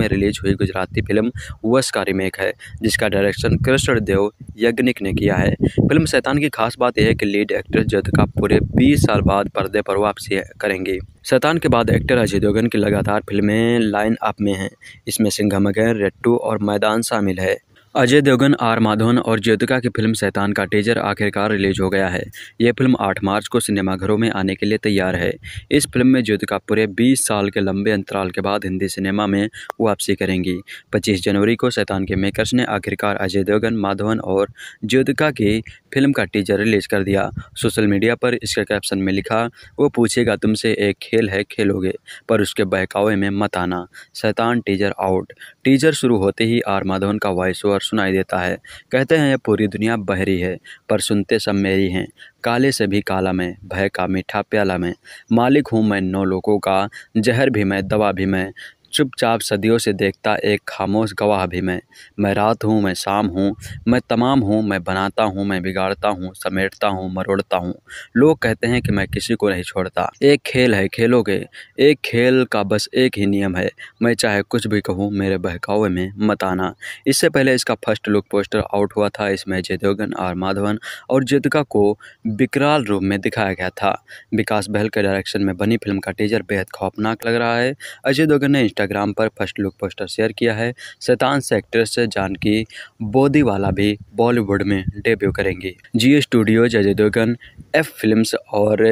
में रिलीज हुई गुजराती फिल्म वस का रिमेक है जिसका डायरेक्शन कृष्ण देव यज्ञनिक ने किया है फिल्म शैतान की खास बात यह है कि लीड एक्टर जदका पूरे 20 साल बाद पर्दे पर वापसी करेंगे शैतान के बाद एक्टर अजय देवगन की लगातार फिल्में लाइन अप में हैं इसमें सिंघम अगैन रेट्टू और मैदान शामिल है अजय देवगन आर माधवन और ज्योतिका की फिल्म सैतान का टीजर आखिरकार रिलीज हो गया है यह फिल्म 8 मार्च को सिनेमाघरों में आने के लिए तैयार है इस फिल्म में ज्योतिका पूरे 20 साल के लंबे अंतराल के बाद हिंदी सिनेमा में वापसी करेंगी 25 जनवरी को सैतान के मेकर्स ने आखिरकार अजय देवगन माधवन और ज्योतिका की फिल्म का टीजर रिलीज कर दिया सोशल मीडिया पर इसके कैप्शन में लिखा वो पूछेगा तुमसे एक खेल है खेलोगे पर उसके बहकावे में मत आना सैतान टीजर आउट टीजर शुरू होते ही आर माधवन का वॉइस ओवर सुनाई देता है कहते हैं पूरी दुनिया बहरी है पर सुनते सब मेरी हैं काले से भी काला मैं भय का मीठा प्याला मैं मालिक हूँ मैं नौ लोगों का जहर भी मैं दवा भी मैं चुपचाप सदियों से देखता एक खामोश गवाह भी मैं मैं रात हूँ मैं शाम हूँ मैं तमाम हूँ मैं बनाता हूँ मैं बिगाड़ता हूँ समेटता हूँ मरोड़ता हूँ लोग कहते हैं कि मैं किसी को नहीं छोड़ता एक खेल है खेलोगे एक खेल का बस एक ही नियम है मैं चाहे कुछ भी कहूँ मेरे बहकावे में मत आना इससे पहले इसका फर्स्ट लुक पोस्टर आउट हुआ था इसमें जयदेवगन आर माधवन और जेतिका को विकराल रूप में दिखाया गया था विकास बहल के डायरेक्शन में बनी फिल्म का टीजर बेहद खौफनाक लग रहा है अजय देवगन ने इंस्टाग्राम पर फर्स्ट लुक पोस्टर शेयर किया है शैतान से एक्ट्रेस जानकी बोदीवाला भी बॉलीवुड में डेब्यू करेंगी जी studios Ajay Devgn F film और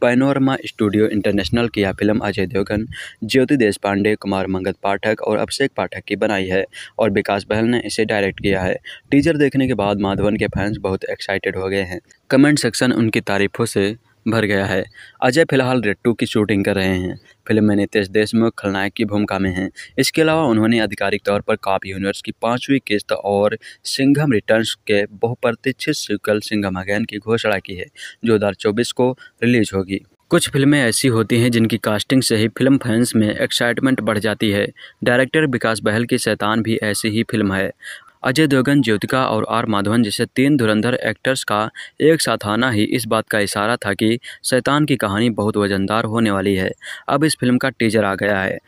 पैनोरमा स्टूडियो इंटरनेशनल की यह फिल्म अजय देवगन ज्योति देश पांडे कुमार मंगत पाठक और अभिषेक पाठक की बनाई है और विकास बहल ने इसे डायरेक्ट किया है टीजर देखने के बाद माधवन के फैंस बहुत एक्साइटेड हो गए हैं कमेंट सेक्शन उनकी तारीफों से भर गया है अजय फिलहाल रेड की शूटिंग कर रहे हैं फिल्म में नितेश देशमुख खलनायक की भूमिका में हैं इसके अलावा उन्होंने आधिकारिक तौर पर काप यूनिवर्स की पाँचवीं किस्त और सिंघम रिटर्न्स के बहुप्रतीक्षित सिकल सिंघम अगैन की घोषणा की है जो दो को रिलीज होगी कुछ फिल्में ऐसी होती हैं जिनकी कास्टिंग से ही फिल्म फैंस में एक्साइटमेंट बढ़ जाती है डायरेक्टर विकास बहल की शैतान भी ऐसी ही फिल्म है अजय देवगन ज्योतिका और आर माधवन जैसे तीन धुरंधर एक्टर्स का एक साथ आना ही इस बात का इशारा था कि शैतान की कहानी बहुत वजनदार होने वाली है अब इस फिल्म का टीजर आ गया है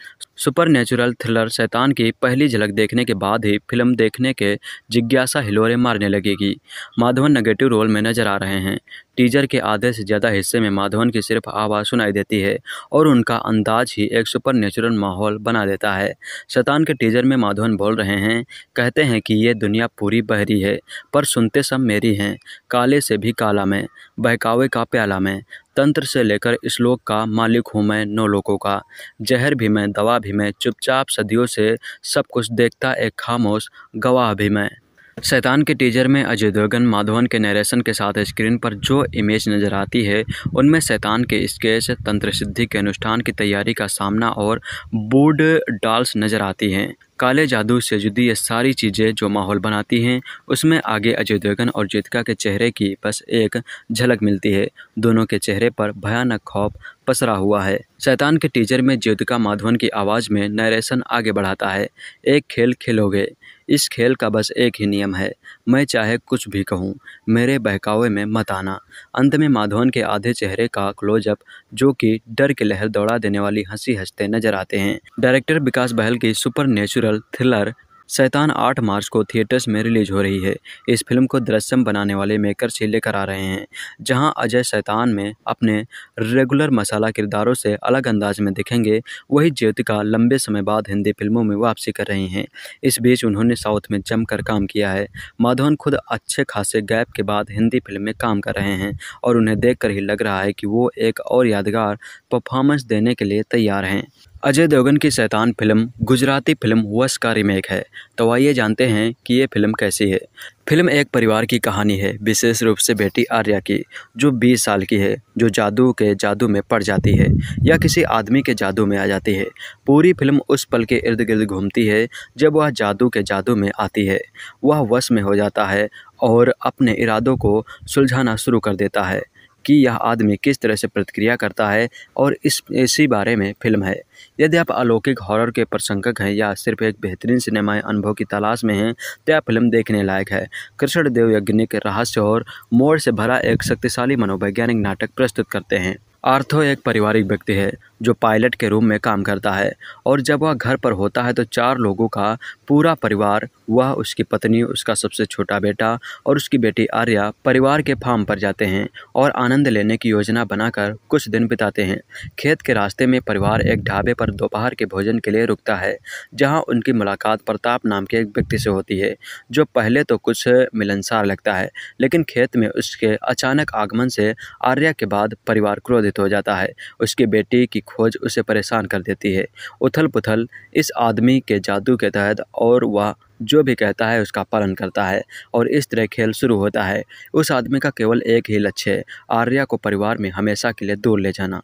सुपर नेचुरल थ्रिलर शैतान की पहली झलक देखने के बाद ही फिल्म देखने के जिज्ञासा हिलोरे मारने लगेगी माधवन नेगेटिव रोल में नजर आ रहे हैं टीजर के आधे से ज़्यादा हिस्से में माधवन की सिर्फ आवाज़ सुनाई देती है और उनका अंदाज ही एक सुपर नेचुरल माहौल बना देता है शतान के टीजर में माधवन बोल रहे हैं कहते हैं कि ये दुनिया पूरी बहरी है पर सुनते सब मेरी हैं काले से भी काला में बहकावे का प्याला में तंत्र से लेकर श्लोक का मालिक हूँ मैं नौ लोगों का जहर भी मैं दवा भी मैं चुपचाप सदियों से सब कुछ देखता एक खामोश गवाह भी मैं शैतान के टीजर में अजय देवगन माधवन के नरेशन के साथ स्क्रीन पर जो इमेज नज़र आती है उनमें शैतान के स्केच तंत्र सिद्धि के अनुष्ठान की तैयारी का सामना और बोर्ड डाल्स नज़र आती हैं काले जादू से जुदी ये सारी चीज़ें जो माहौल बनाती हैं उसमें आगे अजय देवगन और जीतिका के चेहरे की बस एक झलक मिलती है दोनों के चेहरे पर भयानक खौफ पसरा हुआ है शैतान के टीजर में ज्योतिका माधवन की आवाज़ में नरेशन आगे बढ़ाता है एक खेल खेलोगे इस खेल का बस एक ही नियम है मैं चाहे कुछ भी कहूँ मेरे बहकावे में मत आना अंत में माधवन के आधे चेहरे का क्लोजअप जो कि डर की लहर दौड़ा देने वाली हंसी हंसते नजर आते हैं डायरेक्टर विकास बहल की सुपर नेचुरल थ्रिलर शैतान 8 मार्च को थिएटर्स में रिलीज हो रही है इस फिल्म को दृश्यम बनाने वाले मेकर से लेकर आ रहे हैं जहां अजय शैतान में अपने रेगुलर मसाला किरदारों से अलग अंदाज में दिखेंगे वही ज्योतिका लंबे समय बाद हिंदी फिल्मों में वापसी कर रही हैं इस बीच उन्होंने साउथ में जमकर काम किया है माधवन खुद अच्छे खासे गैप के बाद हिंदी फिल्म में काम कर रहे हैं और उन्हें देख ही लग रहा है कि वो एक और यादगार परफॉर्मेंस देने के लिए तैयार हैं अजय देवगन की शैतान फिल्म गुजराती फिल्म वस का रीमेक है तो आइए जानते हैं कि ये फिल्म कैसी है फिल्म एक परिवार की कहानी है विशेष रूप से बेटी आर्या की जो 20 साल की है जो जादू के जादू में पड़ जाती है या किसी आदमी के जादू में आ जाती है पूरी फिल्म उस पल के इर्द गिर्द घूमती है जब वह जादू के जादू में आती है वह वश में हो जाता है और अपने इरादों को सुलझाना शुरू कर देता है कि यह आदमी किस तरह से प्रतिक्रिया करता है और इस इसी बारे में फिल्म है यदि आप अलौकिक हॉरर के प्रशंसक हैं या सिर्फ एक बेहतरीन सिनेमाई अनुभव की तलाश में हैं तो यह फिल्म देखने लायक है कृष्ण देव के रहस्य और मोड़ से भरा एक शक्तिशाली मनोवैज्ञानिक नाटक प्रस्तुत करते हैं आर्थो एक पारिवारिक व्यक्ति है जो पायलट के रूम में काम करता है और जब वह घर पर होता है तो चार लोगों का पूरा परिवार वह उसकी पत्नी उसका सबसे छोटा बेटा और उसकी बेटी आर्या परिवार के फार्म पर जाते हैं और आनंद लेने की योजना बनाकर कुछ दिन बिताते हैं खेत के रास्ते में परिवार एक ढाबे पर दोपहर के भोजन के लिए रुकता है जहाँ उनकी मुलाकात प्रताप नाम के एक व्यक्ति से होती है जो पहले तो कुछ मिलनसार लगता है लेकिन खेत में उसके अचानक आगमन से आर्या के बाद परिवार क्रोधित हो जाता है उसकी बेटी की खोज उसे परेशान कर देती है उथल पुथल इस आदमी के जादू के तहत और वह जो भी कहता है उसका पालन करता है और इस तरह खेल शुरू होता है उस आदमी का केवल एक ही लक्ष्य है आर्या को परिवार में हमेशा के लिए दूर ले जाना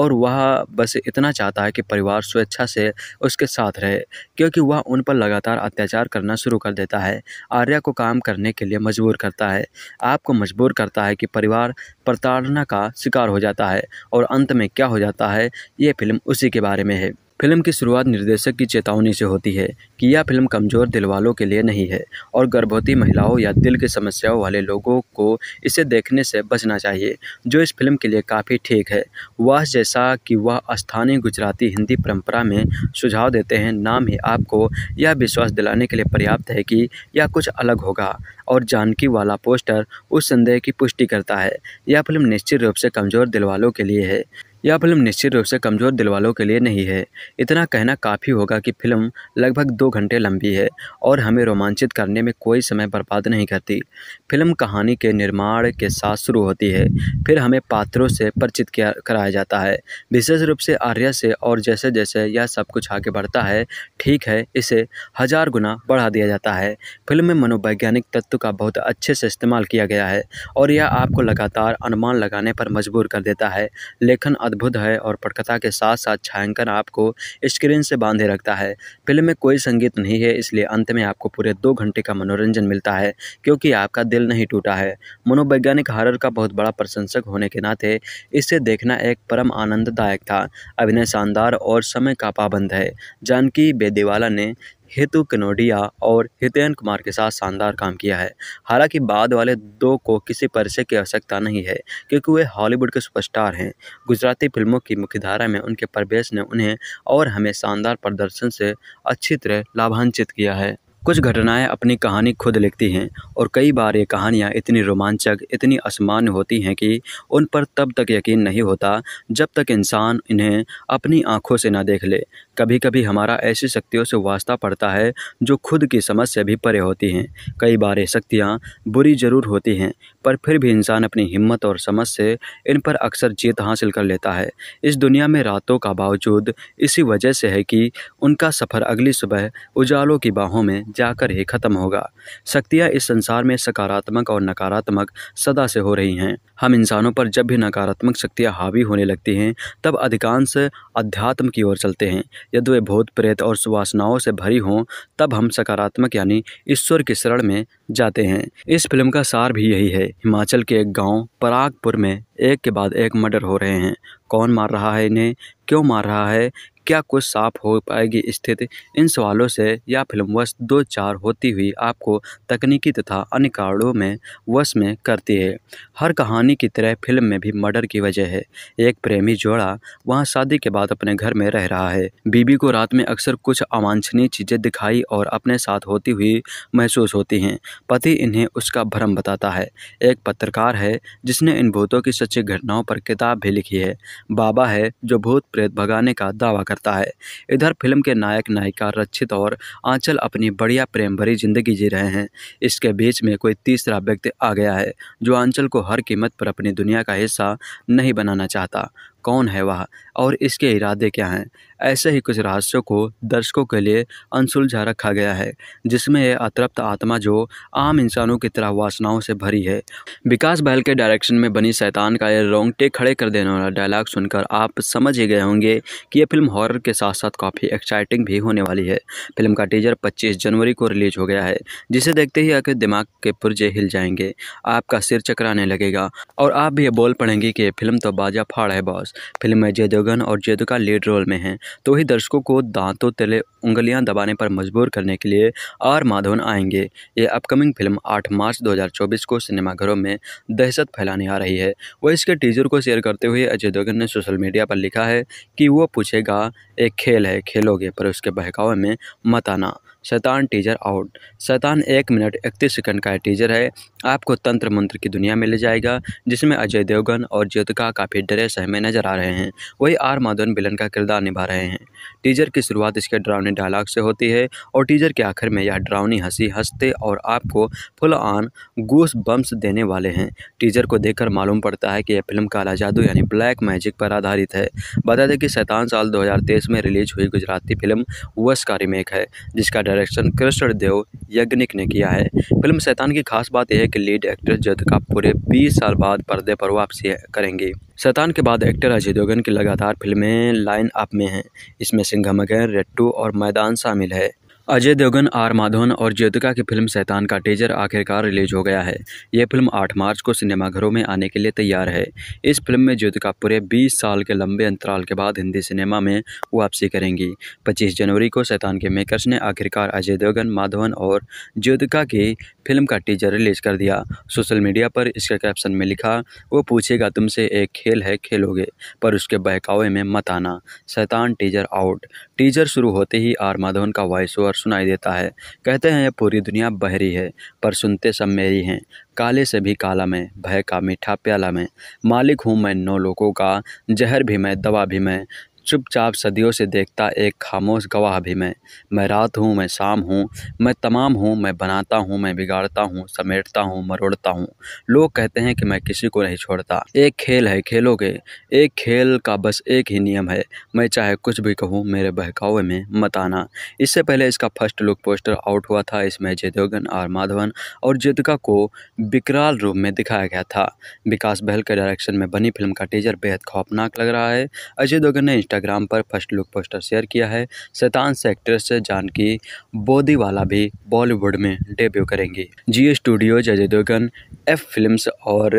और वह बस इतना चाहता है कि परिवार स्वेच्छा से उसके साथ रहे क्योंकि वह उन पर लगातार अत्याचार करना शुरू कर देता है आर्या को काम करने के लिए मजबूर करता है आपको मजबूर करता है कि परिवार प्रताड़ना का शिकार हो जाता है और अंत में क्या हो जाता है ये फिल्म उसी के बारे में है फिल्म की शुरुआत निर्देशक की चेतावनी से होती है कि यह फिल्म कमज़ोर दिल वालों के लिए नहीं है और गर्भवती महिलाओं या दिल की समस्याओं वाले लोगों को इसे देखने से बचना चाहिए जो इस फिल्म के लिए काफ़ी ठीक है वह जैसा कि वह स्थानीय गुजराती हिंदी परंपरा में सुझाव देते हैं नाम ही आपको यह विश्वास दिलाने के लिए पर्याप्त है कि यह कुछ अलग होगा और जानकी वाला पोस्टर उस संदेह की पुष्टि करता है यह फिल्म निश्चित रूप से कमज़ोर दिल वालों के लिए है यह फिल्म निश्चित रूप से कमज़ोर दिल वालों के लिए नहीं है इतना कहना काफ़ी होगा कि फिल्म लगभग दो घंटे लंबी है और हमें रोमांचित करने में कोई समय बर्बाद नहीं करती फिल्म कहानी के निर्माण के साथ शुरू होती है फिर हमें पात्रों से परिचित किया कराया जाता है विशेष रूप से आर्या से और जैसे जैसे यह सब कुछ आगे बढ़ता है ठीक है इसे हज़ार गुना बढ़ा दिया जाता है फिल्म में मनोवैज्ञानिक तत्व का बहुत अच्छे से इस्तेमाल किया गया है और यह आपको लगातार अनुमान लगाने पर मजबूर कर देता है लेखन अद्भुत है और पटकथा के साथ साथ छायांकन आपको स्क्रीन से बांधे रखता है फिल्म में कोई संगीत नहीं है इसलिए अंत में आपको पूरे दो घंटे का मनोरंजन मिलता है क्योंकि आपका दिल नहीं टूटा है मनोवैज्ञानिक हारर का बहुत बड़ा प्रशंसक होने के नाते इसे देखना एक परम आनंददायक था अभिनय शानदार और समय का पाबंद है जानकी बेदीवाला ने हेतु कनोडिया और हितेन कुमार के साथ शानदार काम किया है हालांकि बाद वाले दो को किसी परिचय की आवश्यकता नहीं है क्योंकि वे हॉलीवुड के सुपरस्टार हैं गुजराती फिल्मों की मुख्यधारा में उनके प्रवेश ने उन्हें और हमें शानदार प्रदर्शन से अच्छी तरह लाभान्वित किया है कुछ घटनाएँ अपनी कहानी खुद लिखती हैं और कई बार ये कहानियाँ इतनी रोमांचक इतनी असमान्य होती हैं कि उन पर तब तक यकीन नहीं होता जब तक इंसान इन्हें अपनी आँखों से ना देख ले कभी कभी हमारा ऐसी शक्तियों से वास्ता पड़ता है जो खुद की समझ से भी परे होती हैं कई बार ये शक्तियाँ बुरी ज़रूर होती हैं पर फिर भी इंसान अपनी हिम्मत और समझ से इन पर अक्सर जीत हासिल कर लेता है इस दुनिया में रातों का बावजूद इसी वजह से है कि उनका सफ़र अगली सुबह उजालों की बाहों में जाकर ही खत्म होगा शक्तियाँ इस संसार में सकारात्मक और नकारात्मक सदा से हो रही हैं हम इंसानों पर जब भी नकारात्मक शक्तियाँ हावी होने लगती हैं तब अधिकांश अध्यात्म की ओर चलते हैं यदि वे भूत प्रेत और सुवासनाओं से भरी हों तब हम सकारात्मक यानी ईश्वर की शरण में जाते हैं इस फिल्म का सार भी यही है हिमाचल के एक गांव परागपुर में एक के बाद एक मर्डर हो रहे हैं कौन मार रहा है इन्हें क्यों मार रहा है क्या कुछ साफ हो पाएगी स्थिति इन सवालों से यह फिल्म वश दो चार होती हुई आपको तकनीकी तथा अन्य कारणों में वश में करती है हर कहानी की तरह फिल्म में भी मर्डर की वजह है एक प्रेमी जोड़ा वहाँ शादी के बाद अपने घर में रह रहा है बीबी को रात में अक्सर कुछ अवांछनीय चीज़ें दिखाई और अपने साथ होती हुई महसूस होती हैं पति इन्हें उसका भ्रम बताता है एक पत्रकार है जिसने इन भूतों की सच्ची घटनाओं पर किताब भी लिखी है बाबा है जो भूत प्रेत भगाने का दावा कर करता है इधर फिल्म के नायक नायिका रक्षित और आंचल अपनी बढ़िया प्रेम भरी जिंदगी जी रहे हैं इसके बीच में कोई तीसरा व्यक्ति आ गया है जो आंचल को हर कीमत पर अपनी दुनिया का हिस्सा नहीं बनाना चाहता कौन है वह और इसके इरादे क्या हैं ऐसे ही कुछ रहस्यों को दर्शकों के लिए अनसुलझा रखा गया है जिसमें यह अतृप्त आत्मा जो आम इंसानों की तरह वासनाओं से भरी है विकास बहल के डायरेक्शन में बनी सैतान का यह रोंगटे खड़े कर देने वाला डायलॉग सुनकर आप समझ ही गए होंगे कि यह फिल्म हॉरर के साथ साथ काफ़ी एक्साइटिंग भी होने वाली है फिल्म का टीजर पच्चीस जनवरी को रिलीज हो गया है जिसे देखते ही आपके दिमाग के पुर्जे हिल जाएंगे आपका सिर चकराने लगेगा और आप भी यह बोल पड़ेंगे कि ये फिल्म तो बाजा फाड़ है बॉस फिल्म में जय देवगन और जय का लीड रोल में हैं तो ही दर्शकों को दांतों तले उंगलियां दबाने पर मजबूर करने के लिए आर माधवन आएंगे ये अपकमिंग फिल्म 8 मार्च 2024 को सिनेमाघरों में दहशत फैलाने आ रही है वह इसके टीजर को शेयर करते हुए अजय देवगन ने सोशल मीडिया पर लिखा है कि वो पूछेगा एक खेल है खेलोगे पर उसके बहकावे में मत आना शैतान टीजर आउट शैतान एक मिनट इकतीस सेकंड का टीजर है आपको तंत्र मंत्र की दुनिया में ले जाएगा जिसमें अजय देवगन और ज्योतिका काफ़ी डरे सहमे नजर आ रहे हैं वही आर माधवन बिलन का किरदार निभा रहे हैं टीजर की शुरुआत इसके ड्रावनी डायलॉग से होती है और टीजर के आखिर में यह ड्रावनी हंसी हंसते और आपको फुल ऑन गूस बम्स देने वाले हैं टीजर को देखकर मालूम पड़ता है कि यह फिल्म काला जादू यानी ब्लैक मैजिक पर आधारित है बता दें कि शैतान साल दो में रिलीज हुई गुजराती फिल्म वस का रिमेक है जिसका डायरेक्शन कृष्ण देव यज्ञनिक ने किया है फिल्म शैतान की खास बात यह है कि लीड एक्टर जद का पूरे 20 साल बाद पर्दे पर वापसी करेंगे शैतान के बाद एक्टर अजय देवगन की लगातार फिल्में लाइन अप में हैं इसमें सिंघम अगैर रेट्टू और मैदान शामिल है अजय देवगन आर माधवन और ज्योतिका की फिल्म सैतान का टीजर आखिरकार रिलीज हो गया है यह फिल्म 8 मार्च को सिनेमाघरों में आने के लिए तैयार है इस फिल्म में ज्योतिका पूरे 20 साल के लंबे अंतराल के बाद हिंदी सिनेमा में वापसी करेंगी 25 जनवरी को सैतान के मेकर्स ने आखिरकार अजय देवगन माधवन और ज्योतिका की फिल्म का टीजर रिलीज कर दिया सोशल मीडिया पर इसके कैप्शन में लिखा वो पूछेगा तुमसे एक खेल है खेलोगे पर उसके बहकावे में मत आना सैतान टीजर आउट टीजर शुरू होते ही आर माधवन का वॉइस ओवर सुनाई देता है कहते हैं पूरी दुनिया बहरी है पर सुनते सब मेरी हैं काले से भी काला मैं भय का मीठा प्याला मैं मालिक हूँ मैं नौ लोगों का जहर भी मैं दवा भी मैं चुपचाप सदियों से देखता एक खामोश गवाह भी मैं मैं रात हूँ मैं शाम हूँ मैं तमाम हूँ मैं बनाता हूँ मैं बिगाड़ता हूँ समेटता हूँ मरोड़ता हूँ लोग कहते हैं कि मैं किसी को नहीं छोड़ता एक खेल है खेलों के एक खेल का बस एक ही नियम है मैं चाहे कुछ भी कहूँ मेरे बहकावे में मत आना इससे पहले इसका फर्स्ट लुक पोस्टर आउट हुआ था इसमें जयदेवगन आर माधवन और जितका को विकराल रूप में दिखाया गया था विकास बहल के डायरेक्शन में बनी फिल्म का टीजर बेहद खौफनाक लग रहा है अजय देवगन ने इंस्टाग्राम पर फर्स्ट लुक पोस्टर शेयर किया है शैतान एक्ट्रेस जानकी बोदीवाला भी बॉलीवुड में डेब्यू करेंगी जी studios Ajay Devgn F film और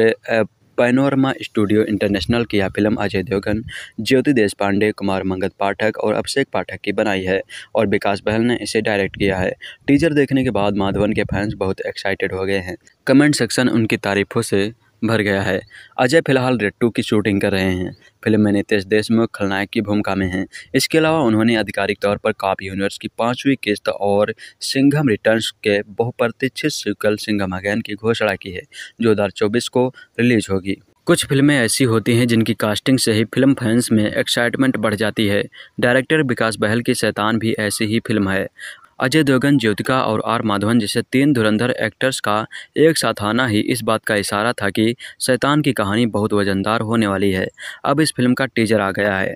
पैनोरमा स्टूडियो इंटरनेशनल की यह फिल्म अजय देवगन ज्योति देश पांडे कुमार मंगत पाठक और अभिषेक पाठक की बनाई है और विकास बहल ने इसे डायरेक्ट किया है टीजर देखने के बाद माधवन के फैंस बहुत एक्साइटेड हो गए हैं कमेंट सेक्शन उनकी तारीफों से भर गया है अजय फिलहाल रेट्टू की शूटिंग कर रहे हैं फिल्म में नितेश देशमुख खलनायक की भूमिका में हैं इसके अलावा उन्होंने आधिकारिक तौर पर काप यूनिवर्स की पांचवी किस्त और सिंघम रिटर्न्स के बहुप्रतीक्षित सिकल सिंघम अगैन की घोषणा की है जो दो को रिलीज होगी कुछ फिल्में ऐसी होती हैं जिनकी कास्टिंग से ही फिल्म फैंस में एक्साइटमेंट बढ़ जाती है डायरेक्टर विकास बहल की शैतान भी ऐसी ही फिल्म है अजय देवगन ज्योतिका और आर माधवन जैसे तीन धुरंधर एक्टर्स का एक साथ आना ही इस बात का इशारा था कि शैतान की कहानी बहुत वजनदार होने वाली है अब इस फिल्म का टीजर आ गया है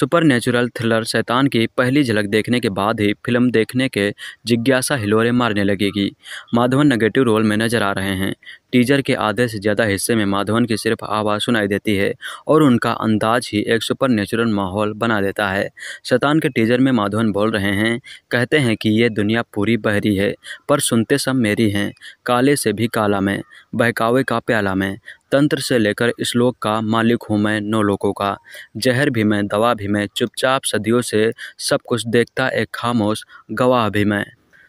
सुपर नेचुरल थ्रिलर शैतान की पहली झलक देखने के बाद ही फिल्म देखने के जिज्ञासा हिलोरे मारने लगेगी माधवन नेगेटिव रोल में नजर आ रहे हैं टीजर के आधे से ज़्यादा हिस्से में माधवन की सिर्फ आवाज़ सुनाई देती है और उनका अंदाज ही एक सुपर नेचुरल माहौल बना देता है शतान के टीजर में माधवन बोल रहे हैं कहते हैं कि ये दुनिया पूरी बहरी है पर सुनते सब मेरी हैं काले से भी काला मैं बहकावे का प्याला मैं तंत्र से लेकर श्लोक का मालिक हूँ मैं नौ लोगों का जहर भी मैं दवा भी मैं चुपचाप सदियों से सब कुछ देखता एक खामोश गवाह भी मैं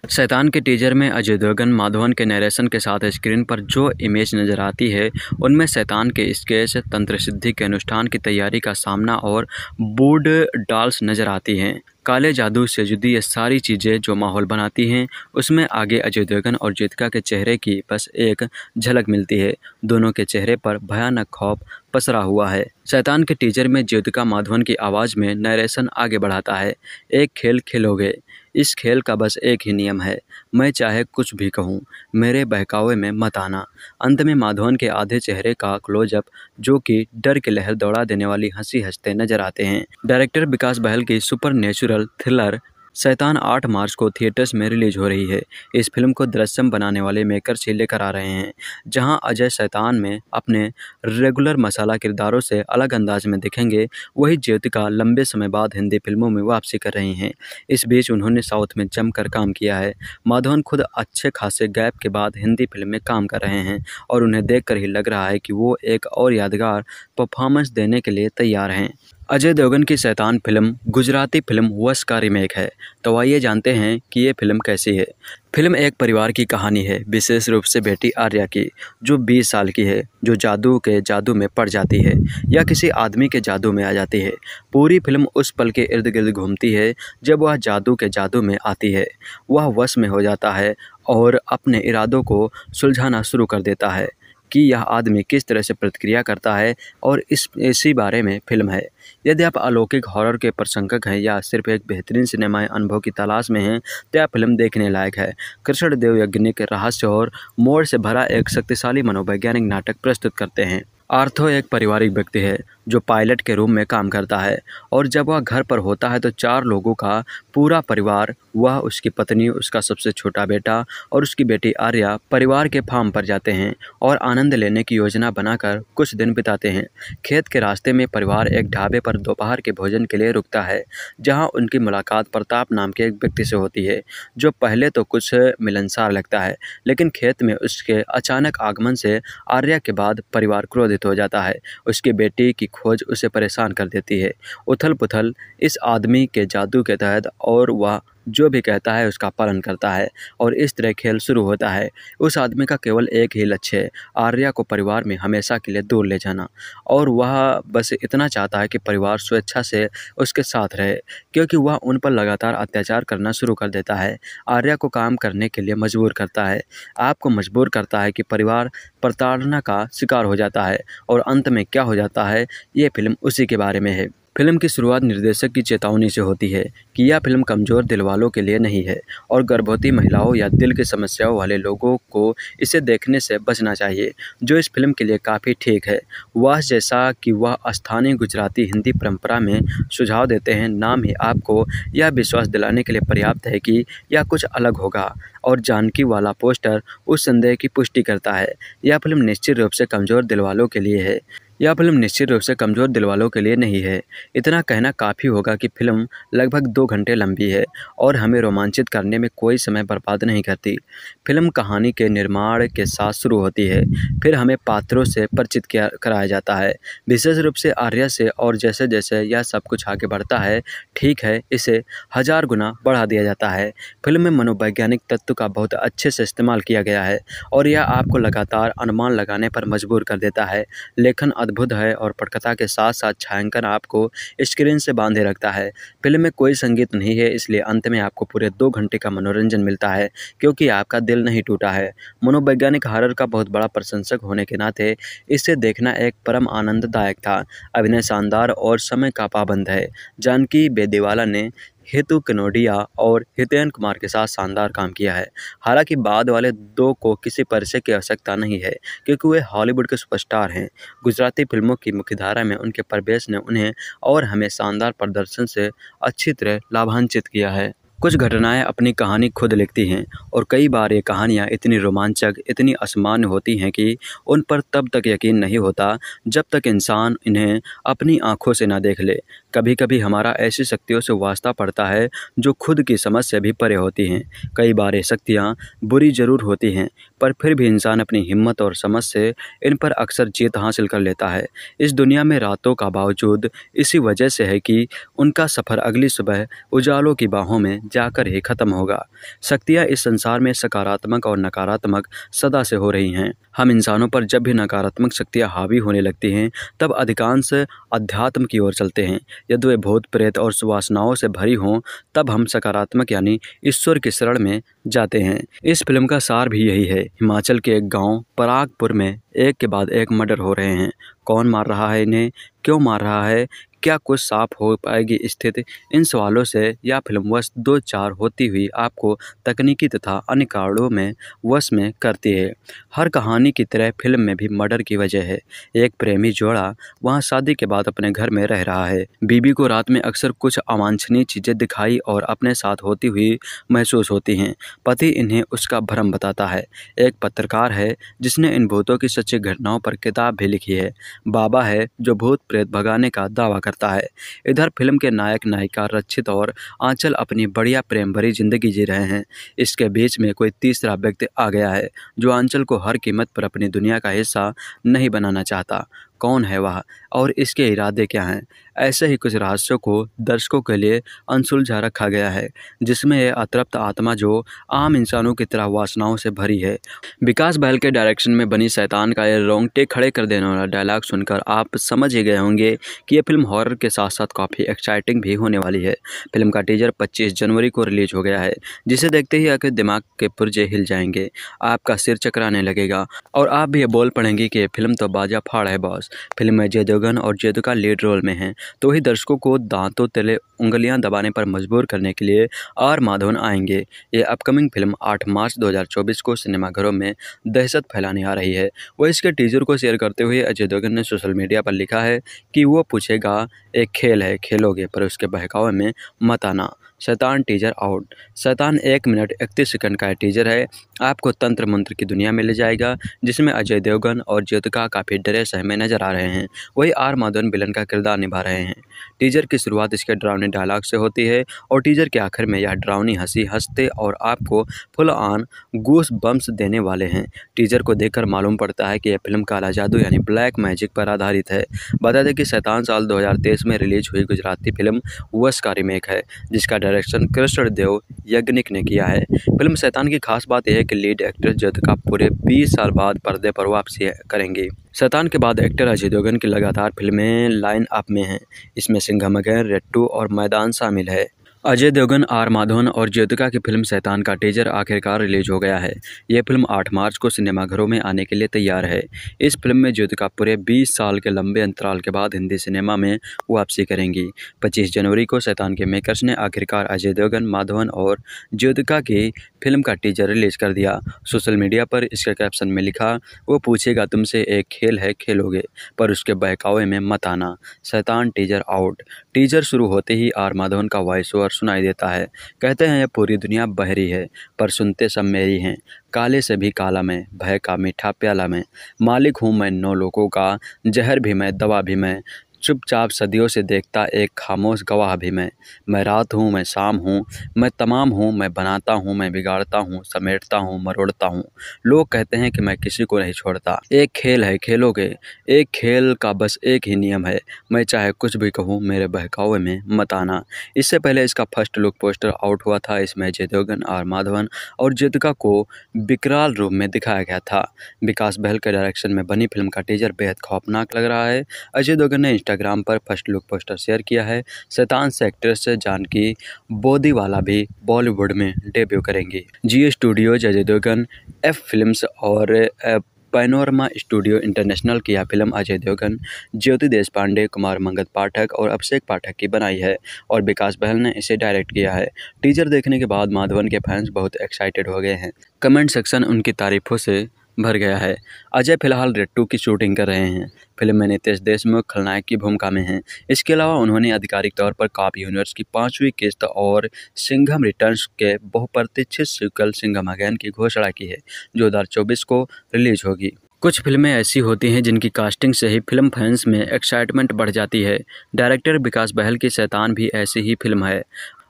शैतान के टीजर में अजय देवगन माधवन के नरेशन के साथ स्क्रीन पर जो इमेज नजर आती है उनमें शैतान के स्केच तंत्र सिद्धि के अनुष्ठान की तैयारी का सामना और बूड डॉल्स नजर आती हैं काले जादू से जुदी ये सारी चीज़ें जो माहौल बनाती हैं उसमें आगे अजय देवगन और जीतिका के चेहरे की बस एक झलक मिलती है दोनों के चेहरे पर भयानक खौफ पसरा हुआ है शैतान के टीचर में ज्योतिका माधवन की आवाज़ में नरेशन आगे बढ़ाता है एक खेल खेलोगे इस खेल का बस एक ही नियम है मैं चाहे कुछ भी कहूँ मेरे बहकावे में मत आना अंत में माधवन के आधे चेहरे का क्लोजअप जो कि डर की लहर दौड़ा देने वाली हंसी हंसते नजर आते हैं डायरेक्टर विकास बहल की सुपर नेचुरल थ्रिलर शैतान 8 मार्च को थिएटर्स में रिलीज हो रही है इस फिल्म को दृश्यम बनाने वाले मेकर से लेकर आ रहे हैं जहां अजय शैतान में अपने रेगुलर मसाला किरदारों से अलग अंदाज में दिखेंगे वही ज्योतिका लंबे समय बाद हिंदी फिल्मों में वापसी कर रही हैं इस बीच उन्होंने साउथ में जमकर काम किया है माधवन खुद अच्छे खासे गैप के बाद हिंदी फिल्म में काम कर रहे हैं और उन्हें देख ही लग रहा है कि वो एक और यादगार परफॉर्मेंस देने के लिए तैयार हैं अजय देवगन की शैतान फिल्म गुजराती फिल्म वश का रिमेक है तो आइए जानते हैं कि ये फिल्म कैसी है फिल्म एक परिवार की कहानी है विशेष रूप से बेटी आर्या की जो 20 साल की है जो जादू के जादू में पड़ जाती है या किसी आदमी के जादू में आ जाती है पूरी फिल्म उस पल के इर्द गिर्द घूमती है जब वह जादू के जादू में आती है वह वश में हो जाता है और अपने इरादों को सुलझाना शुरू कर देता है कि यह आदमी किस तरह से प्रतिक्रिया करता है और इस इसी बारे में फिल्म है यदि आप अलौकिक हॉरर के प्रशंसक हैं या सिर्फ एक बेहतरीन सिनेमाई अनुभव की तलाश में हैं तो यह फिल्म देखने लायक है कृष्ण देव यज्ञनिक रहस्य और मोड़ से भरा एक शक्तिशाली मनोवैज्ञानिक नाटक प्रस्तुत करते हैं आर्थो एक पारिवारिक व्यक्ति है जो पायलट के रूम में काम करता है और जब वह घर पर होता है तो चार लोगों का पूरा परिवार वह उसकी पत्नी उसका सबसे छोटा बेटा और उसकी बेटी आर्या परिवार के फार्म पर जाते हैं और आनंद लेने की योजना बनाकर कुछ दिन बिताते हैं खेत के रास्ते में परिवार एक ढाबे पर दोपहर के भोजन के लिए रुकता है जहाँ उनकी मुलाकात प्रताप नाम के एक व्यक्ति से होती है जो पहले तो कुछ मिलनसार लगता है लेकिन खेत में उसके अचानक आगमन से आर्या के बाद परिवार क्रोधित हो जाता है उसकी बेटी की खोज उसे परेशान कर देती है उथल पुथल इस आदमी के जादू के तहत और वह जो भी कहता है उसका पालन करता है और इस तरह खेल शुरू होता है उस आदमी का केवल एक ही लक्ष्य है आर्या को परिवार में हमेशा के लिए दूर ले जाना और वह बस इतना चाहता है कि परिवार स्वेच्छा से उसके साथ रहे क्योंकि वह उन पर लगातार अत्याचार करना शुरू कर देता है आर्या को काम करने के लिए मजबूर करता है आपको मजबूर करता है कि परिवार प्रताड़ना का शिकार हो जाता है और अंत में क्या हो जाता है ये फिल्म उसी के बारे में है फिल्म की शुरुआत निर्देशक की चेतावनी से होती है कि यह फिल्म कमज़ोर दिल वालों के लिए नहीं है और गर्भवती महिलाओं या दिल की समस्याओं वाले लोगों को इसे देखने से बचना चाहिए जो इस फिल्म के लिए काफ़ी ठीक है वह जैसा कि वह स्थानीय गुजराती हिंदी परंपरा में सुझाव देते हैं नाम ही आपको यह विश्वास दिलाने के लिए पर्याप्त है कि यह कुछ अलग होगा और जानकी वाला पोस्टर उस संदेह की पुष्टि करता है यह फिल्म निश्चित रूप से कमज़ोर दिल वालों के लिए है यह फिल्म निश्चित रूप से कमज़ोर दिल वालों के लिए नहीं है इतना कहना काफ़ी होगा कि फिल्म लगभग दो घंटे लंबी है और हमें रोमांचित करने में कोई समय बर्बाद नहीं करती फिल्म कहानी के निर्माण के साथ शुरू होती है फिर हमें पात्रों से परिचित किया कराया जाता है विशेष रूप से आर्या से और जैसे जैसे यह सब कुछ आगे बढ़ता है ठीक है इसे हज़ार गुना बढ़ा दिया जाता है फिल्म में मनोवैज्ञानिक तत्व का बहुत अच्छे से इस्तेमाल किया गया है और यह आपको लगातार अनुमान लगाने पर मजबूर कर देता है लेखन अद्भुत है और पटकथा के साथ साथ छायांकन आपको स्क्रीन से बांधे रखता है फिल्म में कोई संगीत नहीं है इसलिए अंत में आपको पूरे दो घंटे का मनोरंजन मिलता है क्योंकि आपका दिल नहीं टूटा है मनोवैज्ञानिक हॉरर का बहुत बड़ा प्रशंसक होने के नाते इसे देखना एक परम आनंददायक था अभिनय शानदार और समय का पाबंद है जानकी बेदेवाला ने हेतु कनोडिया और हितेन कुमार के साथ शानदार काम किया है हालांकि बाद वाले दो को किसी परिचय की आवश्यकता नहीं है क्योंकि वे हॉलीवुड के सुपरस्टार हैं गुजराती फिल्मों की मुख्यधारा में उनके प्रवेश ने उन्हें और हमें शानदार प्रदर्शन से अच्छी तरह लाभान्वित किया है कुछ घटनाएं अपनी कहानी खुद लिखती हैं और कई बार ये कहानियां इतनी रोमांचक इतनी असमान्य होती हैं कि उन पर तब तक यकीन नहीं होता जब तक इंसान इन्हें अपनी आंखों से ना देख ले कभी कभी हमारा ऐसी शक्तियों से वास्ता पड़ता है जो खुद की समझ से भी परे होती हैं कई बार ये शक्तियाँ बुरी ज़रूर होती हैं पर फिर भी इंसान अपनी हिम्मत और समझ से इन पर अक्सर जीत हासिल कर लेता है इस दुनिया में रातों का बावजूद इसी वजह से है कि उनका सफ़र अगली सुबह उजालों की बाहों में जाकर ही खत्म होगा शक्तियाँ इस संसार में सकारात्मक और नकारात्मक सदा से हो रही हैं हम इंसानों पर जब भी नकारात्मक शक्तियाँ हावी होने लगती हैं तब अधिकांश अध्यात्म की ओर चलते हैं यदि वे भूत प्रेत और सुवासनाओं से भरी हों तब हम सकारात्मक यानी ईश्वर की शरण में जाते हैं इस फिल्म का सार भी यही है हिमाचल के एक गाँव परागपुर में एक के बाद एक मर्डर हो रहे हैं कौन मार रहा है इन्हें क्यों मार रहा है क्या कुछ साफ हो पाएगी स्थिति इन सवालों से यह फिल्म वश दो चार होती हुई आपको तकनीकी तथा अन्य कारणों में वश में करती है हर कहानी की तरह फिल्म में भी मर्डर की वजह है एक प्रेमी जोड़ा वहाँ शादी के बाद अपने घर में रह रहा है बीबी को रात में अक्सर कुछ अवांछनीय चीज़ें दिखाई और अपने साथ होती हुई महसूस होती हैं पति इन्हें उसका भ्रम बताता है एक पत्रकार है जिसने इन भूतों की सच्ची घटनाओं पर किताब भी लिखी है बाबा है जो भूत प्रेत भगाने का दावा करता है इधर फिल्म के नायक नायिका रक्षित और आंचल अपनी बढ़िया प्रेम भरी जिंदगी जी रहे हैं इसके बीच में कोई तीसरा व्यक्ति आ गया है जो आंचल को हर कीमत पर अपनी दुनिया का हिस्सा नहीं बनाना चाहता कौन है वह और इसके इरादे क्या हैं ऐसे ही कुछ रहस्यों को दर्शकों के लिए अनसुलझा रखा गया है जिसमें यह अतृप्त आत्मा जो आम इंसानों की तरह वासनाओं से भरी है विकास बहल के डायरेक्शन में बनी सैतान का यह रोंगटे खड़े कर देने वाला डायलॉग सुनकर आप समझ ही गए होंगे कि यह फिल्म हॉरर के साथ साथ काफ़ी एक्साइटिंग भी होने वाली है फिल्म का टीजर पच्चीस जनवरी को रिलीज हो गया है जिसे देखते ही आपके दिमाग के पुर्जे हिल जाएंगे आपका सिर चकराने लगेगा और आप भी बोल पड़ेंगे कि फिल्म तो बाजा फाड़ है बॉस फिल्म में जयदेव स्लोगन और जेदु का लीड रोल में हैं तो ही दर्शकों को दांतों तले उंगलियां दबाने पर मजबूर करने के लिए आर माधवन आएंगे ये अपकमिंग फिल्म 8 मार्च 2024 को सिनेमाघरों में दहशत फैलाने आ रही है वह इसके टीजर को शेयर करते हुए अजय देवगन ने सोशल मीडिया पर लिखा है कि वो पूछेगा एक खेल है खेलोगे पर उसके बहकावे में मत आना शैतान टीजर आउट शैतान एक मिनट इकतीस सेकंड का टीजर है आपको तंत्र मंत्र की दुनिया में ले जाएगा जिसमें अजय देवगन और ज्योतिका काफ़ी डरे सहमे नजर आ रहे हैं वही आर माधवन बिलन का किरदार निभा रहे हैं टीजर की शुरुआत इसके ड्रावनी डायलॉग से होती है और टीजर के आखिर में यह ड्रावनी हंसी हंसते और आपको फुल ऑन गूस बम्स देने वाले हैं टीजर को देखकर मालूम पड़ता है कि यह फिल्म काला जादू यानी ब्लैक मैजिक पर आधारित है बता दें कि शैतान साल दो में रिलीज हुई गुजराती फिल्म वस का रिमेक है जिसका डायरेक्शन कृष्ण देव यज्ञनिक ने किया है फिल्म शैतान की खास बात यह है कि लीड एक्टर का पूरे 20 साल बाद पर्दे पर वापसी करेंगे शैतान के बाद एक्टर अजय देवगन की लगातार फिल्में लाइन अप में हैं इसमें सिंघम गैर रेट्टू और मैदान शामिल है अजय देवगन आर माधवन और ज्योतिका की फिल्म सैतान का टीजर आखिरकार रिलीज हो गया है यह फिल्म 8 मार्च को सिनेमाघरों में आने के लिए तैयार है इस फिल्म में ज्योतिका पूरे 20 साल के लंबे अंतराल के बाद हिंदी सिनेमा में वापसी करेंगी 25 जनवरी को सैतान के मेकर्स ने आखिरकार अजय देवगन माधवन और ज्योतिका की फिल्म का टीजर रिलीज कर दिया सोशल मीडिया पर इसके कैप्शन में लिखा वो पूछेगा तुमसे एक खेल है खेलोगे पर उसके बहकावे में मत आना सैतान टीजर आउट टीजर शुरू होते ही आर माधवन का वॉइस ओवर स्वर सुनाई देता है कहते हैं यह पूरी दुनिया बहरी है पर सुनते सब मेरी हैं काले से भी काला मैं भय का मीठा प्याला मैं मालिक हूँ मैं नौ लोगों का जहर भी मैं दवा भी मैं चुपचाप सदियों से देखता एक खामोश गवाह भी मैं मैं रात हूँ मैं शाम हूँ मैं तमाम हूँ मैं बनाता हूँ मैं बिगाड़ता हूँ समेटता हूँ मरोड़ता हूँ लोग कहते हैं कि मैं किसी को नहीं छोड़ता एक खेल है खेलों के एक खेल का बस एक ही नियम है मैं चाहे कुछ भी कहूँ मेरे बहकावे में मत आना इससे पहले इसका फर्स्ट लुक पोस्टर आउट हुआ था इसमें जयदेवगन आर माधवन और जेतिका को विकराल रूप में दिखाया गया था विकास बहल के डायरेक्शन में बनी फिल्म का टीजर बेहद खौफनाक लग रहा है अजय देवगन ने इंस्टाग्राम पर फर्स्ट लुक पोस्टर शेयर किया है शैतान से एक्ट्रेस जानकी बोदीवाला भी बॉलीवुड में डेब्यू करेंगी जी studios Ajay Devgn F film और पैनोरमा स्टूडियो इंटरनेशनल की यह फिल्म अजय देवगन ज्योति देश पांडे कुमार मंगत पाठक और अभिषेक पाठक की बनाई है और विकास बहल ने इसे डायरेक्ट किया है टीजर देखने के बाद माधवन के फैंस बहुत एक्साइटेड हो गए हैं कमेंट सेक्शन उनकी तारीफों से भर गया है अजय फिलहाल रेड टू की शूटिंग कर रहे हैं फिल्म में नितेश देशमुख खलनायक की भूमिका में हैं इसके अलावा उन्होंने आधिकारिक तौर पर काप यूनिवर्स की पाँचवीं किस्त और सिंघम रिटर्न्स के बहुप्रतीक्षित सिकल सिंघम अगैन की घोषणा की है जो दो को रिलीज होगी कुछ फिल्में ऐसी होती हैं जिनकी कास्टिंग से ही फिल्म फैंस में एक्साइटमेंट बढ़ जाती है डायरेक्टर विकास बहल की शैतान भी ऐसी ही फिल्म है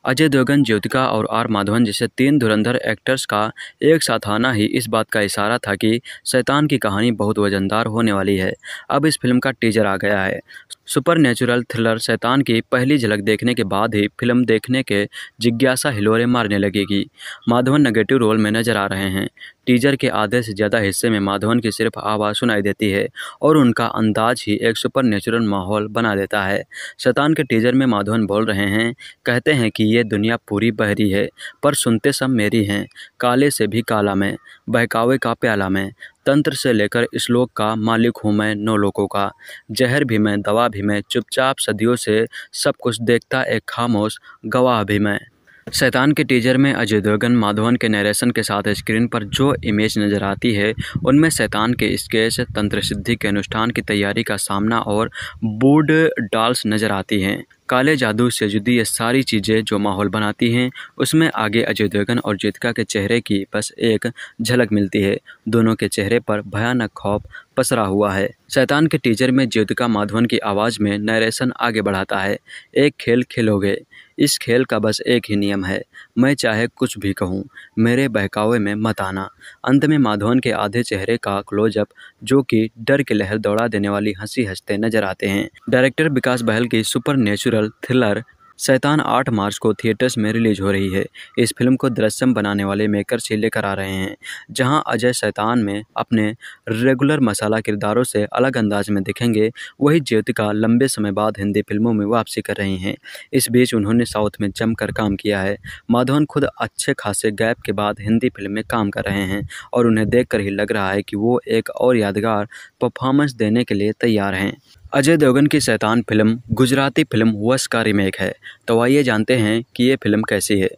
अजय देवगन ज्योतिका और आर माधवन जैसे तीन धुरंधर एक्टर्स का एक साथ आना ही इस बात का इशारा था कि शैतान की कहानी बहुत वजनदार होने वाली है अब इस फिल्म का टीजर आ गया है सुपर नेचुरल थ्रिलर शैतान की पहली झलक देखने के बाद ही फिल्म देखने के जिज्ञासा हिलोरे मारने लगेगी माधवन नेगेटिव रोल में नजर आ रहे हैं टीजर के आधे से ज़्यादा हिस्से में माधवन की सिर्फ आवाज़ सुनाई देती है और उनका अंदाज ही एक सुपर नेचुरल माहौल बना देता है शतान के टीजर में माधवन बोल रहे हैं कहते हैं कि ये दुनिया पूरी बहरी है पर सुनते सब मेरी हैं काले से भी काला में बहकावे का प्याला में तंत्र से लेकर श्लोक का मालिक हूँ मैं नौ लोगों का जहर भी मैं दवा भी मैं चुपचाप सदियों से सब कुछ देखता एक खामोश गवाह भी मैं शैतान के टीजर में अजय देवगन माधवन के नरेशन के साथ स्क्रीन पर जो इमेज नजर आती है उनमें शैतान के स्केच तंत्र सिद्धि के अनुष्ठान की तैयारी का सामना और बूड डाल्स नजर आती हैं काले जादू से जुदी ये सारी चीज़ें जो माहौल बनाती हैं उसमें आगे अजय देवगन और जीतिका के चेहरे की बस एक झलक मिलती है दोनों के चेहरे पर भयानक खौफ पसरा हुआ है शैतान के टीचर में ज्योतिका माधवन की आवाज़ में नरेशन आगे बढ़ाता है एक खेल खेलोगे इस खेल का बस एक ही नियम है मैं चाहे कुछ भी कहूँ मेरे बहकावे में मत आना अंत में माधवन के आधे चेहरे का क्लोजअप जो कि डर की लहर दौड़ा देने वाली हंसी हंसते नजर आते हैं डायरेक्टर विकास बहल की सुपर नेचुरल थ्रिलर शैतान 8 मार्च को थिएटर्स में रिलीज हो रही है इस फिल्म को दृश्यम बनाने वाले मेकर से लेकर आ रहे हैं जहां अजय शैतान में अपने रेगुलर मसाला किरदारों से अलग अंदाज में दिखेंगे वही ज्योतिका लंबे समय बाद हिंदी फिल्मों में वापसी कर रही हैं इस बीच उन्होंने साउथ में जमकर काम किया है माधवन खुद अच्छे खासे गैप के बाद हिंदी फिल्म में काम कर रहे हैं और उन्हें देख ही लग रहा है कि वो एक और यादगार परफॉर्मेंस देने के लिए तैयार हैं अजय देवगन की शैतान फिल्म गुजराती फिल्म वश का रीमेक है तो आइए जानते हैं कि ये फिल्म कैसी है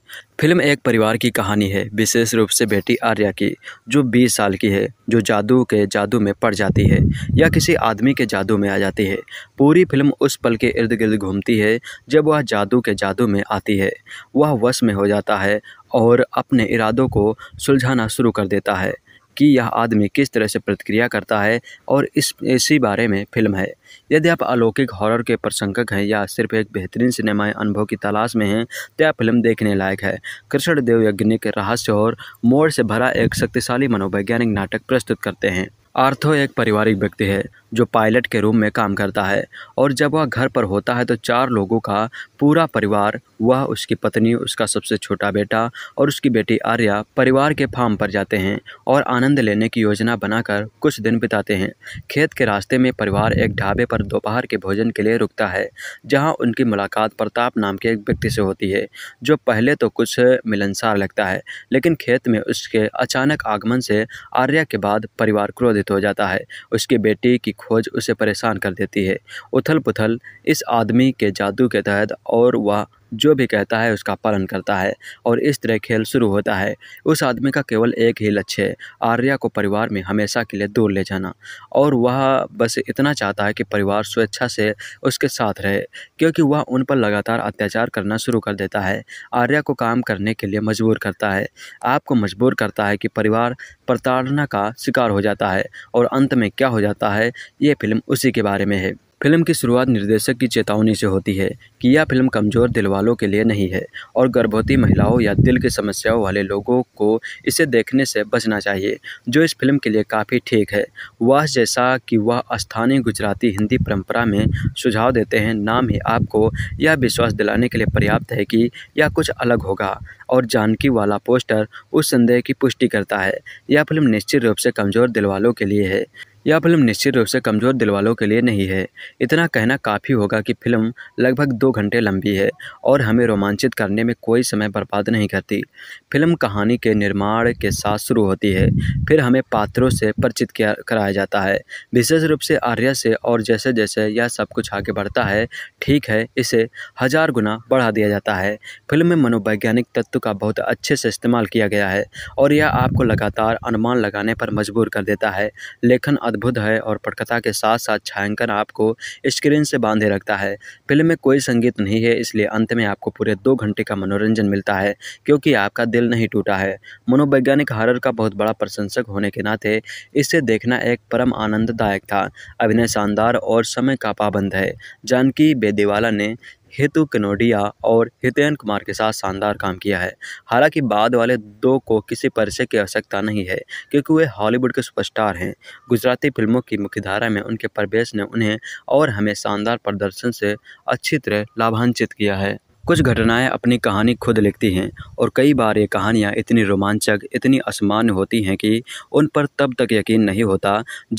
फिल्म एक परिवार की कहानी है विशेष रूप से बेटी आर्या की जो 20 साल की है जो जादू के जादू में पड़ जाती है या किसी आदमी के जादू में आ जाती है पूरी फिल्म उस पल के इर्द गिर्द घूमती है जब वह जादू के जादू में आती है वह वश में हो जाता है और अपने इरादों को सुलझाना शुरू कर देता है कि यह आदमी किस तरह से प्रतिक्रिया करता है और इस इसी बारे में फिल्म है यदि आप अलौकिक हॉरर के प्रशंसक हैं या सिर्फ एक बेहतरीन सिनेमाई अनुभव की तलाश में हैं तो यह फिल्म देखने लायक है कृष्ण देव यज्ञनिक रहस्य और मोड़ से भरा एक शक्तिशाली मनोवैज्ञानिक नाटक प्रस्तुत करते हैं आर्थो एक पारिवारिक व्यक्ति है जो पायलट के रूम में काम करता है और जब वह घर पर होता है तो चार लोगों का पूरा परिवार वह उसकी पत्नी उसका सबसे छोटा बेटा और उसकी बेटी आर्या परिवार के फार्म पर जाते हैं और आनंद लेने की योजना बनाकर कुछ दिन बिताते हैं खेत के रास्ते में परिवार एक ढाबे पर दोपहर के भोजन के लिए रुकता है जहाँ उनकी मुलाकात प्रताप नाम के एक व्यक्ति से होती है जो पहले तो कुछ मिलनसार लगता है लेकिन खेत में उसके अचानक आगमन से आर्या के बाद परिवार क्रोधित हो जाता है उसकी बेटी की खोज उसे परेशान कर देती है उथल पुथल इस आदमी के जादू के तहत और वह जो भी कहता है उसका पालन करता है और इस तरह खेल शुरू होता है उस आदमी का केवल एक ही लक्ष्य है आर्या को परिवार में हमेशा के लिए दूर ले जाना और वह बस इतना चाहता है कि परिवार स्वेच्छा से उसके साथ रहे क्योंकि वह उन पर लगातार अत्याचार करना शुरू कर देता है आर्या को काम करने के लिए मजबूर करता है आपको मजबूर करता है कि परिवार प्रताड़ना का शिकार हो जाता है और अंत में क्या हो जाता है ये फिल्म उसी के बारे में है फिल्म की शुरुआत निर्देशक की चेतावनी से होती है कि यह फिल्म कमज़ोर दिल वालों के लिए नहीं है और गर्भवती महिलाओं या दिल की समस्याओं वाले लोगों को इसे देखने से बचना चाहिए जो इस फिल्म के लिए काफ़ी ठीक है वह जैसा कि वह स्थानीय गुजराती हिंदी परंपरा में सुझाव देते हैं नाम ही आपको यह विश्वास दिलाने के लिए पर्याप्त है कि यह कुछ अलग होगा और जानकी वाला पोस्टर उस संदेह की पुष्टि करता है यह फिल्म निश्चित रूप से कमज़ोर दिल वालों के लिए है यह फिल्म निश्चित रूप से कमज़ोर दिल वालों के लिए नहीं है इतना कहना काफ़ी होगा कि फिल्म लगभग दो घंटे लंबी है और हमें रोमांचित करने में कोई समय बर्बाद नहीं करती फिल्म कहानी के निर्माण के साथ शुरू होती है फिर हमें पात्रों से परिचित किया कराया जाता है विशेष रूप से आर्या से और जैसे जैसे यह सब कुछ आगे बढ़ता है ठीक है इसे हज़ार गुना बढ़ा दिया जाता है फिल्म में मनोवैज्ञानिक तत्व का बहुत अच्छे से इस्तेमाल किया गया है और यह आपको लगातार अनुमान लगाने पर मजबूर कर देता है लेखन अद्भुत है और पटकथा के साथ साथ छायांकन आपको स्क्रीन से बांधे रखता है फिल्म में कोई संगीत नहीं है इसलिए अंत में आपको पूरे दो घंटे का मनोरंजन मिलता है क्योंकि आपका दिल नहीं टूटा है मनोवैज्ञानिक हॉरर का बहुत बड़ा प्रशंसक होने के नाते इसे देखना एक परम आनंददायक था अभिनय शानदार और समय का पाबंद है जानकी बेदेवाला ने हेतु कनोडिया और हितेन कुमार के साथ शानदार काम किया है हालांकि बाद वाले दो को किसी परिचय की आवश्यकता नहीं है क्योंकि वे हॉलीवुड के सुपरस्टार हैं गुजराती फिल्मों की मुख्यधारा में उनके प्रवेश ने उन्हें और हमें शानदार प्रदर्शन से अच्छी तरह लाभान्वित किया है कुछ घटनाएं अपनी कहानी खुद लिखती हैं और कई बार ये कहानियां इतनी रोमांचक इतनी असमान्य होती हैं कि उन पर तब तक यकीन नहीं होता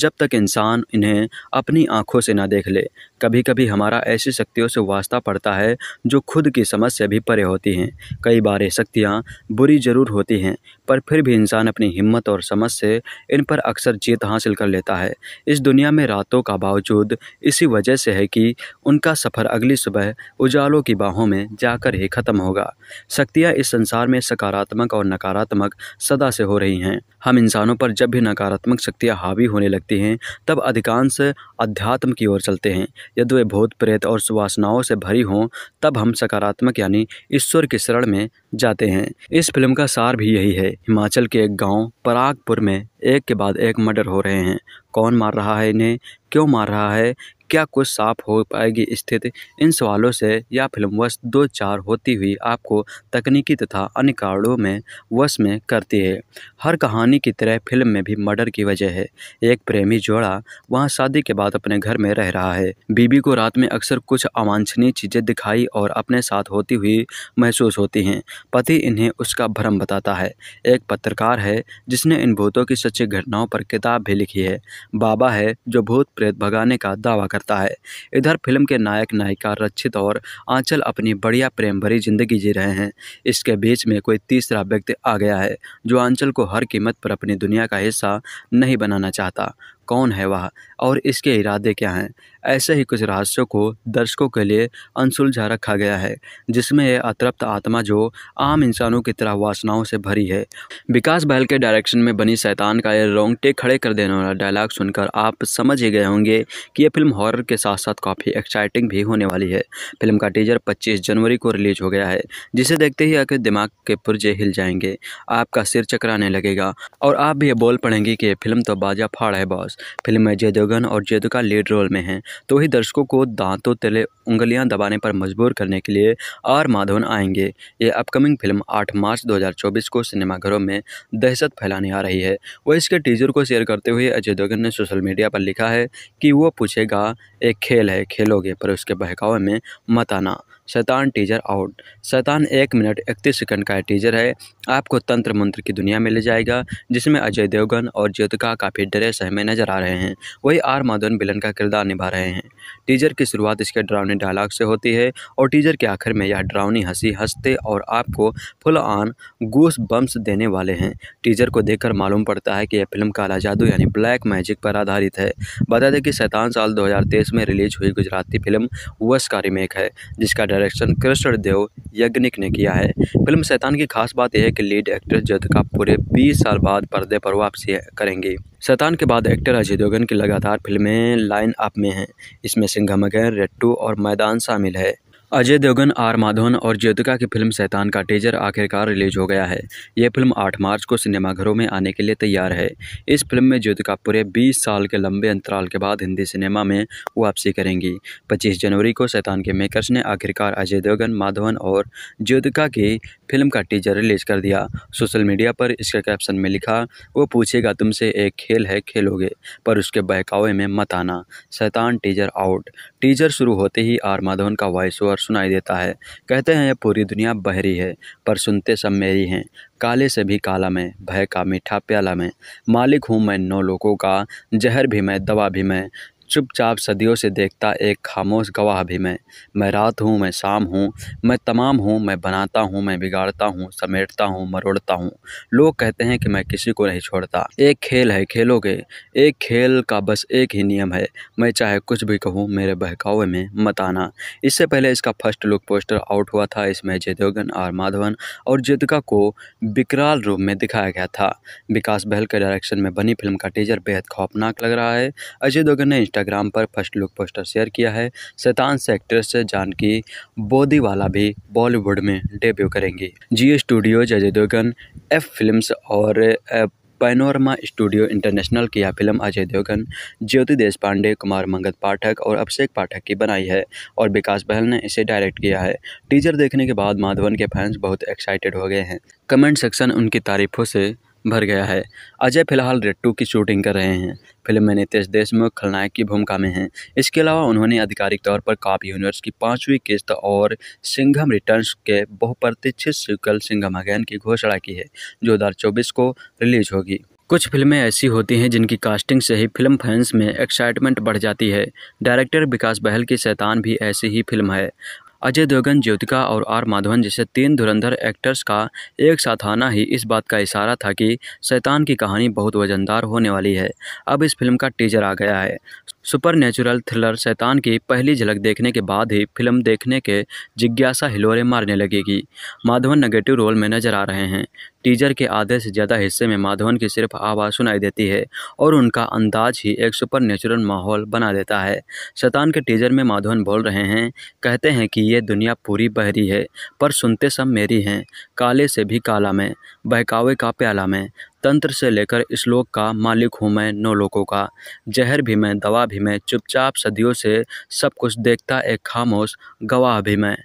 जब तक इंसान इन्हें अपनी आंखों से ना देख ले कभी कभी हमारा ऐसी शक्तियों से वास्ता पड़ता है जो खुद की समझ से भी परे होती हैं कई बार ये शक्तियाँ बुरी ज़रूर होती हैं पर फिर भी इंसान अपनी हिम्मत और समझ से इन पर अक्सर जीत हासिल कर लेता है इस दुनिया में रातों का बावजूद इसी वजह से है कि उनका सफ़र अगली सुबह उजालों की बाहों में जाकर ही ख़त्म होगा शक्तियाँ इस संसार में सकारात्मक और नकारात्मक सदा से हो रही हैं हम इंसानों पर जब भी नकारात्मक शक्तियाँ हावी होने लगती हैं तब अधिकांश अध्यात्म की ओर चलते हैं यदि वे भूत प्रेत और सुवासनाओं से भरी हों तब हम सकारात्मक यानी ईश्वर की शरण में जाते हैं इस फिल्म का सार भी यही है हिमाचल के एक गांव परागपुर में एक के बाद एक मर्डर हो रहे हैं कौन मार रहा है इन्हें क्यों मार रहा है क्या कुछ साफ हो पाएगी स्थिति इन सवालों से यह फिल्म वश दो चार होती हुई आपको तकनीकी तथा अन्य कारणों में वश में करती है हर कहानी की तरह फिल्म में भी मर्डर की वजह है एक प्रेमी जोड़ा वहाँ शादी के बाद अपने घर में रह रहा है बीबी को रात में अक्सर कुछ अवांछनीय चीज़ें दिखाई और अपने साथ होती हुई महसूस होती हैं पति इन्हें उसका भ्रम बताता है एक पत्रकार है जिसने इन भूतों की सच्ची घटनाओं पर किताब भी लिखी है बाबा है जो भूत प्रेत भगाने का दावा कर करता है इधर फिल्म के नायक नायिका रक्षित और आंचल अपनी बढ़िया प्रेम भरी जिंदगी जी रहे हैं इसके बीच में कोई तीसरा व्यक्ति आ गया है जो आंचल को हर कीमत पर अपनी दुनिया का हिस्सा नहीं बनाना चाहता कौन है वह और इसके इरादे क्या हैं ऐसे ही कुछ रहस्यों को दर्शकों के लिए अनसुलझा रखा गया है जिसमें यह अतृप्त आत्मा जो आम इंसानों की तरह वासनाओं से भरी है विकास बहल के डायरेक्शन में बनी सैतान का यह रोंगटे खड़े कर देने वाला डायलॉग सुनकर आप समझ ही गए होंगे कि यह फिल्म हॉरर के साथ साथ काफ़ी एक्साइटिंग भी होने वाली है फिल्म का टीजर पच्चीस जनवरी को रिलीज हो गया है जिसे देखते ही आपके दिमाग के पुर्जे हिल जाएंगे आपका सिर चकराने लगेगा और आप भी बोल पड़ेंगे कि ये फिल्म तो बाजा फाड़ है बॉस बॉस फिल्म में जय देवगन और जयदुका लीड रोल में हैं तो ही दर्शकों को दांतों तले उंगलियां दबाने पर मजबूर करने के लिए आर माधवन आएंगे ये अपकमिंग फिल्म 8 मार्च 2024 को सिनेमाघरों में दहशत फैलाने आ रही है वह इसके टीजर को शेयर करते हुए अजय देवगन ने सोशल मीडिया पर लिखा है कि वो पूछेगा एक खेल है खेलोगे पर उसके बहकावे में मत आना शैतान टीजर आउट शैतान एक मिनट इकतीस सेकंड का टीजर है आपको तंत्र मंत्र की दुनिया में ले जाएगा जिसमें अजय देवगन और ज्योतिका काफ़ी डरे सहमे नजर आ रहे हैं वही आर माधवन बिलन का किरदार निभा रहे हैं टीजर की शुरुआत इसके ड्रावनी डायलॉग से होती है और टीजर के आखिर में यह ड्रावनी हंसी हंसते और आपको फुल ऑन गूस बम्स देने वाले हैं टीजर को देखकर मालूम पड़ता है कि यह फिल्म काला जादू यानी ब्लैक मैजिक पर आधारित है बता दें कि शैतान साल दो में रिलीज हुई गुजराती फिल्म वस का रिमेक है जिसका डायरेक्शन कृष्ण देव यज्ञनिक ने किया है फिल्म शैतान की खास बात यह है कि लीड एक्टर जदका पूरे 20 साल बाद पर्दे पर वापसी करेंगे शैतान के बाद एक्टर अजय देवगन की लगातार फिल्में लाइन अप में हैं इसमें सिंघम गैर रेट्टू और मैदान शामिल है अजय देवगन आर माधवन और ज्योतिका की फिल्म सैतान का टीजर आखिरकार रिलीज हो गया है यह फिल्म 8 मार्च को सिनेमाघरों में आने के लिए तैयार है इस फिल्म में ज्योतिका पूरे 20 साल के लंबे अंतराल के बाद हिंदी सिनेमा में वापसी करेंगी 25 जनवरी को सैतान के मेकर्स ने आखिरकार अजय देवगन माधवन और ज्योतिका की फिल्म का टीजर रिलीज कर दिया सोशल मीडिया पर इसके कैप्शन में लिखा वो पूछेगा तुमसे एक खेल है खेलोगे पर उसके बहकावे में मत आना सैतान टीजर आउट टीजर शुरू होते ही आर माधवन का वॉइस ओवर सुनाई देता है कहते हैं पूरी दुनिया बहरी है पर सुनते सब मेरी हैं काले से भी काला मैं भय का मीठा प्याला मैं मालिक हूँ मैं नौ लोगों का जहर भी मैं दवा भी मैं चुपचाप सदियों से देखता एक खामोश गवाह भी मैं मैं रात हूँ मैं शाम हूँ मैं तमाम हूँ मैं बनाता हूँ मैं बिगाड़ता हूँ समेटता हूँ मरोड़ता हूँ लोग कहते हैं कि मैं किसी को नहीं छोड़ता एक खेल है खेलों के एक खेल का बस एक ही नियम है मैं चाहे कुछ भी कहूँ मेरे बहकावे में मत आना इससे पहले इसका फर्स्ट लुक पोस्टर आउट हुआ था इसमें जयदेवगन आर माधवन और जेतिका को विकराल रूप में दिखाया गया था विकास बहल के डायरेक्शन में बनी फिल्म का टीजर बेहद खौफनाक लग रहा है अजय देवगन ने इंस्टा इंस्टाग्राम पर फर्स्ट लुक पोस्टर शेयर किया है शैतान से एक्ट्रेस जानकी बोदीवाला भी बॉलीवुड में डेब्यू करेंगी जी studios Ajay Devgn F film और पैनोरमा स्टूडियो इंटरनेशनल की यह फिल्म अजय देवगन ज्योति देश पांडे कुमार मंगत पाठक और अभिषेक पाठक की बनाई है और विकास बहल ने इसे डायरेक्ट किया है टीजर देखने के बाद माधवन के फैंस बहुत एक्साइटेड हो गए हैं कमेंट सेक्शन उनकी तारीफों से भर गया है अजय फिलहाल टू की शूटिंग कर रहे हैं फिल्म में नितेश देशमुख खलनायक की भूमिका में हैं इसके अलावा उन्होंने आधिकारिक तौर पर काप यूनिवर्स की पाँचवीं किस्त और सिंघम रिटर्न्स के बहुप्रतीक्षित सिकल सिंघम अगैन की घोषणा की है जो दो को रिलीज होगी कुछ फिल्में ऐसी होती हैं जिनकी कास्टिंग से ही फिल्म फैंस में एक्साइटमेंट बढ़ जाती है डायरेक्टर विकास बहल की शैतान भी ऐसी ही फिल्म है अजय देवगन ज्योतिका और आर माधवन जैसे तीन धुरंधर एक्टर्स का एक साथ आना ही इस बात का इशारा था कि शैतान की कहानी बहुत वजनदार होने वाली है अब इस फिल्म का टीजर आ गया है सुपर नेचुरल थ्रिलर शैतान की पहली झलक देखने के बाद ही फिल्म देखने के जिज्ञासा हिलोरे मारने लगेगी माधवन नेगेटिव रोल में नजर आ रहे हैं टीजर के आधे से ज़्यादा हिस्से में माधवन की सिर्फ आवाज़ सुनाई देती है और उनका अंदाज ही एक सुपर नेचुरल माहौल बना देता है शैतान के टीजर में माधवन बोल रहे हैं कहते हैं कि ये दुनिया पूरी बहरी है पर सुनते सब मेरी हैं काले से भी काला में बहकावे का प्याला में तंत्र से लेकर श्लोक का मालिक हूँ मैं नौ लोगों का जहर भी मैं दवा भी मैं चुपचाप सदियों से सब कुछ देखता एक खामोश गवाह भी मैं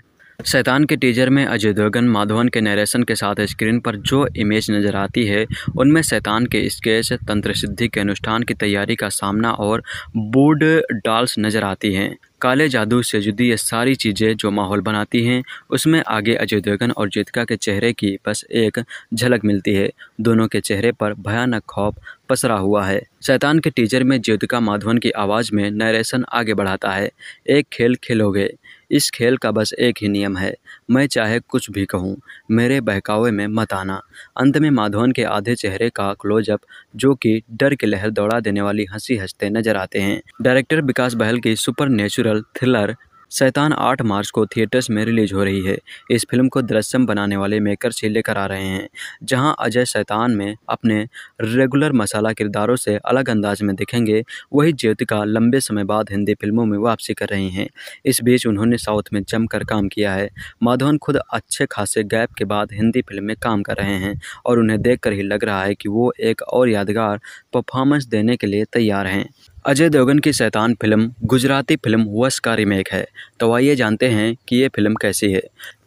शैतान के टीजर में अजय देवगन माधवन के नरेशन के साथ स्क्रीन पर जो इमेज नज़र आती है उनमें शैतान के स्केच तंत्र सिद्धि के अनुष्ठान की तैयारी का सामना और बूड डाल्स नज़र आती हैं काले जादू से जुदी ये सारी चीज़ें जो माहौल बनाती हैं उसमें आगे अजय देवगन और जीतिका के चेहरे की बस एक झलक मिलती है दोनों के चेहरे पर भयानक खौफ पसरा हुआ है शैतान के टीजर में ज्योतिका माधवन की आवाज़ में नरेशन आगे बढ़ाता है एक खेल खेलोगे इस खेल का बस एक ही नियम है मैं चाहे कुछ भी कहूँ मेरे बहकावे में मत आना अंत में माधवन के आधे चेहरे का क्लोजअप जो कि डर की लहर दौड़ा देने वाली हंसी हंसते नजर आते हैं डायरेक्टर विकास बहल की सुपर नेचुरल थ्रिलर शैतान 8 मार्च को थिएटर्स में रिलीज हो रही है इस फिल्म को दृश्यम बनाने वाले मेकर से लेकर आ रहे हैं जहां अजय शैतान में अपने रेगुलर मसाला किरदारों से अलग अंदाज में दिखेंगे वही ज्योतिका लंबे समय बाद हिंदी फिल्मों में वापसी कर रही हैं इस बीच उन्होंने साउथ में जमकर काम किया है माधवन खुद अच्छे खासे गैप के बाद हिंदी फिल्म में काम कर रहे हैं और उन्हें देख ही लग रहा है कि वो एक और यादगार परफॉर्मेंस देने के लिए तैयार हैं अजय देवगन की शैतान फिल्म गुजराती फिल्म वस का रीमेक है तो आइए जानते हैं कि ये फिल्म कैसी है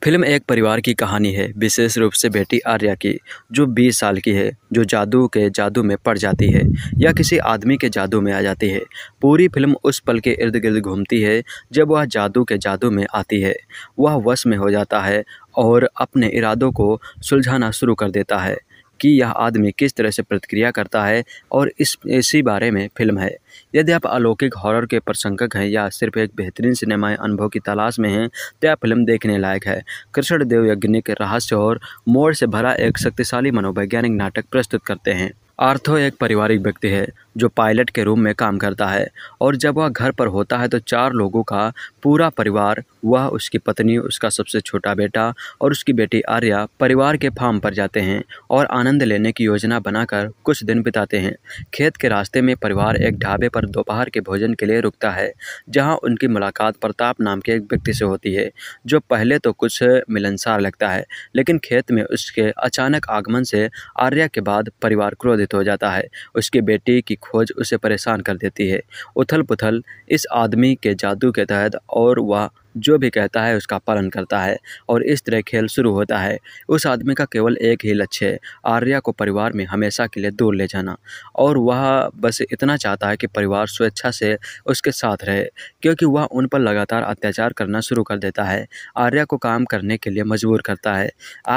फिल्म एक परिवार की कहानी है विशेष रूप से बेटी आर्या की जो 20 साल की है जो जादू के जादू में पड़ जाती है या किसी आदमी के जादू में आ जाती है पूरी फिल्म उस पल के इर्द गिर्द घूमती है जब वह जादू के जादू में आती है वह वश में हो जाता है और अपने इरादों को सुलझाना शुरू कर देता है कि यह आदमी किस तरह से प्रतिक्रिया करता है और इस इसी बारे में फिल्म है यदि आप अलौकिक हॉरर के प्रशंसक हैं या सिर्फ एक बेहतरीन सिनेमाई अनुभव की तलाश में हैं तो यह फिल्म देखने लायक है कृष्ण देव के रहस्य और मोड़ से भरा एक शक्तिशाली मनोवैज्ञानिक नाटक प्रस्तुत करते हैं आर्थो एक पारिवारिक व्यक्ति है जो पायलट के रूम में काम करता है और जब वह घर पर होता है तो चार लोगों का पूरा परिवार वह उसकी पत्नी उसका सबसे छोटा बेटा और उसकी बेटी आर्या परिवार के फार्म पर जाते हैं और आनंद लेने की योजना बनाकर कुछ दिन बिताते हैं खेत के रास्ते में परिवार एक ढाबे पर दोपहर के भोजन के लिए रुकता है जहाँ उनकी मुलाकात प्रताप नाम के एक व्यक्ति से होती है जो पहले तो कुछ मिलनसार लगता है लेकिन खेत में उसके अचानक आगमन से आर्या के बाद परिवार क्रोधित हो जाता है उसकी बेटी की खोज उसे परेशान कर देती है उथल पुथल इस आदमी के जादू के तहत और वह जो भी कहता है उसका पालन करता है और इस तरह खेल शुरू होता है उस आदमी का केवल एक ही लक्ष्य है आर्या को परिवार में हमेशा के लिए दूर ले जाना और वह बस इतना चाहता है कि परिवार स्वेच्छा से उसके साथ रहे क्योंकि वह उन पर लगातार अत्याचार करना शुरू कर देता है आर्या को काम करने के लिए मजबूर करता है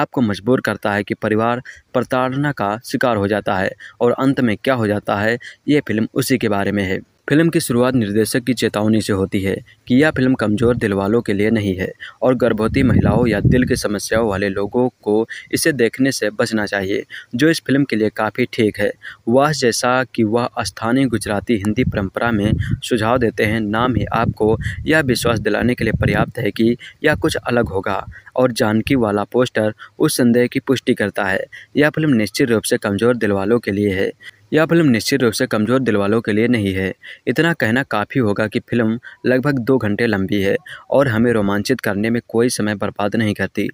आपको मजबूर करता है कि परिवार प्रताड़ना का शिकार हो जाता है और अंत में क्या हो जाता है ये फिल्म उसी के बारे में है फिल्म की शुरुआत निर्देशक की चेतावनी से होती है कि यह फिल्म कमज़ोर दिल वालों के लिए नहीं है और गर्भवती महिलाओं या दिल की समस्याओं वाले लोगों को इसे देखने से बचना चाहिए जो इस फिल्म के लिए काफ़ी ठीक है वह जैसा कि वह स्थानीय गुजराती हिंदी परंपरा में सुझाव देते हैं नाम ही आपको यह विश्वास दिलाने के लिए पर्याप्त है कि यह कुछ अलग होगा और जानकी वाला पोस्टर उस संदेह की पुष्टि करता है यह फिल्म निश्चित रूप से कमज़ोर दिल वालों के लिए है यह फिल्म निश्चित रूप से कमज़ोर दिल वालों के लिए नहीं है इतना कहना काफ़ी होगा कि फिल्म लगभग दो घंटे लंबी है और हमें रोमांचित करने में कोई समय बर्बाद नहीं करती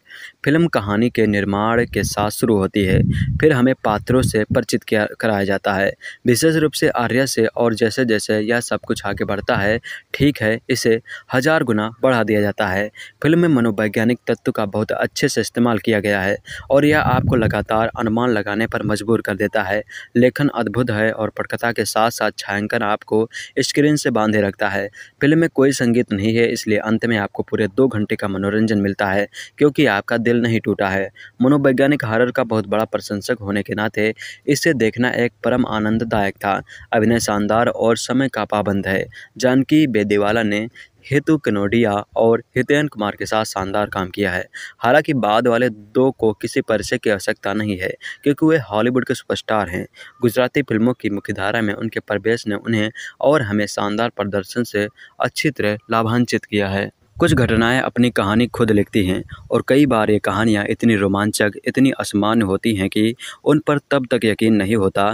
फिल्म कहानी के निर्माण के साथ शुरू होती है फिर हमें पात्रों से परिचित किया कराया जाता है विशेष रूप से आर्या से और जैसे जैसे यह सब कुछ आगे बढ़ता है ठीक है इसे हज़ार गुना बढ़ा दिया जाता है फिल्म में मनोवैज्ञानिक तत्व का बहुत अच्छे से इस्तेमाल किया गया है और यह आपको लगातार अनुमान लगाने पर मजबूर कर देता है लेखन अद्भुत है और पटकथा के साथ साथ छायांकन आपको स्क्रीन से बांधे रखता है फिल्म में कोई संगीत नहीं है इसलिए अंत में आपको पूरे दो घंटे का मनोरंजन मिलता है क्योंकि आपका दिल नहीं टूटा है मनोवैज्ञानिक हारर का बहुत बड़ा प्रशंसक होने के नाते इसे देखना एक परम आनंददायक था अभिनय शानदार और समय का पाबंद है जानकी बेदीवाला ने हेतु कनोडिया और हितेन कुमार के साथ शानदार काम किया है हालांकि बाद वाले दो को किसी परिचय की आवश्यकता नहीं है क्योंकि वे हॉलीवुड के सुपरस्टार हैं गुजराती फिल्मों की मुख्यधारा में उनके प्रवेश ने उन्हें और हमें शानदार प्रदर्शन से अच्छी तरह लाभान्वित किया है कुछ घटनाएँ अपनी कहानी खुद लिखती हैं और कई बार ये कहानियाँ इतनी रोमांचक इतनी असमान्य होती हैं कि उन पर तब तक यकीन नहीं होता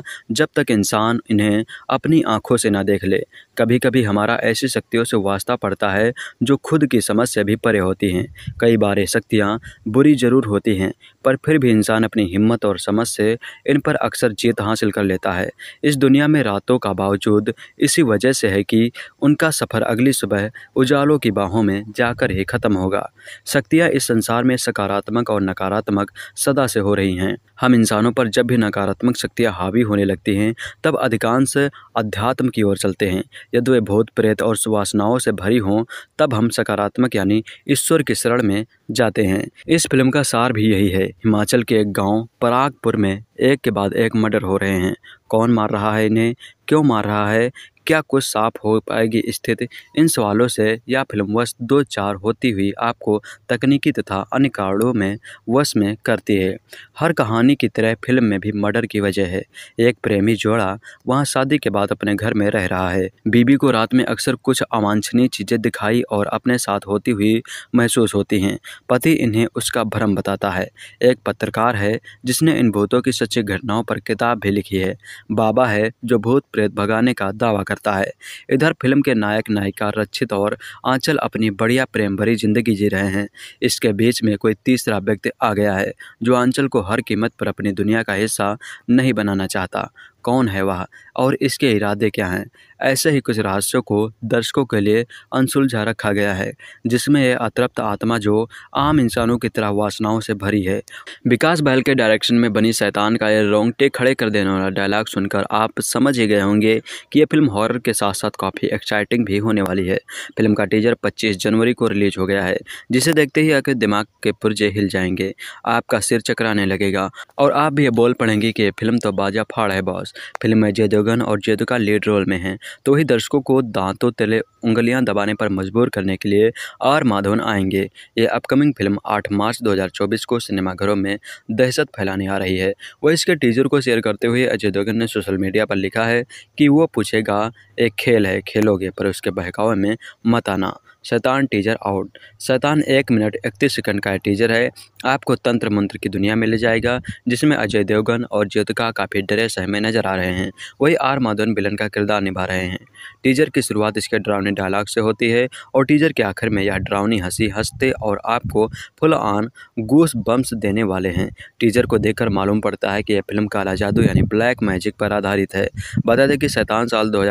जब तक इंसान इन्हें अपनी आँखों से ना देख ले कभी कभी हमारा ऐसी शक्तियों से वास्ता पड़ता है जो खुद की समझ से भी परे होती हैं कई बार ये शक्तियाँ बुरी ज़रूर होती हैं पर फिर भी इंसान अपनी हिम्मत और समझ से इन पर अक्सर जीत हासिल कर लेता है इस दुनिया में रातों का बावजूद इसी वजह से है कि उनका सफ़र अगली सुबह उजालों की बाहों में जाकर ही ख़त्म होगा शक्तियाँ इस संसार में सकारात्मक और नकारात्मक सदा से हो रही हैं हम इंसानों पर जब भी नकारात्मक शक्तियाँ हावी होने लगती हैं तब अधिकांश अध्यात्म की ओर चलते हैं यदि वे भूत प्रेत और सुवासनाओं से भरी हों तब हम सकारात्मक यानी ईश्वर की शरण में जाते हैं इस फिल्म का सार भी यही है हिमाचल के एक गांव परागपुर में एक के बाद एक मर्डर हो रहे हैं कौन मार रहा है इन्हें क्यों मार रहा है क्या कुछ साफ हो पाएगी स्थिति इन सवालों से यह फिल्म वश दो चार होती हुई आपको तकनीकी तथा अन्य कारणों में वश में करती है हर कहानी की तरह फिल्म में भी मर्डर की वजह है एक प्रेमी जोड़ा वहाँ शादी के बाद अपने घर में रह रहा है बीबी को रात में अक्सर कुछ अवांछनीय चीज़ें दिखाई और अपने साथ होती हुई महसूस होती हैं पति इन्हें उसका भ्रम बताता है एक पत्रकार है जिसने इन भूतों की सच्ची घटनाओं पर किताब भी लिखी है बाबा है जो भूत प्रेत भगाने का दावा करता है इधर फिल्म के नायक नायिका रक्षित और आंचल अपनी बढ़िया प्रेम भरी जिंदगी जी रहे हैं इसके बीच में कोई तीसरा व्यक्ति आ गया है जो आंचल को हर कीमत पर अपनी दुनिया का हिस्सा नहीं बनाना चाहता कौन है वह और इसके इरादे क्या हैं ऐसे ही कुछ रहस्यों को दर्शकों के लिए अनसुलझा रखा गया है जिसमें यह अतृप्त आत्मा जो आम इंसानों की तरह वासनाओं से भरी है विकास बहल के डायरेक्शन में बनी सैतान का यह रोंगटे खड़े कर देने वाला डायलॉग सुनकर आप समझ ही गए होंगे कि यह फिल्म हॉरर के साथ साथ काफ़ी एक्साइटिंग भी होने वाली है फिल्म का टीजर पच्चीस जनवरी को रिलीज हो गया है जिसे देखते ही आपके दिमाग के पुर्जे हिल जाएंगे आपका सिर चकराने लगेगा और आप भी बोल पड़ेंगे कि फिल्म तो बाजा फाड़ है बॉस फिल्म में जय और जयदुका लीड रोल में हैं तो ही दर्शकों को दांतों तले उंगलियां दबाने पर मजबूर करने के लिए आर माधवन आएंगे ये अपकमिंग फिल्म 8 मार्च 2024 को सिनेमाघरों में दहशत फैलाने आ रही है वह इसके टीजर को शेयर करते हुए अजय देवगन ने सोशल मीडिया पर लिखा है कि वो पूछेगा एक खेल है खेलोगे पर उसके बहकावे में मत आना शैतान टीजर आउट शैतान एक मिनट इकतीस सेकंड का टीजर है आपको तंत्र मंत्र की दुनिया में ले जाएगा जिसमें अजय देवगन और ज्योतिका काफ़ी डरे सहमे नजर आ रहे हैं वही आर माधवन बिलन का किरदार निभा रहे हैं टीजर की शुरुआत इसके ड्रावनी डायलॉग से होती है और टीजर के आखिर में यह ड्रावनी हंसी हंसते और आपको फुल ऑन गूस बम्स देने वाले हैं टीजर को देखकर मालूम पड़ता है कि यह फिल्म काला जादू यानी ब्लैक मैजिक पर आधारित है बता दें कि सैतान साल दो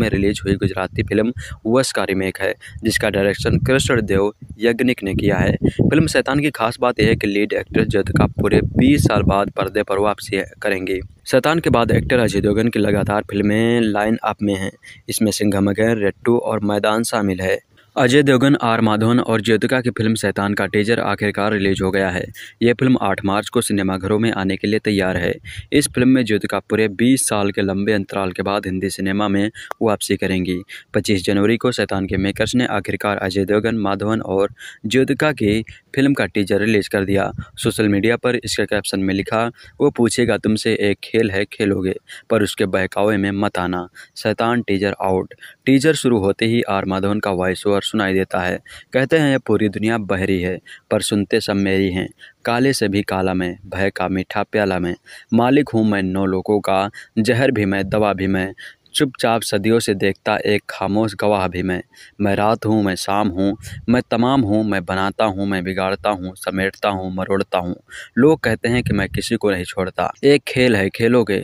में रिलीज हुई गुजराती फिल्म वस का रिमेक है जिसका डायरेक्शन कृष्ण देव यज्ञनिक ने किया है फिल्म शैतान की खास बात यह है कि के लीड एक्टर जयदका पूरे 20 साल बाद पर्दे पर वापसी करेंगे शैतान के बाद एक्टर अजय देवगन की लगातार फिल्में लाइन अप में हैं इसमें सिंघम अगैर रेट्टू और मैदान शामिल है अजय देवगन आर माधवन और ज्योतिका की फिल्म सैतान का टीजर आखिरकार रिलीज हो गया है यह फिल्म 8 मार्च को सिनेमाघरों में आने के लिए तैयार है इस फिल्म में ज्योतिका पूरे 20 साल के लंबे अंतराल के बाद हिंदी सिनेमा में वापसी करेंगी 25 जनवरी को सैतान के मेकर्स ने आखिरकार अजय देवगन माधवन और ज्योतिका की फिल्म का टीजर रिलीज कर दिया सोशल मीडिया पर इसके कैप्शन में लिखा वो पूछेगा तुमसे एक खेल है खेलोगे पर उसके बहकावे में मत आना शैतान टीजर आउट टीजर शुरू होते ही आर माधवन का वॉइस ओवर सुनाई देता है कहते हैं पूरी दुनिया बहरी है पर सुनते सब मेरी हैं काले से भी काला मैं भय का मीठा प्याला मैं मालिक हूँ मैं नौ लोगों का जहर भी मैं दवा भी मैं चुपचाप सदियों से देखता एक खामोश गवाह भी मैं मैं रात हूँ मैं शाम हूँ मैं तमाम हूँ मैं बनाता हूँ मैं बिगाड़ता हूँ समेटता हूँ मरोड़ता हूँ लोग कहते हैं कि मैं किसी को नहीं छोड़ता एक खेल है खेलों के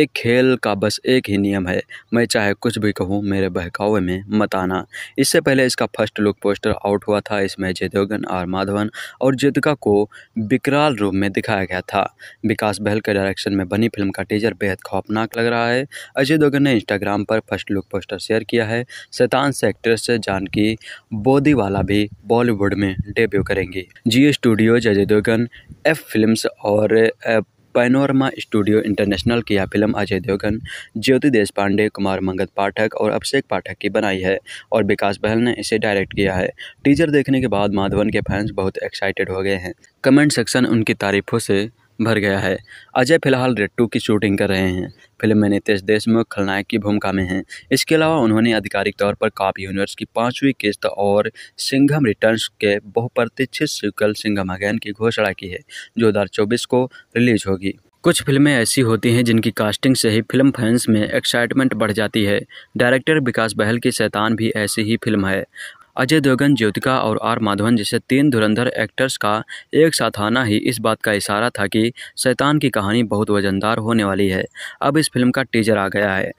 एक खेल का बस एक ही नियम है मैं चाहे कुछ भी कहूँ मेरे बहकावे में मत आना इससे पहले इसका फर्स्ट लुक पोस्टर आउट हुआ था इसमें जयदेवगन आर माधवन और जेतुका को विकराल रूप में दिखाया गया था विकास बहल के डायरेक्शन में बनी फिल्म का टीजर बेहद खौफनाक लग रहा है अजय देवगन ने इंस्टाग्राम पर फर्स्ट लुक पोस्टर शेयर किया है शैतान एक्ट्रेस जानकी बोदीवाला भी बॉलीवुड में डेब्यू करेंगी जी studios Ajay Devgn F film और पैनोरमा स्टूडियो इंटरनेशनल की यह फिल्म अजय देवगन ज्योति देश पांडे कुमार मंगत पाठक और अभिषेक पाठक की बनाई है और विकास बहल ने इसे डायरेक्ट किया है टीजर देखने के बाद माधवन के फैंस बहुत एक्साइटेड हो गए हैं कमेंट सेक्शन उनकी तारीफों से भर गया है अजय फिलहाल रेट्टू की शूटिंग कर रहे हैं फिल्म में नितेश देशमुख खलनायक की भूमिका में हैं इसके अलावा उन्होंने आधिकारिक तौर पर काप यूनिवर्स की पांचवी किस्त और सिंघम रिटर्न्स के बहुप्रतीक्षित सिकल सिंघम अगैन की घोषणा की है जो दो को रिलीज होगी कुछ फिल्में ऐसी होती हैं जिनकी कास्टिंग से ही फिल्म फैंस में एक्साइटमेंट बढ़ जाती है डायरेक्टर विकास बहल की शैतान भी ऐसी ही फिल्म है अजय देवगन ज्योतिका और आर माधवन जैसे तीन धुरंधर एक्टर्स का एक साथ आना ही इस बात का इशारा था कि शैतान की कहानी बहुत वजनदार होने वाली है अब इस फिल्म का टीजर आ गया है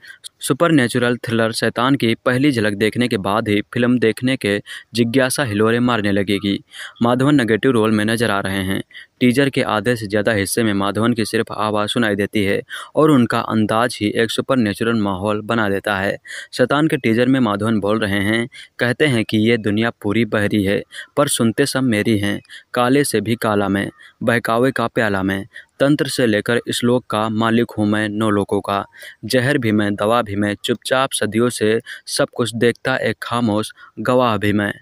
सुपर नेचुरल थ्रिलर शैतान की पहली झलक देखने के बाद ही फिल्म देखने के जिज्ञासा हिलोरे मारने लगेगी माधवन नेगेटिव रोल में नजर आ रहे हैं टीजर के आधे से ज़्यादा हिस्से में माधवन की सिर्फ आवाज़ सुनाई देती है और उनका अंदाज ही एक सुपर नेचुरल माहौल बना देता है शैतान के टीजर में माधवन बोल रहे हैं कहते हैं कि ये दुनिया पूरी बहरी है पर सुनते सब मेरी हैं काले से भी काला में बहकावे का प्याला में तंत्र से लेकर श्लोक का मालिक हूँ मैं नौ लोगों का जहर भी मैं दवा भी मैं चुपचाप सदियों से सब कुछ देखता एक खामोश गवाह भी मैं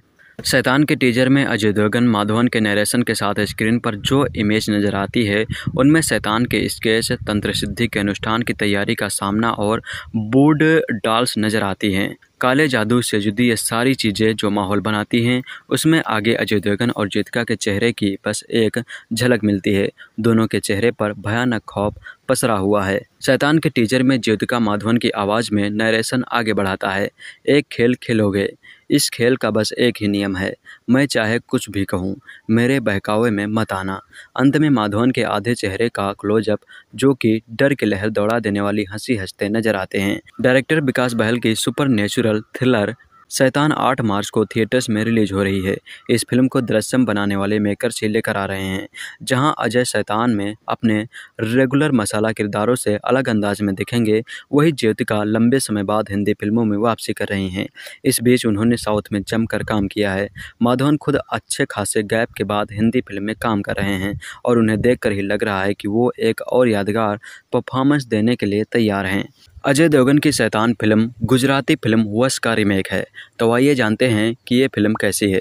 शैतान के टीजर में अजय देवगन माधवन के नरेशन के साथ स्क्रीन पर जो इमेज नज़र आती है उनमें शैतान के स्केच तंत्र सिद्धि के अनुष्ठान की तैयारी का सामना और बूड डाल्स नज़र आती हैं काले जादू से जुदी ये सारी चीज़ें जो माहौल बनाती हैं उसमें आगे अजय देवगन और जीतिका के चेहरे की बस एक झलक मिलती है दोनों के चेहरे पर भयानक खौफ पसरा हुआ है शैतान के टीचर में ज्योतिका माधवन की आवाज़ में नरेशन आगे बढ़ाता है एक खेल खेलोगे इस खेल का बस एक ही नियम है मैं चाहे कुछ भी कहूँ मेरे बहकावे में मत आना अंत में माधवन के आधे चेहरे का क्लोजअप जो कि डर की लहर दौड़ा देने वाली हंसी हंसते नजर आते हैं डायरेक्टर विकास बहल की सुपर नेचुरल थ्रिलर शैतान 8 मार्च को थिएटर्स में रिलीज हो रही है इस फिल्म को दृश्यम बनाने वाले मेकर से लेकर आ रहे हैं जहां अजय शैतान में अपने रेगुलर मसाला किरदारों से अलग अंदाज में दिखेंगे वही ज्योतिका लंबे समय बाद हिंदी फिल्मों में वापसी कर रही हैं इस बीच उन्होंने साउथ में जमकर काम किया है माधवन खुद अच्छे खासे गैप के बाद हिंदी फिल्म में काम कर रहे हैं और उन्हें देख ही लग रहा है कि वो एक और यादगार परफॉर्मेंस देने के लिए तैयार हैं अजय देवगन की शैतान फिल्म गुजराती फिल्म वश का रिमेक है तो आइए जानते हैं कि ये फिल्म कैसी है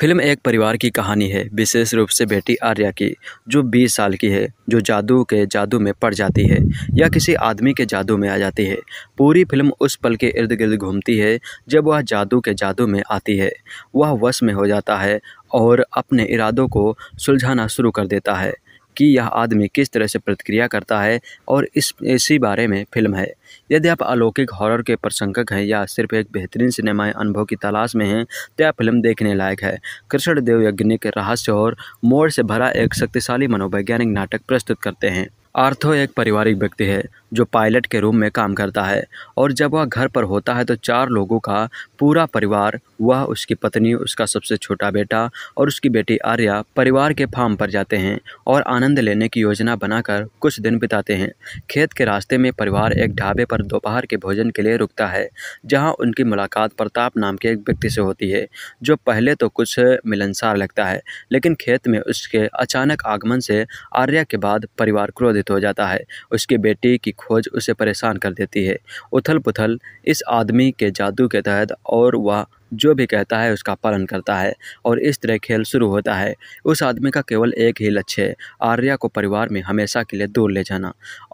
फिल्म एक परिवार की कहानी है विशेष रूप से बेटी आर्या की जो 20 साल की है जो जादू के जादू में पड़ जाती है या किसी आदमी के जादू में आ जाती है पूरी फिल्म उस पल के इर्द गिर्द घूमती है जब वह जादू के जादू में आती है वह वश में हो जाता है और अपने इरादों को सुलझाना शुरू कर देता है कि यह आदमी किस तरह से प्रतिक्रिया करता है और इस इसी बारे में फिल्म है यदि आप अलौकिक हॉरर के प्रशंसक हैं या सिर्फ एक बेहतरीन सिनेमाई अनुभव की तलाश में हैं तो यह फिल्म देखने लायक है कृष्ण देव यज्ञनिक रहस्य और मोड़ से भरा एक शक्तिशाली मनोवैज्ञानिक नाटक प्रस्तुत करते हैं आर्थो एक पारिवारिक व्यक्ति है जो पायलट के रूम में काम करता है और जब वह घर पर होता है तो चार लोगों का पूरा परिवार वह उसकी पत्नी उसका सबसे छोटा बेटा और उसकी बेटी आर्या परिवार के फार्म पर जाते हैं और आनंद लेने की योजना बनाकर कुछ दिन बिताते हैं खेत के रास्ते में परिवार एक ढाबे पर दोपहर के भोजन के लिए रुकता है जहाँ उनकी मुलाकात प्रताप नाम के एक व्यक्ति से होती है जो पहले तो कुछ मिलनसार लगता है लेकिन खेत में उसके अचानक आगमन से आर्या के बाद परिवार क्रोधित हो जाता है उसकी बेटी की खोज उसे परेशान कर देती है उथल पुथल इस आदमी के जादू के तहत और वह जो भी कहता है उसका पालन करता है और इस तरह खेल शुरू होता है उस आदमी का केवल एक ही लक्ष्य है आर्या को परिवार में हमेशा के लिए दूर ले जाना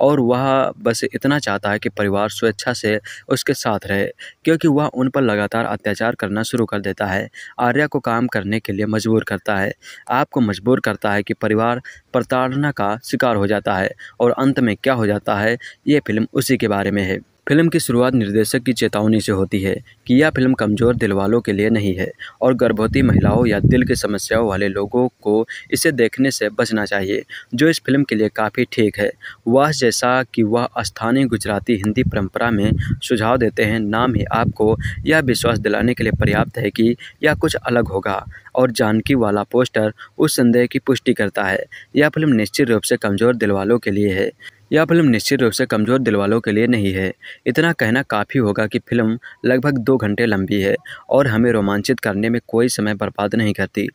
और वह बस इतना चाहता है कि परिवार स्वेच्छा से उसके साथ रहे क्योंकि वह उन पर लगातार अत्याचार करना शुरू कर देता है आर्या को काम करने के लिए मजबूर करता है आपको मजबूर करता है कि परिवार प्रताड़ना का शिकार हो जाता है और अंत में क्या हो जाता है ये फिल्म उसी के बारे में है फिल्म की शुरुआत निर्देशक की चेतावनी से होती है कि यह फिल्म कमज़ोर दिल वालों के लिए नहीं है और गर्भवती महिलाओं या दिल की समस्याओं वाले लोगों को इसे देखने से बचना चाहिए जो इस फिल्म के लिए काफ़ी ठीक है वह जैसा कि वह स्थानीय गुजराती हिंदी परंपरा में सुझाव देते हैं नाम ही आपको यह विश्वास दिलाने के लिए पर्याप्त है कि यह कुछ अलग होगा और जानकी वाला पोस्टर उस संदेह की पुष्टि करता है यह फिल्म निश्चित रूप से कमज़ोर दिल वालों के लिए है यह फिल्म निश्चित रूप से कमज़ोर दिल वालों के लिए नहीं है इतना कहना काफ़ी होगा कि फिल्म लगभग दो घंटे लंबी है और हमें रोमांचित करने में कोई समय बर्बाद नहीं करती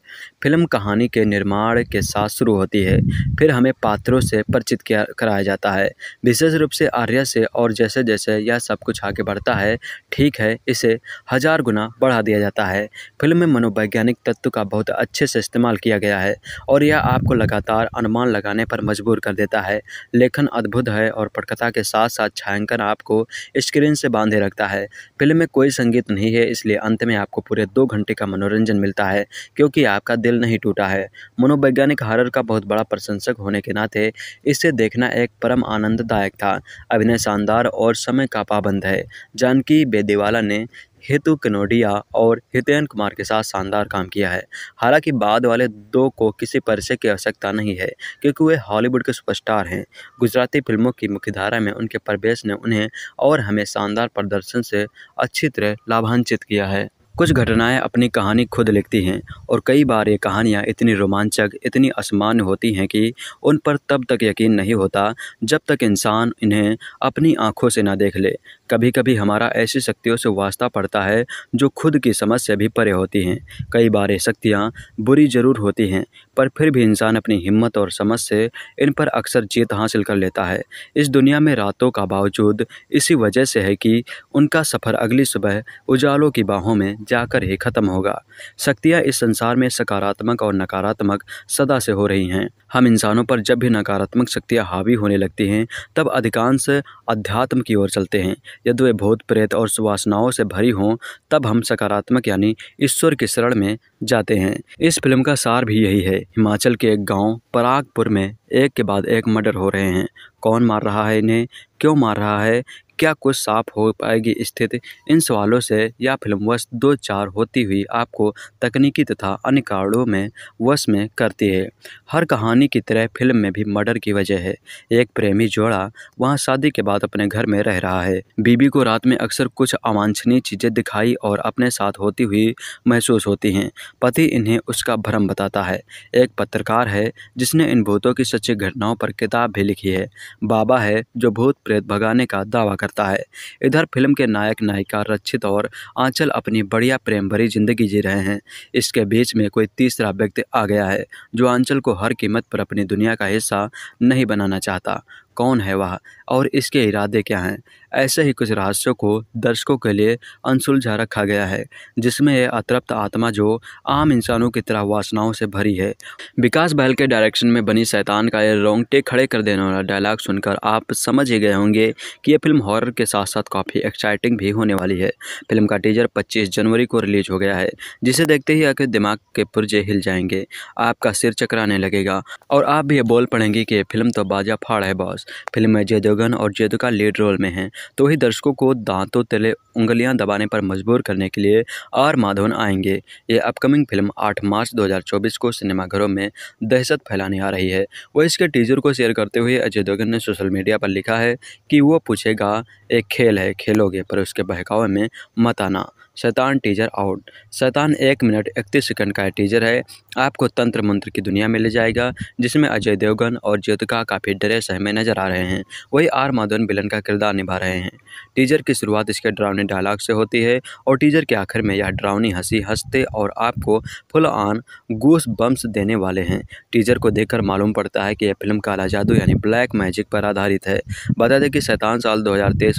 फिल्म कहानी के निर्माण के साथ शुरू होती है फिर हमें पात्रों से परिचित किया कराया जाता है विशेष रूप से आर्या से और जैसे जैसे यह सब कुछ आगे बढ़ता है ठीक है इसे हज़ार गुना बढ़ा दिया जाता है फिल्म में मनोवैज्ञानिक तत्व का बहुत अच्छे से इस्तेमाल किया गया है और यह आपको लगातार अनुमान लगाने पर मजबूर कर देता है लेखन अद्भुत है और पटकथा के साथ साथ छायांकन आपको स्क्रीन से बांधे रखता है फिल्म में कोई संगीत नहीं है इसलिए अंत में आपको पूरे दो घंटे का मनोरंजन मिलता है क्योंकि आपका दिल नहीं टूटा है मनोवैज्ञानिक हॉरर का बहुत बड़ा प्रशंसक होने के नाते इसे देखना एक परम आनंददायक था अभिनय शानदार और समय का पाबंद है जानकी बेदेवाला ने हेतु कनोडिया और हितेन कुमार के साथ शानदार काम किया है हालांकि बाद वाले दो को किसी परिचय की आवश्यकता नहीं है क्योंकि वे हॉलीवुड के सुपरस्टार हैं गुजराती फिल्मों की मुख्यधारा में उनके प्रवेश ने उन्हें और हमें शानदार प्रदर्शन से अच्छी तरह लाभान्वित किया है कुछ घटनाएं अपनी कहानी खुद लिखती हैं और कई बार ये कहानियां इतनी रोमांचक इतनी असमान्य होती हैं कि उन पर तब तक यकीन नहीं होता जब तक इंसान इन्हें अपनी आंखों से ना देख ले कभी कभी हमारा ऐसी शक्तियों से वास्ता पड़ता है जो खुद की समझ से भी परे होती हैं कई बार ये शक्तियाँ बुरी ज़रूर होती हैं पर फिर भी इंसान अपनी हिम्मत और समझ से इन पर अक्सर जीत हासिल कर लेता है इस दुनिया में रातों का बावजूद इसी वजह से है कि उनका सफ़र अगली सुबह उजालों की बाहों में जाकर ही ख़त्म होगा शक्तियाँ इस संसार में सकारात्मक और नकारात्मक सदा से हो रही हैं हम इंसानों पर जब भी नकारात्मक शक्तियाँ हावी होने लगती हैं तब अधिकांश अध्यात्म की ओर चलते हैं यदि वे भूत प्रेत और सुवासनाओं से भरी हों तब हम सकारात्मक यानी ईश्वर की शरण में जाते हैं इस फिल्म का सार भी यही है हिमाचल के एक गांव परागपुर में एक के बाद एक मर्डर हो रहे हैं कौन मार रहा है इन्हें क्यों मार रहा है क्या कुछ साफ हो पाएगी स्थिति इन सवालों से यह फिल्म वश दो चार होती हुई आपको तकनीकी तथा अन्य कारणों में वश में करती है हर कहानी की तरह फिल्म में भी मर्डर की वजह है एक प्रेमी जोड़ा वहां शादी के बाद अपने घर में रह रहा है बीबी को रात में अक्सर कुछ अवांछनीय चीज़ें दिखाई और अपने साथ होती हुई महसूस होती हैं पति इन्हें उसका भ्रम बताता है एक पत्रकार है जिसने इन भूतों की सच्ची घटनाओं पर किताब भी लिखी है बाबा है जो भूत प्रेत प्रेत भगाने का दावा करता है इधर फिल्म के नायक नायिका रक्षित और आंचल अपनी बढ़िया प्रेम भरी जिंदगी जी रहे हैं इसके बीच में कोई तीसरा व्यक्ति आ गया है जो आंचल को हर कीमत पर अपनी दुनिया का हिस्सा नहीं बनाना चाहता कौन है वह और इसके इरादे क्या हैं ऐसे ही कुछ रहस्यों को दर्शकों के लिए अनसुलझा रखा गया है जिसमें यह अतृप्त आत्मा जो आम इंसानों की तरह वासनाओं से भरी है विकास बहल के डायरेक्शन में बनी सैतान का यह रोंगटे खड़े कर देने वाला डायलॉग सुनकर आप समझ ही गए होंगे कि यह फिल्म हॉरर के साथ साथ काफ़ी एक्साइटिंग भी होने वाली है फिल्म का टीजर पच्चीस जनवरी को रिलीज हो गया है जिसे देखते ही आपके दिमाग के पुर्जे हिल जाएंगे आपका सिर चकराने लगेगा और आप भी ये बोल पड़ेंगे कि फिल्म तो बाजा फाड़ है बॉस फिल्म में जय देवगन और जयदुका लीड रोल में हैं तो ही दर्शकों को दांतों तले उंगलियां दबाने पर मजबूर करने के लिए आर माधवन आएंगे ये अपकमिंग फिल्म 8 मार्च 2024 को सिनेमाघरों में दहशत फैलाने आ रही है वह इसके टीजर को शेयर करते हुए अजय देवगन ने सोशल मीडिया पर लिखा है कि वो पूछेगा एक खेल है खेलोगे पर उसके बहकावे में मत आना शैतान टीजर आउट शैतान एक मिनट इकतीस सेकंड का टीजर है आपको तंत्र मंत्र की दुनिया में ले जाएगा जिसमें अजय देवगन और ज्योतिका काफ़ी डरे सहमे नजर आ रहे हैं वही आर माधवन बिलन का किरदार निभा रहे हैं टीजर की शुरुआत इसके ड्रावनी डायलॉग से होती है और टीजर के आखिर में यह ड्रावनी हंसी हंसते और आपको फुल ऑन गूस बम्स देने वाले हैं टीजर को देखकर मालूम पड़ता है कि यह फिल्म काला जादू यानी ब्लैक मैजिक पर आधारित है बता दें कि शैतान साल दो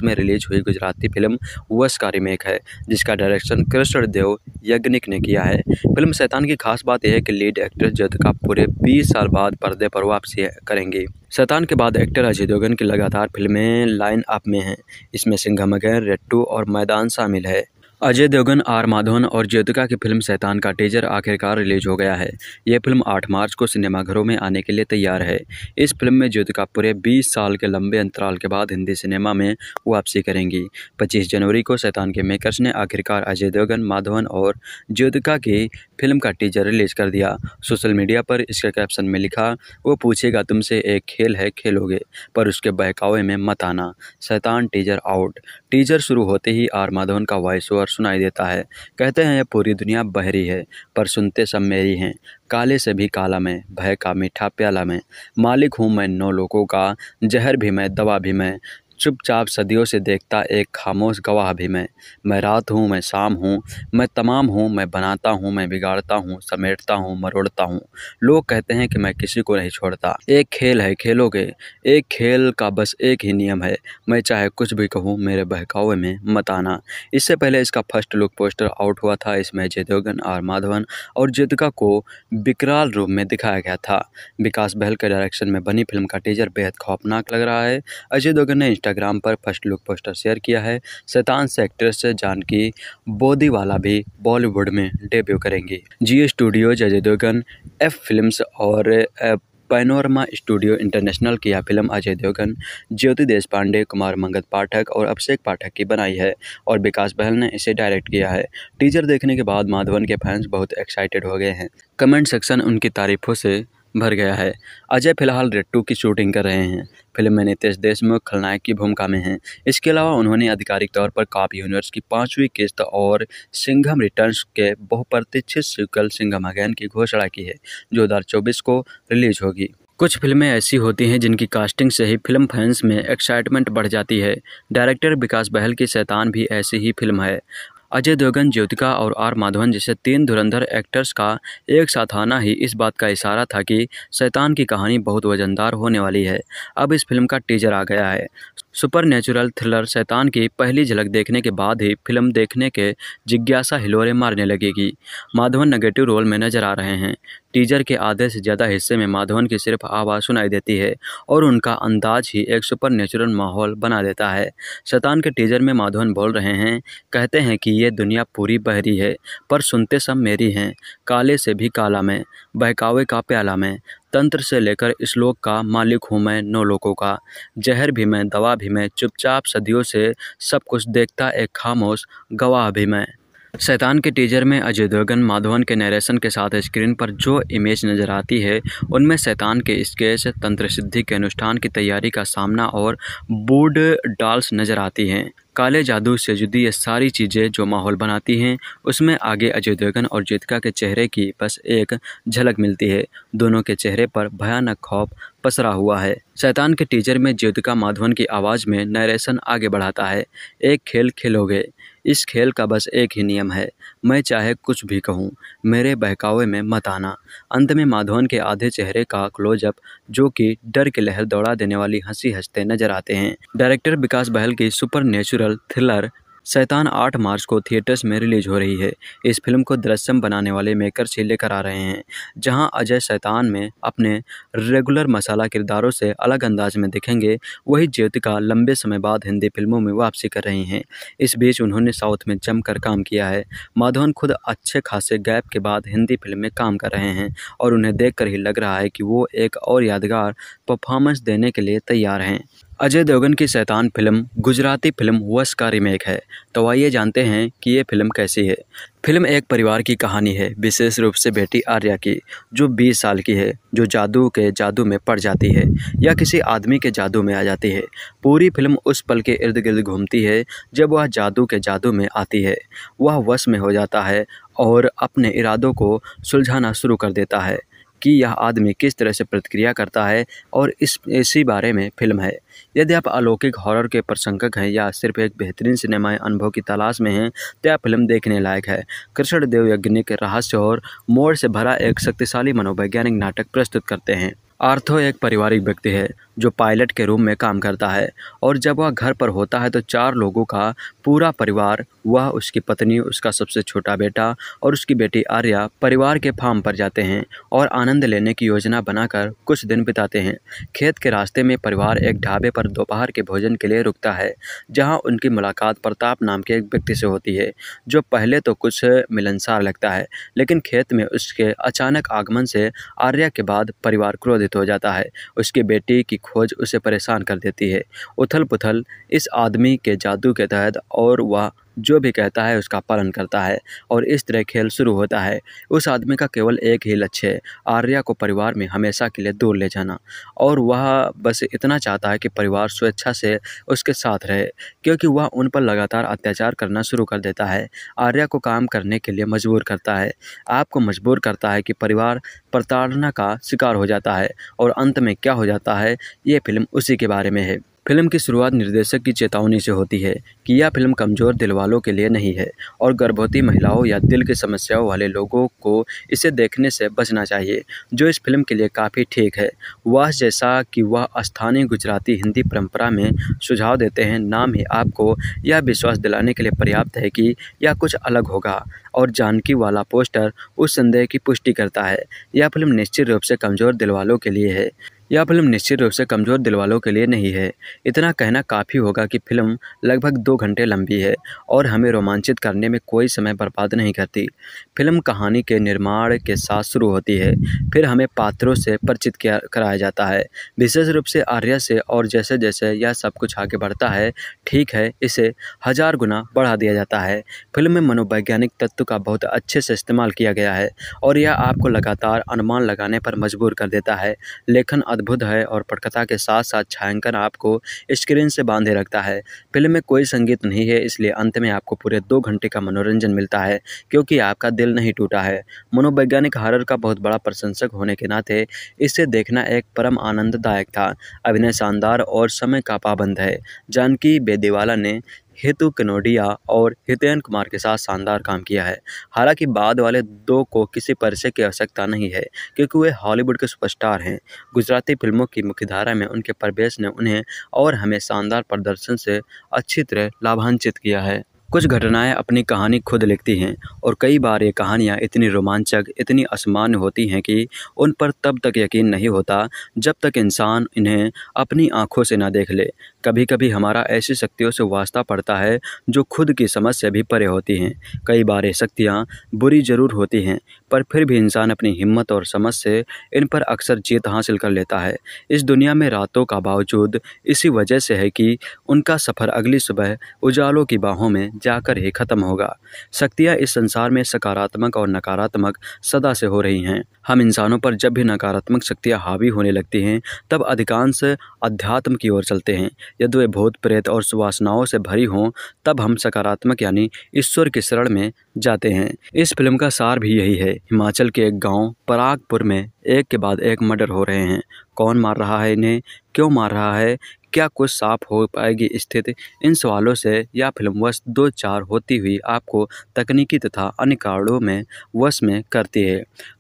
में रिलीज हुई गुजराती फिल्म वस का रिमेक है जिसका डायरेक्शन कृष्ण देव यज्ञनिक ने किया है फिल्म शैतान की खास बात यह है कि लीड एक्ट्रेस का पूरे 20 साल बाद पर्दे पर वापसी करेंगे शैतान के बाद एक्टर अजय देवगन की लगातार फिल्में लाइन अप में हैं इसमें सिंघम गैर रेट्टू और मैदान शामिल है अजय देवगन आर माधवन और ज्योतिका की फिल्म सैतान का टीजर आखिरकार रिलीज हो गया है ये फिल्म 8 मार्च को सिनेमाघरों में आने के लिए तैयार है इस फिल्म में ज्योतिका पूरे 20 साल के लंबे अंतराल के बाद हिंदी सिनेमा में वापसी करेंगी 25 जनवरी को सैतान के मेकर्स ने आखिरकार अजय देवगन माधवन और ज्योतिका की फिल्म का टीजर रिलीज कर दिया सोशल मीडिया पर इसके कैप्शन में लिखा वो पूछेगा तुमसे एक खेल है खेलोगे पर उसके बहकावे में मत आना सैतान टीजर आउट टीजर शुरू होते ही आर माधवन का वॉइस ओवर स्वर सुनाई देता है कहते हैं यह पूरी दुनिया बहरी है पर सुनते सब मेरी हैं काले से भी काला मैं भय का मीठा प्याला मैं मालिक हूँ मैं नौ लोगों का जहर भी मैं दवा भी मैं चुपचाप सदियों से देखता एक खामोश गवाह भी मैं मैं रात हूँ मैं शाम हूँ मैं तमाम हूँ मैं बनाता हूँ मैं बिगाड़ता हूँ समेटता हूँ मरोड़ता हूँ लोग कहते हैं कि मैं किसी को नहीं छोड़ता एक खेल है खेलों के एक खेल का बस एक ही नियम है मैं चाहे कुछ भी कहूँ मेरे बहकावे में मत आना इससे पहले इसका फर्स्ट लुक पोस्टर आउट हुआ था इसमें जयदेवगन आर माधवन और जेतिका को विकराल रूप में दिखाया गया था विकास बहल के डायरेक्शन में बनी फिल्म का टीजर बेहद खौफनाक लग रहा है अजय देवगन ने इंस्टाग्राम पर फर्स्ट लुक पोस्टर शेयर किया है शैतान से एक्ट्रेस जानकी बोदीवाला भी बॉलीवुड में डेब्यू करेंगी जी studios Ajay Devgn F film और पैनोरमा स्टूडियो इंटरनेशनल की यह फिल्म अजय देवगन ज्योति देश पांडे कुमार मंगत पाठक और अभिषेक पाठक की बनाई है और विकास बहल ने इसे डायरेक्ट किया है टीजर देखने के बाद माधवन के फैंस बहुत एक्साइटेड हो गए हैं कमेंट सेक्शन उनकी तारीफों से भर गया है अजय फिलहाल रेड की शूटिंग कर रहे हैं फिल्म में नितेश देशमुख खलनायक की भूमिका में हैं इसके अलावा उन्होंने आधिकारिक तौर पर काप यूनिवर्स की पाँचवीं किस्त और सिंघम रिटर्न्स के बहुप्रतीक्षित सिकल सिंघम अगैन की घोषणा की है जो दो को रिलीज होगी कुछ फिल्में ऐसी होती हैं जिनकी कास्टिंग से ही फिल्म फैंस में एक्साइटमेंट बढ़ जाती है डायरेक्टर विकास बहल की शैतान भी ऐसी ही फिल्म है अजय देवगन ज्योतिका और आर माधवन जैसे तीन धुरंधर एक्टर्स का एक साथ आना ही इस बात का इशारा था कि शैतान की कहानी बहुत वजनदार होने वाली है अब इस फिल्म का टीजर आ गया है सुपर नेचुरल थ्रिलर शैतान की पहली झलक देखने के बाद ही फिल्म देखने के जिज्ञासा हिलोरे मारने लगेगी माधवन नेगेटिव रोल में नजर आ रहे हैं टीजर के आधे से ज़्यादा हिस्से में माधवन की सिर्फ आवाज़ सुनाई देती है और उनका अंदाज ही एक सुपर नेचुरल माहौल बना देता है शैतान के टीजर में माधवन बोल रहे हैं कहते हैं कि ये दुनिया पूरी बहरी है पर सुनते सब मेरी हैं काले से भी काला में बहकावे का प्याला में तंत्र से लेकर श्लोक का मालिक हूँ मैं नौ लोगों का जहर भी मैं दवा भी मैं चुपचाप सदियों से सब कुछ देखता एक खामोश गवाह भी मैं शैतान के टीजर में अजय देवगन माधवन के नरेशन के साथ स्क्रीन पर जो इमेज नज़र आती है उनमें शैतान के स्केच तंत्र सिद्धि के अनुष्ठान की तैयारी का सामना और बूड डाल्स नज़र आती हैं काले जादू से जुदी ये सारी चीज़ें जो माहौल बनाती हैं उसमें आगे अजय देवगन और जीतिका के चेहरे की बस एक झलक मिलती है दोनों के चेहरे पर भयानक खौफ पसरा हुआ है शैतान के टीचर में ज्योतिका माधवन की आवाज़ में नरेशन आगे बढ़ाता है एक खेल खेलोगे इस खेल का बस एक ही नियम है मैं चाहे कुछ भी कहूँ मेरे बहकावे में मत आना अंत में माधवन के आधे चेहरे का क्लोजअप जो कि डर की लहर दौड़ा देने वाली हंसी हंसते नजर आते हैं डायरेक्टर विकास बहल की सुपर नेचुरल थ्रिलर शैतान 8 मार्च को थिएटर्स में रिलीज हो रही है इस फिल्म को दृश्यम बनाने वाले मेकर से लेकर आ रहे हैं जहां अजय शैतान में अपने रेगुलर मसाला किरदारों से अलग अंदाज में दिखेंगे वही ज्योतिका लंबे समय बाद हिंदी फिल्मों में वापसी कर रही हैं इस बीच उन्होंने साउथ में जमकर काम किया है माधवन खुद अच्छे खासे गैप के बाद हिंदी फिल्म में काम कर रहे हैं और उन्हें देख ही लग रहा है कि वो एक और यादगार परफॉर्मेंस देने के लिए तैयार हैं अजय देवगन की शैतान फिल्म गुजराती फिल्म वश का रीमेक है तो आइए जानते हैं कि ये फिल्म कैसी है फिल्म एक परिवार की कहानी है विशेष रूप से बेटी आर्या की जो 20 साल की है जो जादू के जादू में पड़ जाती है या किसी आदमी के जादू में आ जाती है पूरी फिल्म उस पल के इर्द गिर्द घूमती है जब वह जादू के जादू में आती है वह वश में हो जाता है और अपने इरादों को सुलझाना शुरू कर देता है कि यह आदमी किस तरह से प्रतिक्रिया करता है और इस इसी बारे में फिल्म है यदि आप अलौकिक हॉरर के प्रशंसक हैं या सिर्फ एक बेहतरीन सिनेमाई अनुभव की तलाश में हैं तो यह फिल्म देखने लायक है कृष्ण देव यज्ञनिक रहस्य और मोड़ से भरा एक शक्तिशाली मनोवैज्ञानिक नाटक प्रस्तुत करते हैं आर्थो एक पारिवारिक व्यक्ति है जो पायलट के रूम में काम करता है और जब वह घर पर होता है तो चार लोगों का पूरा परिवार वह उसकी पत्नी उसका सबसे छोटा बेटा और उसकी बेटी आर्या परिवार के फार्म पर जाते हैं और आनंद लेने की योजना बनाकर कुछ दिन बिताते हैं खेत के रास्ते में परिवार एक ढाबे पर दोपहर के भोजन के लिए रुकता है जहाँ उनकी मुलाकात प्रताप नाम के एक व्यक्ति से होती है जो पहले तो कुछ मिलनसार लगता है लेकिन खेत में उसके अचानक आगमन से आर्या के बाद परिवार क्रोधित हो जाता है उसकी बेटी की खोज उसे परेशान कर देती है उथल पुथल इस आदमी के जादू के तहत और वह जो भी कहता है उसका पालन करता है और इस तरह खेल शुरू होता है उस आदमी का केवल एक ही लक्ष्य है आर्या को परिवार में हमेशा के लिए दूर ले जाना और वह बस इतना चाहता है कि परिवार स्वेच्छा से उसके साथ रहे क्योंकि वह उन पर लगातार अत्याचार करना शुरू कर देता है आर्या को काम करने के लिए मजबूर करता है आपको मजबूर करता है कि परिवार प्रताड़ना का शिकार हो जाता है और अंत में क्या हो जाता है ये फिल्म उसी के बारे में है फिल्म की शुरुआत निर्देशक की चेतावनी से होती है कि यह फिल्म कमज़ोर दिल वालों के लिए नहीं है और गर्भवती महिलाओं या दिल की समस्याओं वाले लोगों को इसे देखने से बचना चाहिए जो इस फिल्म के लिए काफ़ी ठीक है वह जैसा कि वह स्थानीय गुजराती हिंदी परंपरा में सुझाव देते हैं नाम ही आपको यह विश्वास दिलाने के लिए पर्याप्त है कि यह कुछ अलग होगा और जानकी वाला पोस्टर उस संदेह की पुष्टि करता है यह फिल्म निश्चित रूप से कमज़ोर दिल वालों के लिए है यह फिल्म निश्चित रूप से कमज़ोर दिल वालों के लिए नहीं है इतना कहना काफ़ी होगा कि फिल्म लगभग दो घंटे लंबी है और हमें रोमांचित करने में कोई समय बर्बाद नहीं करती फिल्म कहानी के निर्माण के साथ शुरू होती है फिर हमें पात्रों से परिचित किया कराया जाता है विशेष रूप से आर्या से और जैसे जैसे यह सब कुछ आगे बढ़ता है ठीक है इसे हज़ार गुना बढ़ा दिया जाता है फिल्म में मनोवैज्ञानिक तत्व का बहुत अच्छे से इस्तेमाल किया गया है और यह आपको लगातार अनुमान लगाने पर मजबूर कर देता है लेखन अद्भुत है और पटकथा के साथ साथ छायांकन आपको स्क्रीन से बांधे रखता है फिल्म में कोई संगीत नहीं है इसलिए अंत में आपको पूरे दो घंटे का मनोरंजन मिलता है क्योंकि आपका दिल नहीं टूटा है मनोवैज्ञानिक हॉरर का बहुत बड़ा प्रशंसक होने के नाते इसे देखना एक परम आनंददायक था अभिनय शानदार और समय का पाबंद है जानकी बेदेवाला ने हेतु कनोडिया और हितेन कुमार के साथ शानदार काम किया है हालांकि बाद वाले दो को किसी परिचय की आवश्यकता नहीं है क्योंकि वे हॉलीवुड के सुपरस्टार हैं गुजराती फिल्मों की मुख्यधारा में उनके प्रवेश ने उन्हें और हमें शानदार प्रदर्शन से अच्छी तरह लाभान्वित किया है कुछ घटनाएं अपनी कहानी खुद लिखती हैं और कई बार ये कहानियां इतनी रोमांचक इतनी असमान्य होती हैं कि उन पर तब तक यकीन नहीं होता जब तक इंसान इन्हें अपनी आंखों से ना देख ले कभी कभी हमारा ऐसी शक्तियों से वास्ता पड़ता है जो खुद की समझ से भी परे होती हैं कई बार ये शक्तियाँ बुरी ज़रूर होती हैं पर फिर भी इंसान अपनी हिम्मत और समझ से इन पर अक्सर जीत हासिल कर लेता है इस दुनिया में रातों का बावजूद इसी वजह से है कि उनका सफ़र अगली सुबह उजालों की बाहों में जाकर ही ख़त्म होगा शक्तियाँ इस संसार में सकारात्मक और नकारात्मक सदा से हो रही हैं हम इंसानों पर जब भी नकारात्मक शक्तियाँ हावी होने लगती हैं तब अधिकांश अध्यात्म की ओर चलते हैं यदि वे भूत प्रेत और सुवासनाओं से भरी हों तब हम सकारात्मक यानी ईश्वर के शरण में जाते हैं इस फिल्म का सार भी यही है हिमाचल के एक गांव परागपुर में एक के बाद एक मर्डर हो रहे हैं कौन मार रहा है इन्हें क्यों मार रहा है क्या कुछ साफ हो पाएगी स्थिति इन सवालों से यह फिल्म वश दो चार होती हुई आपको तकनीकी तथा अन्य कारणों में वश में करती है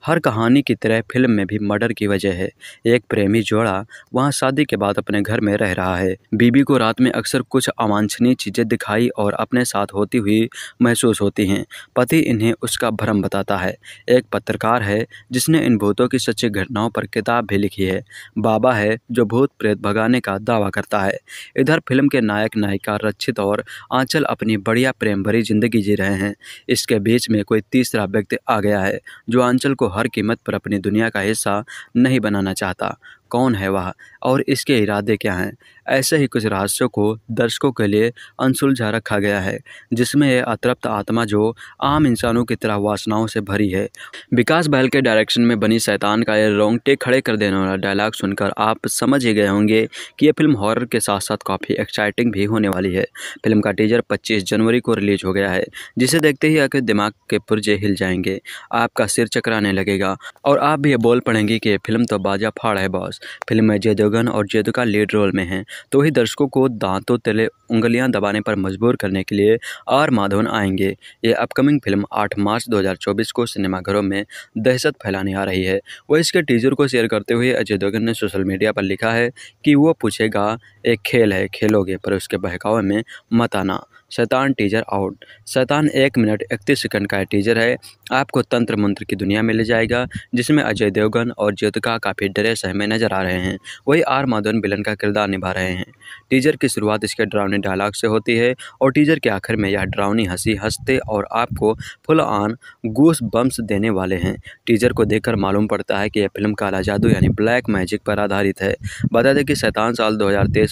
हर कहानी की तरह फिल्म में भी मर्डर की वजह है एक प्रेमी जोड़ा वहाँ शादी के बाद अपने घर में रह रहा है बीबी को रात में अक्सर कुछ अवांछनीय चीज़ें दिखाई और अपने साथ होती हुई महसूस होती हैं पति इन्हें उसका भ्रम बताता है एक पत्रकार है जिसने इन भूतों की सच्ची घटनाओं पर किताब भी लिखी है बाबा है जो भूत प्रेत भगाने का दावा करता है इधर फिल्म के नायक नायिका रक्षित और आंचल अपनी बढ़िया प्रेम भरी जिंदगी जी रहे हैं इसके बीच में कोई तीसरा व्यक्ति आ गया है जो आंचल को हर कीमत पर अपनी दुनिया का हिस्सा नहीं बनाना चाहता कौन है वह और इसके इरादे क्या हैं ऐसे ही कुछ रहस्यों को दर्शकों के लिए अनसुलझा रखा गया है जिसमें यह अतृप्त आत्मा जो आम इंसानों की तरह वासनाओं से भरी है विकास बहल के डायरेक्शन में बनी शैतान का यह रोंगटे खड़े कर देने वाला डायलॉग सुनकर आप समझ ही गए होंगे कि यह फिल्म हॉरर के साथ साथ काफ़ी एक्साइटिंग भी होने वाली है फिल्म का टीजर पच्चीस जनवरी को रिलीज हो गया है जिसे देखते ही आपके दिमाग के पुर्जे हिल जाएंगे आपका सिर चकराने लगेगा और आप भी ये बोल पड़ेंगे कि फिल्म तो बाजा फाड़ है बॉस फिल्म में जय देवगन और जयदुका लीड रोल में हैं तो ही दर्शकों को दांतों तले उंगलियां दबाने पर मजबूर करने के लिए आर माधवन आएंगे ये अपकमिंग फिल्म 8 मार्च 2024 को सिनेमाघरों में दहशत फैलाने आ रही है वह इसके टीजर को शेयर करते हुए अजय देवगन ने सोशल मीडिया पर लिखा है कि वो पूछेगा एक खेल है खेलोगे पर उसके बहकावे में मत आना शैतान टीजर आउट शैतान एक मिनट इकतीस सेकंड का टीजर है आपको तंत्र मंत्र की दुनिया में ले जाएगा जिसमें अजय देवगन और ज्योतिका काफ़ी डरे सहमे नजर आ रहे हैं वही आर माधवन बिलन का किरदार निभा रहे हैं टीजर की शुरुआत इसके ड्रावनी डायलॉग से होती है और टीजर के आखिर में यह ड्रावनी हंसी हंसते और आपको फुल ऑन गूस बम्स देने वाले हैं टीजर को देखकर मालूम पड़ता है कि यह फिल्म काला जादू यानी ब्लैक मैजिक पर आधारित है बता दें कि शैतान साल दो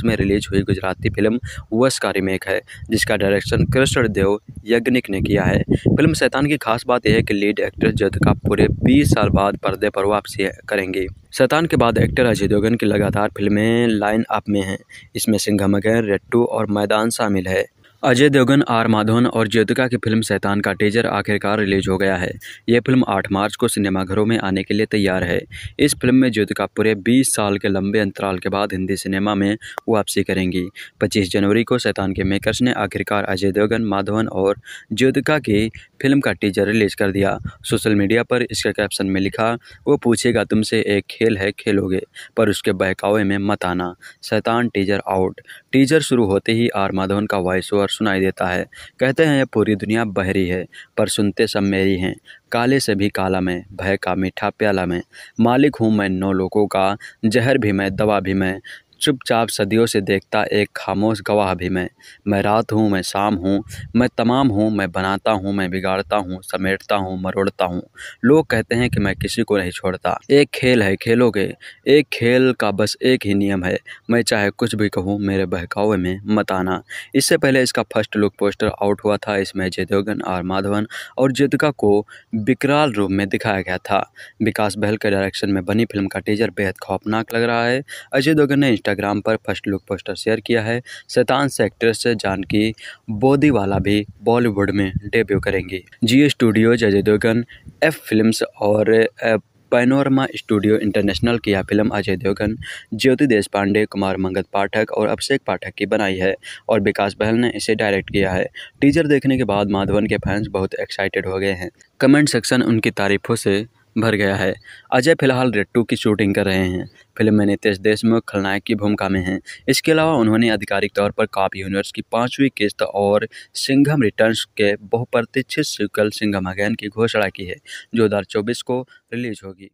में रिलीज हुई गुजराती फिल्म वस का रिमेक है जिसका डायरेक्शन कृष्ण देव यज्ञनिक ने किया है फिल्म शैतान की खास बात यह है कि लीड एक्टर जदका पूरे 20 साल बाद पर्दे पर वापसी करेंगे शैतान के बाद एक्टर अजय देवगन की लगातार फिल्में लाइन अप में हैं इसमें सिंघम अगैन रेट्टू और मैदान शामिल है अजय देवगन आर माधवन और ज्योतिका की फिल्म सैतान का टीजर आखिरकार रिलीज हो गया है यह फिल्म 8 मार्च को सिनेमाघरों में आने के लिए तैयार है इस फिल्म में ज्योतिका पूरे 20 साल के लंबे अंतराल के बाद हिंदी सिनेमा में वापसी करेंगी 25 जनवरी को सैतान के मेकर्स ने आखिरकार अजय देवगन माधवन और ज्योतिका की फिल्म का टीजर रिलीज कर दिया सोशल मीडिया पर इसके कैप्शन में लिखा वो पूछेगा तुमसे एक खेल है खेलोगे पर उसके बहकावे में मत आना सैतान टीजर आउट टीजर शुरू होते ही आर माधवन का वॉइस ओवर सुनाई देता है कहते हैं पूरी दुनिया बहरी है पर सुनते सब मेरी हैं काले से भी काला मैं भय का मीठा प्याला मैं मालिक हूँ मैं नौ लोगों का जहर भी मैं दवा भी मैं चुपचाप सदियों से देखता एक खामोश गवाह भी मैं मैं रात हूँ मैं शाम हूँ मैं तमाम हूँ मैं बनाता हूँ मैं बिगाड़ता हूँ समेटता हूँ मरोड़ता हूँ लोग कहते हैं कि मैं किसी को नहीं छोड़ता एक खेल है खेलोगे एक खेल का बस एक ही नियम है मैं चाहे कुछ भी कहूँ मेरे बहकावे में मत आना इससे पहले इसका फर्स्ट लुक पोस्टर आउट हुआ था इसमें जयदेवगन आर माधवन और जेतिका को विकराल रूप में दिखाया गया था विकास बहल के डायरेक्शन में बनी फिल्म का टीजर बेहद खौफनाक लग रहा है अजय देवगन ने इंस्टा इंस्टाग्राम पर फर्स्ट लुक पोस्टर शेयर किया है शैतान से एक्ट्रेस जानकी बोदीवाला भी बॉलीवुड में डेब्यू करेंगी जी studios Ajay Devgn F film और पैनोरमा स्टूडियो इंटरनेशनल की यह फिल्म अजय देवगन ज्योति देश पांडे कुमार मंगत पाठक और अभिषेक पाठक की बनाई है और विकास बहल ने इसे डायरेक्ट किया है टीजर देखने के बाद माधवन के फैंस बहुत एक्साइटेड हो गए हैं कमेंट सेक्शन उनकी तारीफों से भर गया है अजय फिलहाल रेड की शूटिंग कर रहे हैं फिल्म में नितेश देशमुख खलनायक की भूमिका में हैं इसके अलावा उन्होंने आधिकारिक तौर पर काप यूनिवर्स की पाँचवीं किस्त और सिंघम रिटर्न्स के बहुप्रतीक्षित सिकल सिंघम अगैन की घोषणा की है जो दो को रिलीज होगी